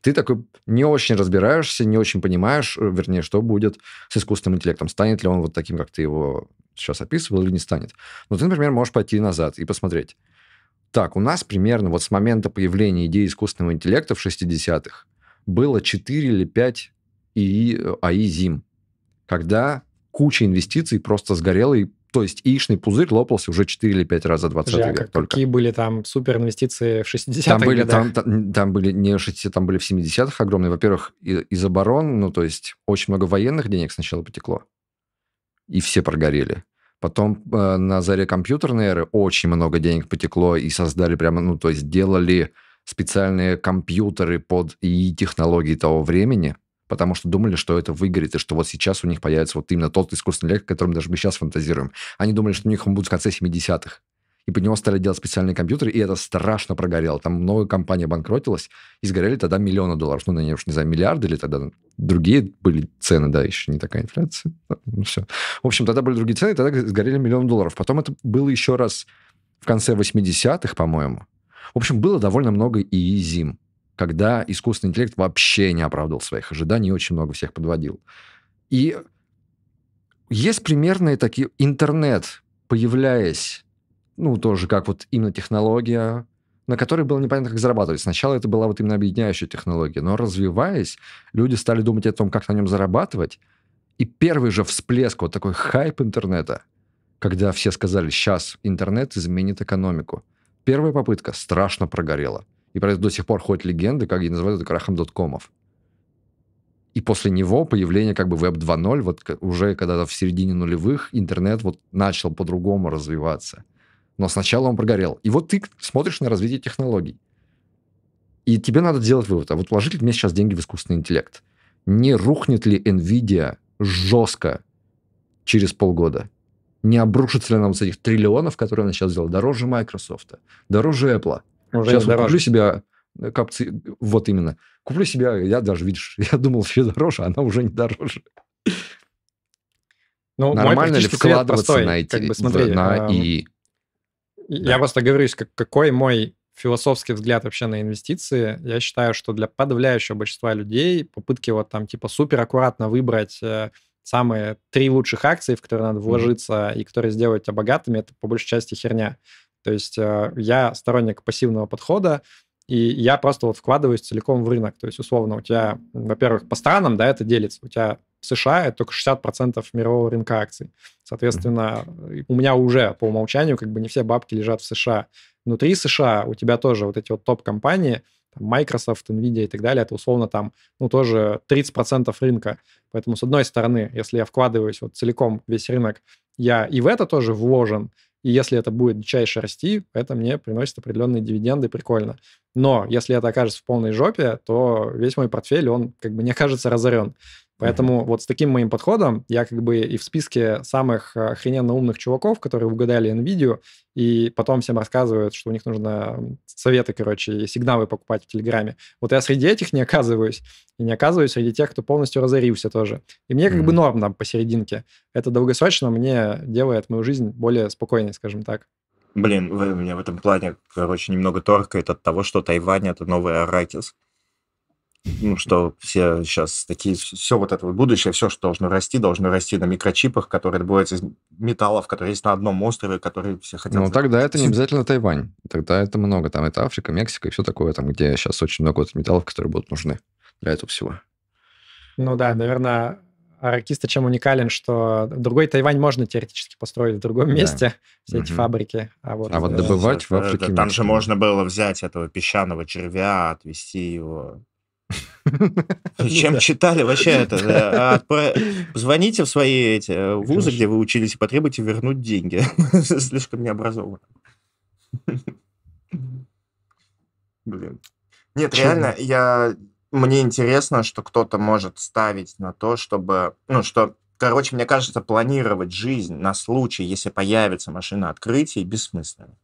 ты такой не очень разбираешься, не очень понимаешь, э, вернее, что будет с искусственным интеллектом. Станет ли он вот таким, как ты его сейчас описывал, или не станет. Но ты, например, можешь пойти назад и посмотреть. Так, у нас примерно вот с момента появления идеи искусственного интеллекта в 60-х было 4 или 5 ИИ, э, АИ ЗИМ когда куча инвестиций просто сгорела и то есть яичный пузырь лопался уже 4 или 5 раз за 20 Жак, век только. Какие были там супер инвестиции в 60-х там были, годах? Там, там, там были не 60 там были в 70-х огромные. Во-первых, из оборон, ну, то есть очень много военных денег сначала потекло, и все прогорели. Потом э, на заре компьютерной эры очень много денег потекло и создали прямо, ну, то есть делали специальные компьютеры под и технологии того времени – потому что думали, что это выгорит, и что вот сейчас у них появится вот именно тот искусственный интеллект, о котором даже мы сейчас фантазируем. Они думали, что у них он будет в конце 70-х. И под него стали делать специальные компьютеры, и это страшно прогорело. Там много компаний банкротилось, и сгорели тогда миллионы долларов. Ну, на уж не знаю, миллиарды или тогда другие были цены, да, еще не такая инфляция. Ну, все. В общем, тогда были другие цены, тогда сгорели миллион долларов. Потом это было еще раз в конце 80-х, по-моему. В общем, было довольно много и зим когда искусственный интеллект вообще не оправдывал своих ожиданий и очень много всех подводил. И есть примерные такие... Интернет, появляясь, ну, тоже как вот именно технология, на которой было непонятно, как зарабатывать. Сначала это была вот именно объединяющая технология, но развиваясь, люди стали думать о том, как на нем зарабатывать. И первый же всплеск, вот такой хайп интернета, когда все сказали, сейчас интернет изменит экономику. Первая попытка страшно прогорела. И про это до сих пор ходят легенды, как я называю это крахом доткомов. И после него появление как бы веб 2.0, вот уже когда-то в середине нулевых интернет вот начал по-другому развиваться. Но сначала он прогорел. И вот ты смотришь на развитие технологий. И тебе надо делать вывод, а вот вложить ли мне сейчас деньги в искусственный интеллект? Не рухнет ли Nvidia жестко через полгода? Не обрушится ли нам с этих триллионов, которые она сейчас сделала, дороже Microsoft, дороже Apple? Уже ну, Сейчас вот ну, куплю себе э, капцы, вот именно. Куплю себе, я даже, видишь, я думал, все дороже, а она уже не дороже. Ну, Нормально ли вкладываться простой, на эти, как бы, смотри, на а, и... Я да. просто говорю, как, какой мой философский взгляд вообще на инвестиции. Я считаю, что для подавляющего большинства людей попытки вот там типа супер аккуратно выбрать э, самые три лучших акции, в которые надо вложиться mm-hmm. и которые сделают тебя богатыми, это по большей части херня. То есть э, я сторонник пассивного подхода, и я просто вот вкладываюсь целиком в рынок. То есть, условно, у тебя, во-первых, по странам, да, это делится. У тебя США это только 60% мирового рынка акций. Соответственно, э, у меня уже по умолчанию как бы не все бабки лежат в США. Внутри США у тебя тоже вот эти вот топ-компании, Microsoft, Nvidia и так далее, это условно там, ну, тоже 30% рынка. Поэтому, с одной стороны, если я вкладываюсь вот целиком весь рынок, я и в это тоже вложен, и если это будет дичайше расти, это мне приносит определенные дивиденды, прикольно. Но если это окажется в полной жопе, то весь мой портфель, он как бы не окажется разорен. Поэтому mm-hmm. вот с таким моим подходом я как бы и в списке самых охрененно умных чуваков, которые угадали NVIDIA, и потом всем рассказывают, что у них нужно советы, короче, и сигналы покупать в Телеграме. Вот я среди этих не оказываюсь. И не оказываюсь среди тех, кто полностью разорился тоже. И мне как mm-hmm. бы норм там посерединке. Это долгосрочно мне делает мою жизнь более спокойной, скажем так. Блин, вы меня в этом плане, короче, немного торкает от того, что Тайвань — это новый Аракис ну, что все сейчас такие, все вот это вот будущее, все, что должно расти, должно расти на микрочипах, которые добываются из металлов, которые есть на одном острове, которые все хотят... Ну, тогда это не обязательно Тайвань. Тогда это много. Там это Африка, Мексика и все такое, там, где сейчас очень много вот металлов, которые будут нужны для этого всего. Ну да, наверное, Аракиста чем уникален, что другой Тайвань можно теоретически построить в другом да. месте, все угу. эти фабрики. А вот, а вот э, добывать в Африке... Там же можно было взять этого песчаного червя, отвести его Чем читали вообще это? А Звоните в свои эти э, вузы, где вы учились, и потребуйте вернуть деньги. Слишком необразованно. Блин. Нет, реально, я мне интересно, что кто-то может ставить на то, чтобы, ну, что, короче, мне кажется, планировать жизнь на случай, если появится машина открытий, бессмысленно.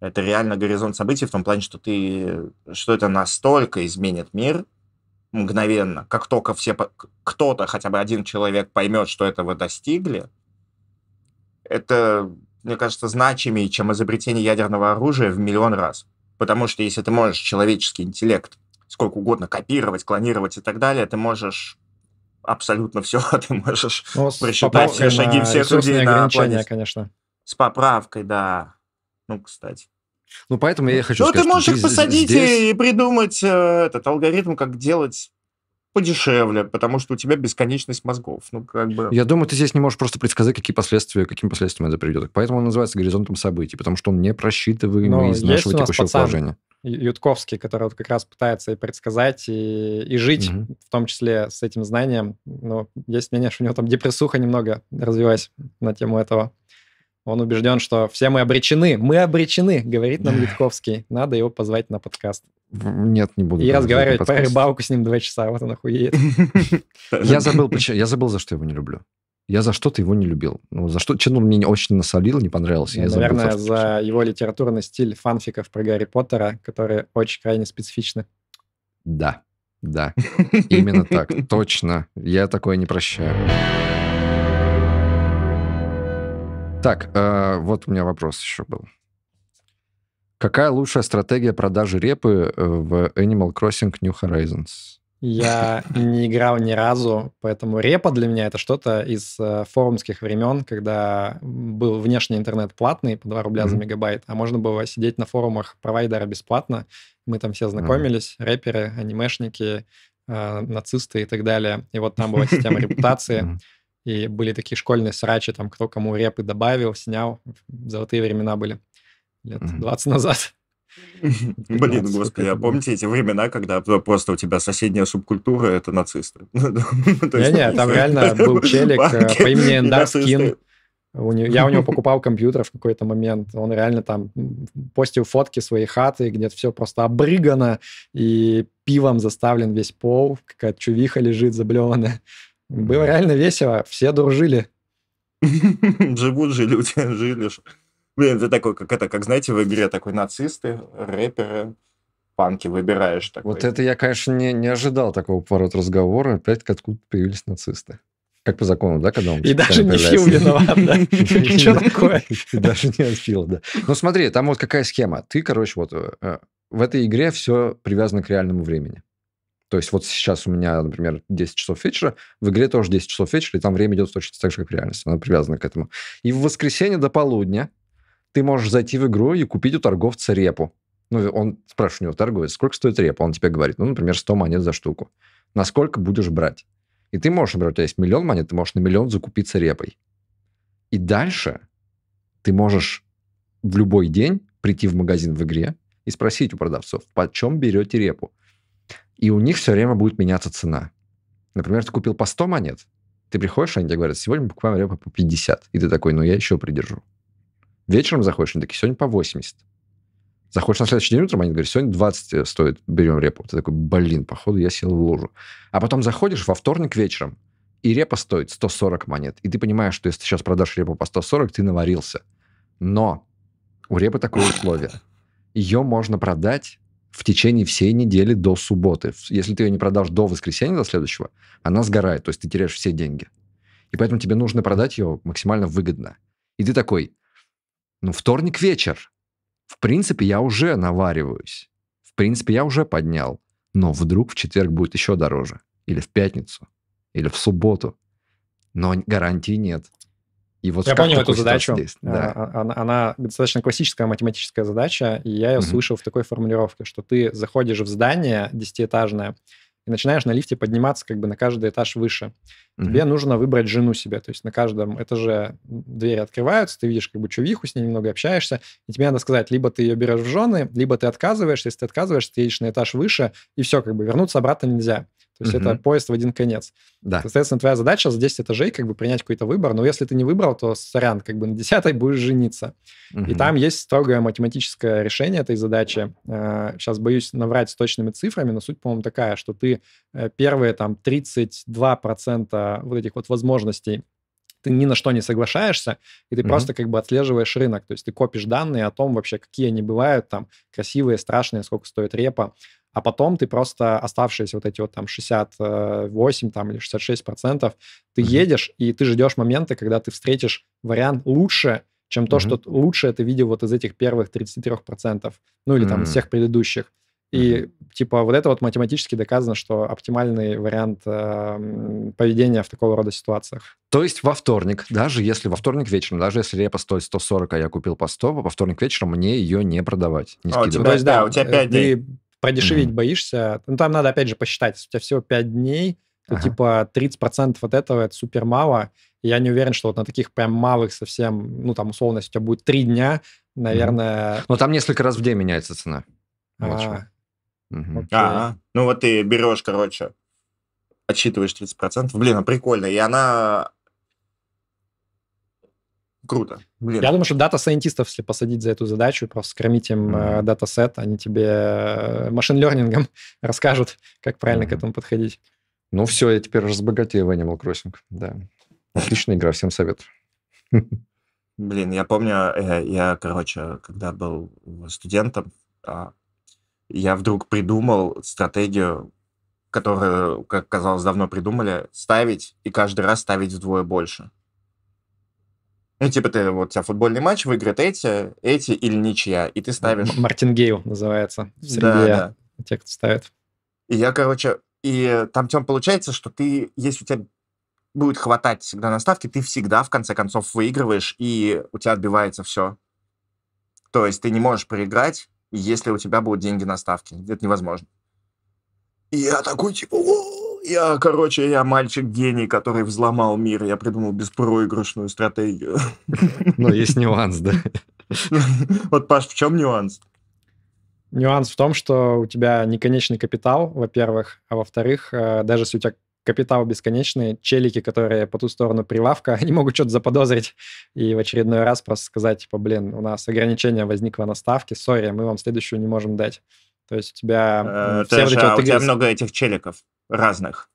Это реально горизонт событий в том плане, что ты, что это настолько изменит мир мгновенно, как только все, кто-то, хотя бы один человек поймет, что этого достигли, это, мне кажется, значимее, чем изобретение ядерного оружия в миллион раз. Потому что если ты можешь человеческий интеллект сколько угодно копировать, клонировать и так далее, ты можешь абсолютно все, ты можешь ну, просчитать все шаги всех людей на планете. конечно. С поправкой, да. Ну, кстати. Ну, поэтому я хочу ну, сказать, ты можешь что их посадить здесь... и придумать э, этот алгоритм, как делать подешевле, потому что у тебя бесконечность мозгов. Ну, как бы... Я думаю, ты здесь не можешь просто предсказать, какие последствия, каким последствиям это приведет. Поэтому он называется горизонтом событий, потому что он не просчитываемый Но из нашего текущего пацан положения. Ютковский, который вот как раз пытается и предсказать, и, и жить, угу. в том числе с этим знанием. Но ну, есть мнение, что у него там депрессуха немного развилась на тему этого. Он убежден, что все мы обречены. Мы обречены, говорит нам Литковский. Надо его позвать на подкаст. Нет, не буду. И разговаривать про рыбалку с ним два часа. Вот он охуеет. Я забыл, Я забыл, за что его не люблю. Я за что-то его не любил. Ну, за что Ченур мне очень насолил, не понравился. Я Наверное, забыл, за его литературный стиль фанфиков про Гарри Поттера, которые очень крайне специфичны. Да, да. Именно так. Точно. Я такое не прощаю. Так, э, вот у меня вопрос еще был. Какая лучшая стратегия продажи репы э, в Animal Crossing New Horizons? Я не играл ни разу, поэтому репа для меня это что-то из э, форумских времен, когда был внешний интернет платный по 2 рубля mm-hmm. за мегабайт, а можно было сидеть на форумах провайдера бесплатно. Мы там все знакомились, mm-hmm. рэперы, анимешники, э, нацисты и так далее. И вот там была система репутации. И были такие школьные срачи, там, кто кому репы добавил, снял. Золотые времена были лет 20 назад. Блин, господи, а помните эти времена, когда просто у тебя соседняя субкультура — это нацисты? Ну, ну, Не-не, там реально был челик э, по имени Эндарскин. Я у него покупал компьютер в какой-то момент. Он реально там постил фотки своей хаты, где то все просто обрыгано, и пивом заставлен весь пол, какая-то чувиха лежит заблеванная. Было реально весело, все дружили. Живут же люди, жили. Блин, ты такой, как это, как знаете, в игре такой нацисты, рэперы, панки выбираешь. Такой. Вот это я, конечно, не, не ожидал такого поворота разговора. Опять откуда появились нацисты. Как по закону, да, когда он И даже не Фил виноват, да? Что такое? даже не от да. Ну смотри, там вот какая схема. Ты, короче, вот э, э, в этой игре все привязано к реальному времени. То есть вот сейчас у меня, например, 10 часов вечера, в игре тоже 10 часов вечера, и там время идет точно так же, как в реальности, она привязана к этому. И в воскресенье до полудня ты можешь зайти в игру и купить у торговца репу. Ну, он спрашивает у него, торговец, сколько стоит репа? Он тебе говорит, ну, например, 100 монет за штуку. Насколько будешь брать? И ты можешь, например, у тебя есть миллион монет, ты можешь на миллион закупиться репой. И дальше ты можешь в любой день прийти в магазин в игре и спросить у продавцов, почем берете репу? и у них все время будет меняться цена. Например, ты купил по 100 монет, ты приходишь, они тебе говорят, сегодня покупаем буквально по 50. И ты такой, ну я еще придержу. Вечером заходишь, они такие, сегодня по 80. Заходишь на следующий день утром, они говорят, сегодня 20 э, стоит, берем репу. Ты такой, блин, походу я сел в ложу. А потом заходишь во вторник вечером, и репа стоит 140 монет. И ты понимаешь, что если ты сейчас продашь репу по 140, ты наварился. Но у репы такое условие. Ее можно продать в течение всей недели до субботы. Если ты ее не продашь до воскресенья, до следующего, она сгорает, то есть ты теряешь все деньги. И поэтому тебе нужно продать ее максимально выгодно. И ты такой, ну, вторник вечер. В принципе, я уже навариваюсь. В принципе, я уже поднял. Но вдруг в четверг будет еще дороже. Или в пятницу. Или в субботу. Но гарантии нет. И вот я понял эту задачу. Здесь? А, да. А, она, она достаточно классическая математическая задача, и я ее угу. слышал в такой формулировке, что ты заходишь в здание десятиэтажное и начинаешь на лифте подниматься как бы на каждый этаж выше. Угу. Тебе нужно выбрать жену себе, то есть на каждом этаже двери открываются, ты видишь как бы чувиху, с ней немного общаешься, и тебе надо сказать, либо ты ее берешь в жены, либо ты отказываешься, если ты отказываешься, ты едешь на этаж выше, и все, как бы вернуться обратно нельзя. То есть угу. это поезд в один конец. Да. Соответственно, твоя задача за 10 этажей как бы принять какой-то выбор, но если ты не выбрал, то сорян, как бы на 10 будешь жениться. Угу. И там есть строгое математическое решение этой задачи. Сейчас э, боюсь наврать с точными цифрами, но суть, по-моему, такая, что ты э, первые там 32% вот этих вот возможностей ты ни на что не соглашаешься, и ты mm-hmm. просто как бы отслеживаешь рынок. То есть ты копишь данные о том вообще, какие они бывают, там, красивые, страшные, сколько стоит репа, а потом ты просто оставшиеся вот эти вот там 68 там, или 66 процентов, ты mm-hmm. едешь, и ты ждешь момента, когда ты встретишь вариант лучше, чем mm-hmm. то, что лучше это видел вот из этих первых 33 процентов, ну или mm-hmm. там из всех предыдущих. И типа вот это вот математически доказано, что оптимальный вариант э, поведения в такого рода ситуациях. То есть во вторник, даже если во вторник вечером, даже если репа стоит 140, а я купил по 100, во вторник вечером мне ее не продавать, не а, скидывать. Типа, то есть, да, у тебя 5 э, дней. Продешевить mm-hmm. боишься. Ну, там надо, опять же, посчитать. Если у тебя всего 5 дней, то, ага. типа, 30% от этого — это супер мало. я не уверен, что вот на таких прям малых совсем, ну, там, условно, если у тебя будет 3 дня, наверное... Mm-hmm. Ну, Но там несколько раз в день меняется цена. а, а, ну вот ты берешь, короче, отсчитываешь 30%. Блин, а прикольно. И она Круто. Блин. Я думаю, что дата-сайентистов, если посадить за эту задачу, просто скормить им mm-hmm. датасет, они тебе э, машин-лернингом расскажут, как правильно mm-hmm. к этому подходить. Ну все, я теперь разбогатею в Animal Crossing. Да. Отличная игра, всем совет. Блин, я помню, э, я, короче, когда был студентом, а, я вдруг придумал стратегию, которую, как казалось, давно придумали, ставить и каждый раз ставить вдвое больше. Ну, типа ты, вот у тебя футбольный матч, выиграет эти, эти или ничья, и ты ставишь... Мартингейл называется. В да, да. те, кто ставит. И я, короче, и там, тем получается, что ты, если у тебя будет хватать всегда на ставки, ты всегда, в конце концов, выигрываешь, и у тебя отбивается все. То есть ты не можешь проиграть, если у тебя будут деньги на ставки. Это невозможно. И я такой, типа, о я, короче, я мальчик-гений, который взломал мир, я придумал беспроигрышную стратегию. Но ну, есть нюанс, да? Вот, Паш, в чем нюанс? Нюанс в том, что у тебя неконечный капитал, во-первых, а во-вторых, э, даже если у тебя капитал бесконечный, челики, которые по ту сторону прилавка, они могут что-то заподозрить и в очередной раз просто сказать, типа, блин, у нас ограничение возникло на ставке, сори, мы вам следующую не можем дать. То есть у тебя... Э, все вот эти а у тебя много этих челиков разных.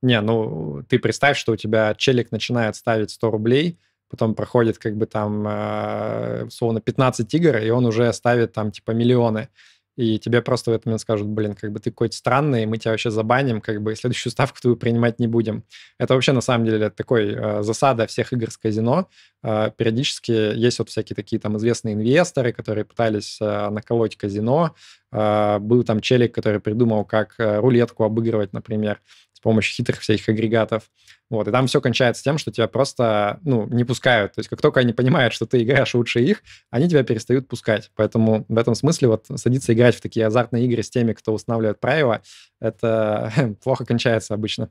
Не, ну, ты представь, что у тебя челик начинает ставить 100 рублей, потом проходит как бы там, э, условно, 15 игр, и он уже ставит там типа миллионы. И тебе просто в этот момент скажут, блин, как бы ты какой-то странный, мы тебя вообще забаним, как бы следующую ставку твою принимать не будем. Это вообще на самом деле такой э, засада всех игр с казино. Э, периодически есть вот всякие такие там известные инвесторы, которые пытались э, наколоть казино, а, был там челик, который придумал, как э, рулетку обыгрывать, например, с помощью хитрых всяких агрегатов. Вот, и там все кончается тем, что тебя просто, ну, не пускают. То есть как только они понимают, что ты играешь лучше их, они тебя перестают пускать. Поэтому в этом смысле вот садиться играть в такие азартные игры с теми, кто устанавливает правила, это плохо кончается обычно.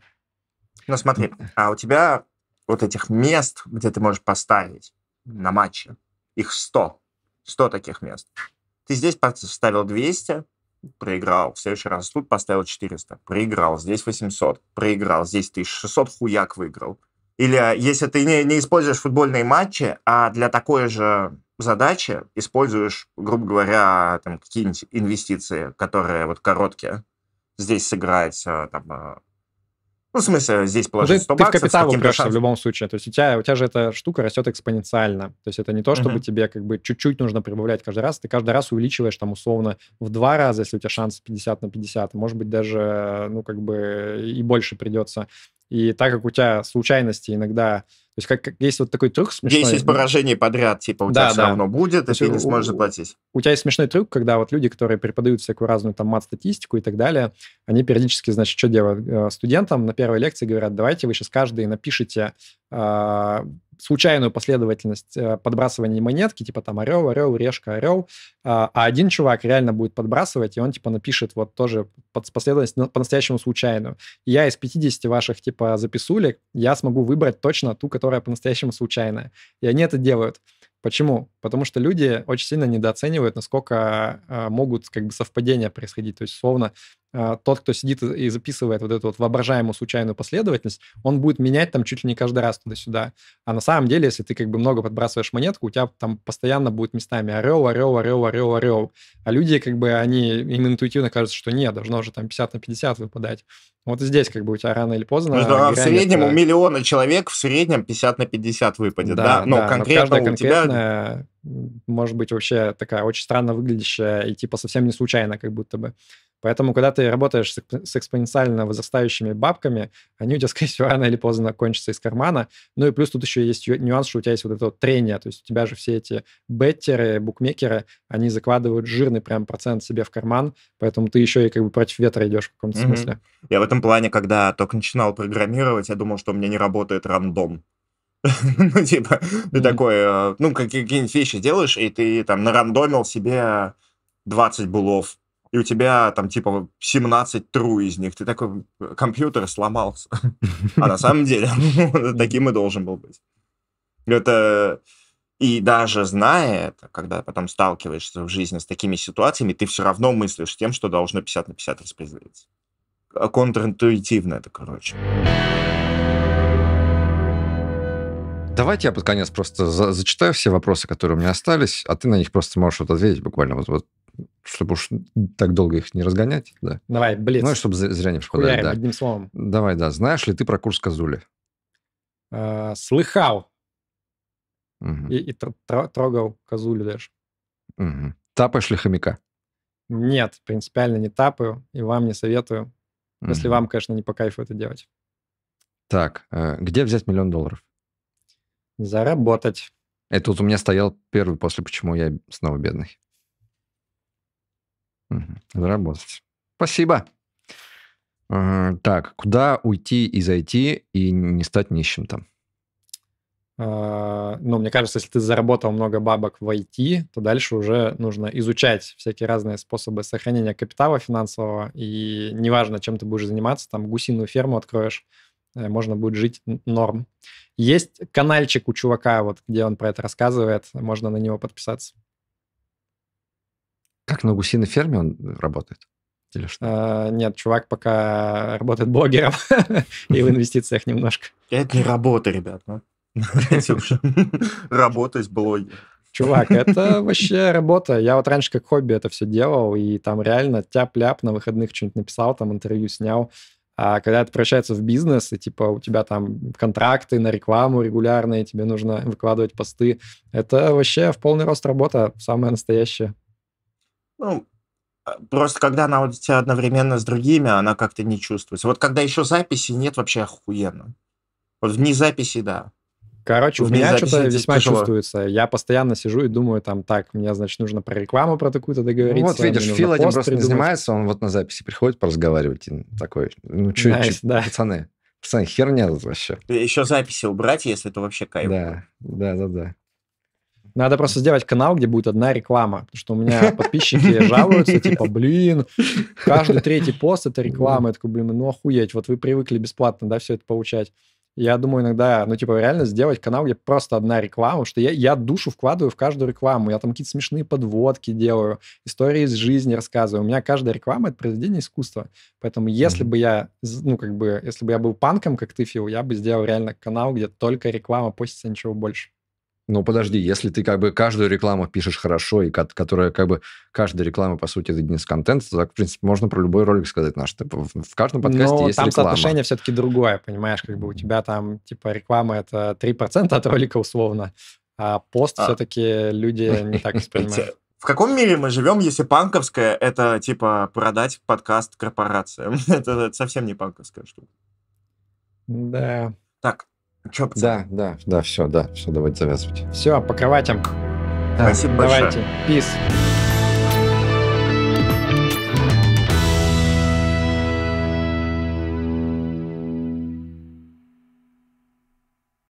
Ну смотри, а у тебя вот этих мест, где ты можешь поставить на матче, их 100. 100 таких мест. Ты здесь поставил 200, проиграл. В следующий раз тут поставил 400, проиграл. Здесь 800, проиграл. Здесь 1600, хуяк выиграл. Или а, если ты не, не используешь футбольные матчи, а для такой же задачи используешь, грубо говоря, там, какие-нибудь инвестиции, которые вот короткие. Здесь сыграть а, там, а, ну, в смысле, здесь ну, положить Уже 100 ты баксов. Ты в капитал упрешься в любом случае. То есть у тебя, у тебя же эта штука растет экспоненциально. То есть это не то, чтобы uh-huh. тебе как бы чуть-чуть нужно прибавлять каждый раз. Ты каждый раз увеличиваешь там условно в два раза, если у тебя шанс 50 на 50. Может быть, даже, ну, как бы и больше придется. И так как у тебя случайности иногда то есть как, как есть вот такой трюк смешной. 10 поражений подряд, типа, у да, тебя да. все равно будет, и ты не сможешь у, заплатить. У, у тебя есть смешной трюк, когда вот люди, которые преподают всякую разную там мат-статистику и так далее, они периодически, значит, что делают э, студентам на первой лекции, говорят, давайте вы сейчас каждый напишите а, случайную последовательность э, подбрасывания монетки, типа там орел, орел, решка, орел, а, а один чувак реально будет подбрасывать, и он типа напишет вот тоже последовательность по-настоящему случайную. я из 50 ваших типа записулек, я смогу выбрать точно ту, которая по-настоящему случайная. И они это делают. Почему? Потому что люди очень сильно недооценивают, насколько э, могут как бы совпадения происходить. То есть, словно э, а, тот, кто сидит и записывает вот эту вот воображаемую случайную последовательность, он будет менять там чуть ли не каждый раз туда-сюда. А на самом деле, если ты как бы много подбрасываешь монетку, у тебя там постоянно будет местами орел, орел, орел, орел, орел. А люди как бы, они, им интуитивно кажется, что нет, должно уже там 50 на 50 выпадать. Вот здесь как бы у тебя рано или поздно... Ну, в среднем это... у миллиона человек в среднем 50 на 50 выпадет, да? да? Ну, но да, конкретно но у тебя... может быть вообще такая очень странно выглядящая и типа совсем не случайно как будто бы. Поэтому, когда ты работаешь с экспоненциально возрастающими бабками, они у тебя, скорее всего, рано или поздно кончатся из кармана. Ну и плюс тут еще есть нюанс, что у тебя есть вот это вот трение. То есть у тебя же все эти беттеры, букмекеры, они закладывают жирный прям процент себе в карман, поэтому ты еще и как бы против ветра идешь в каком-то mm-hmm. смысле. Я в этом плане, когда только начинал программировать, я думал, что у меня не работает рандом. Ну, типа, ты такой, э, ну, какие-нибудь вещи делаешь, и ты там нарандомил себе 20 булов и у тебя там типа 17 тру из них. Ты такой, э, компьютер сломался. А на самом деле таким и должен был быть. Это... И даже зная это, когда потом сталкиваешься в жизни с такими ситуациями, ты все равно мыслишь тем, что должно 50 на 50 распределиться. Э, контринтуитивно это, короче. Давайте я под конец просто за зачитаю все вопросы, которые у меня остались, а ты на них просто можешь вот ответить буквально вот, вот чтобы уж так долго их не разгонять, да. Давай, блин. Ну, и чтобы зря не впадали, да. одним словом. Давай, да. Знаешь ли ты про курс Козули? А, слыхал. Угу. И, и трогал Козулю даже. Угу. Тапаешь ли хомяка? Нет, принципиально не тапаю и вам не советую. Если вам, конечно, не по кайфу это делать. Так, э, где взять миллион долларов? Заработать. Это вот у меня стоял первый, после почему я снова бедный. Заработать. Спасибо. Так, куда уйти и зайти и не стать нищим там? А, ну, мне кажется, если ты заработал много бабок в IT, то дальше уже нужно изучать всякие разные способы сохранения капитала финансового. И неважно, чем ты будешь заниматься, там гусиную ферму откроешь, э, можно будет жить норм. Есть каналчик у чувака, вот где он про это рассказывает, можно на него подписаться. Как на гусиной ферме он работает? Или что? А, нет, чувак пока работает блогером и в инвестициях немножко. Это не работа, ребят. Ну. работа Работать блогером. Чувак, это вообще работа. Я вот раньше как хобби это все делал, и там реально тяп-ляп на выходных что-нибудь написал, там интервью снял. А когда это превращается в бизнес, и типа у тебя там контракты на рекламу регулярные, тебе нужно выкладывать посты, это вообще в полный рост работа, самая настоящая. Ну, а, просто когда она у тебя одновременно с другими, она как-то не чувствуется. Вот когда еще записи нет, вообще охуенно. Вот вне записи, да. Короче, у меня что-то весьма тяжело. чувствуется. Я постоянно сижу и думаю, там, так, мне, значит, нужно про рекламу про такую-то ну договориться. Ну, вот а видишь, Фил этим просто придумать. не занимается, он вот на записи приходит поразговаривать и такой, ну, чуть, nice, да. пацаны, пацаны, херня тут вообще. Еще записи убрать, если это вообще кайф. Да, да, да, да. Надо просто сделать канал, где будет одна реклама. Потому что у меня подписчики жалуются, типа, блин, каждый третий пост — это реклама. Я такой, блин, ну охуеть, вот вы привыкли бесплатно, да, все это получать. Я думаю иногда, ну, типа, реально сделать канал, где просто одна реклама, что я, я душу вкладываю в каждую рекламу, я там какие-то смешные подводки делаю, истории из жизни рассказываю. У меня каждая реклама — это произведение искусства. Поэтому если бы я, ну, как бы, если бы я был панком, как ты, Фил, я бы сделал реально канал, где только реклама постится, ничего больше. Ну, подожди, если ты как бы каждую рекламу пишешь хорошо, и которая как бы... Каждая реклама, по сути, это единица контента, то так, в принципе, можно про любой ролик сказать наш. Типа, в каждом ну, подкасте Но есть там реклама. соотношение все-таки другое, понимаешь? Как бы у тебя там, типа, реклама — это 3% от ролика условно, а пост а. все-таки люди не так воспринимают. В каком мире мы живем, если панковская — это, типа, продать подкаст корпорациям? это, это совсем не панковская штука. Да. Так, Че, Да, да, да, все, да, все, давайте завязывать. Все, по кроватям. Да. Спасибо Давайте, большое. Пис.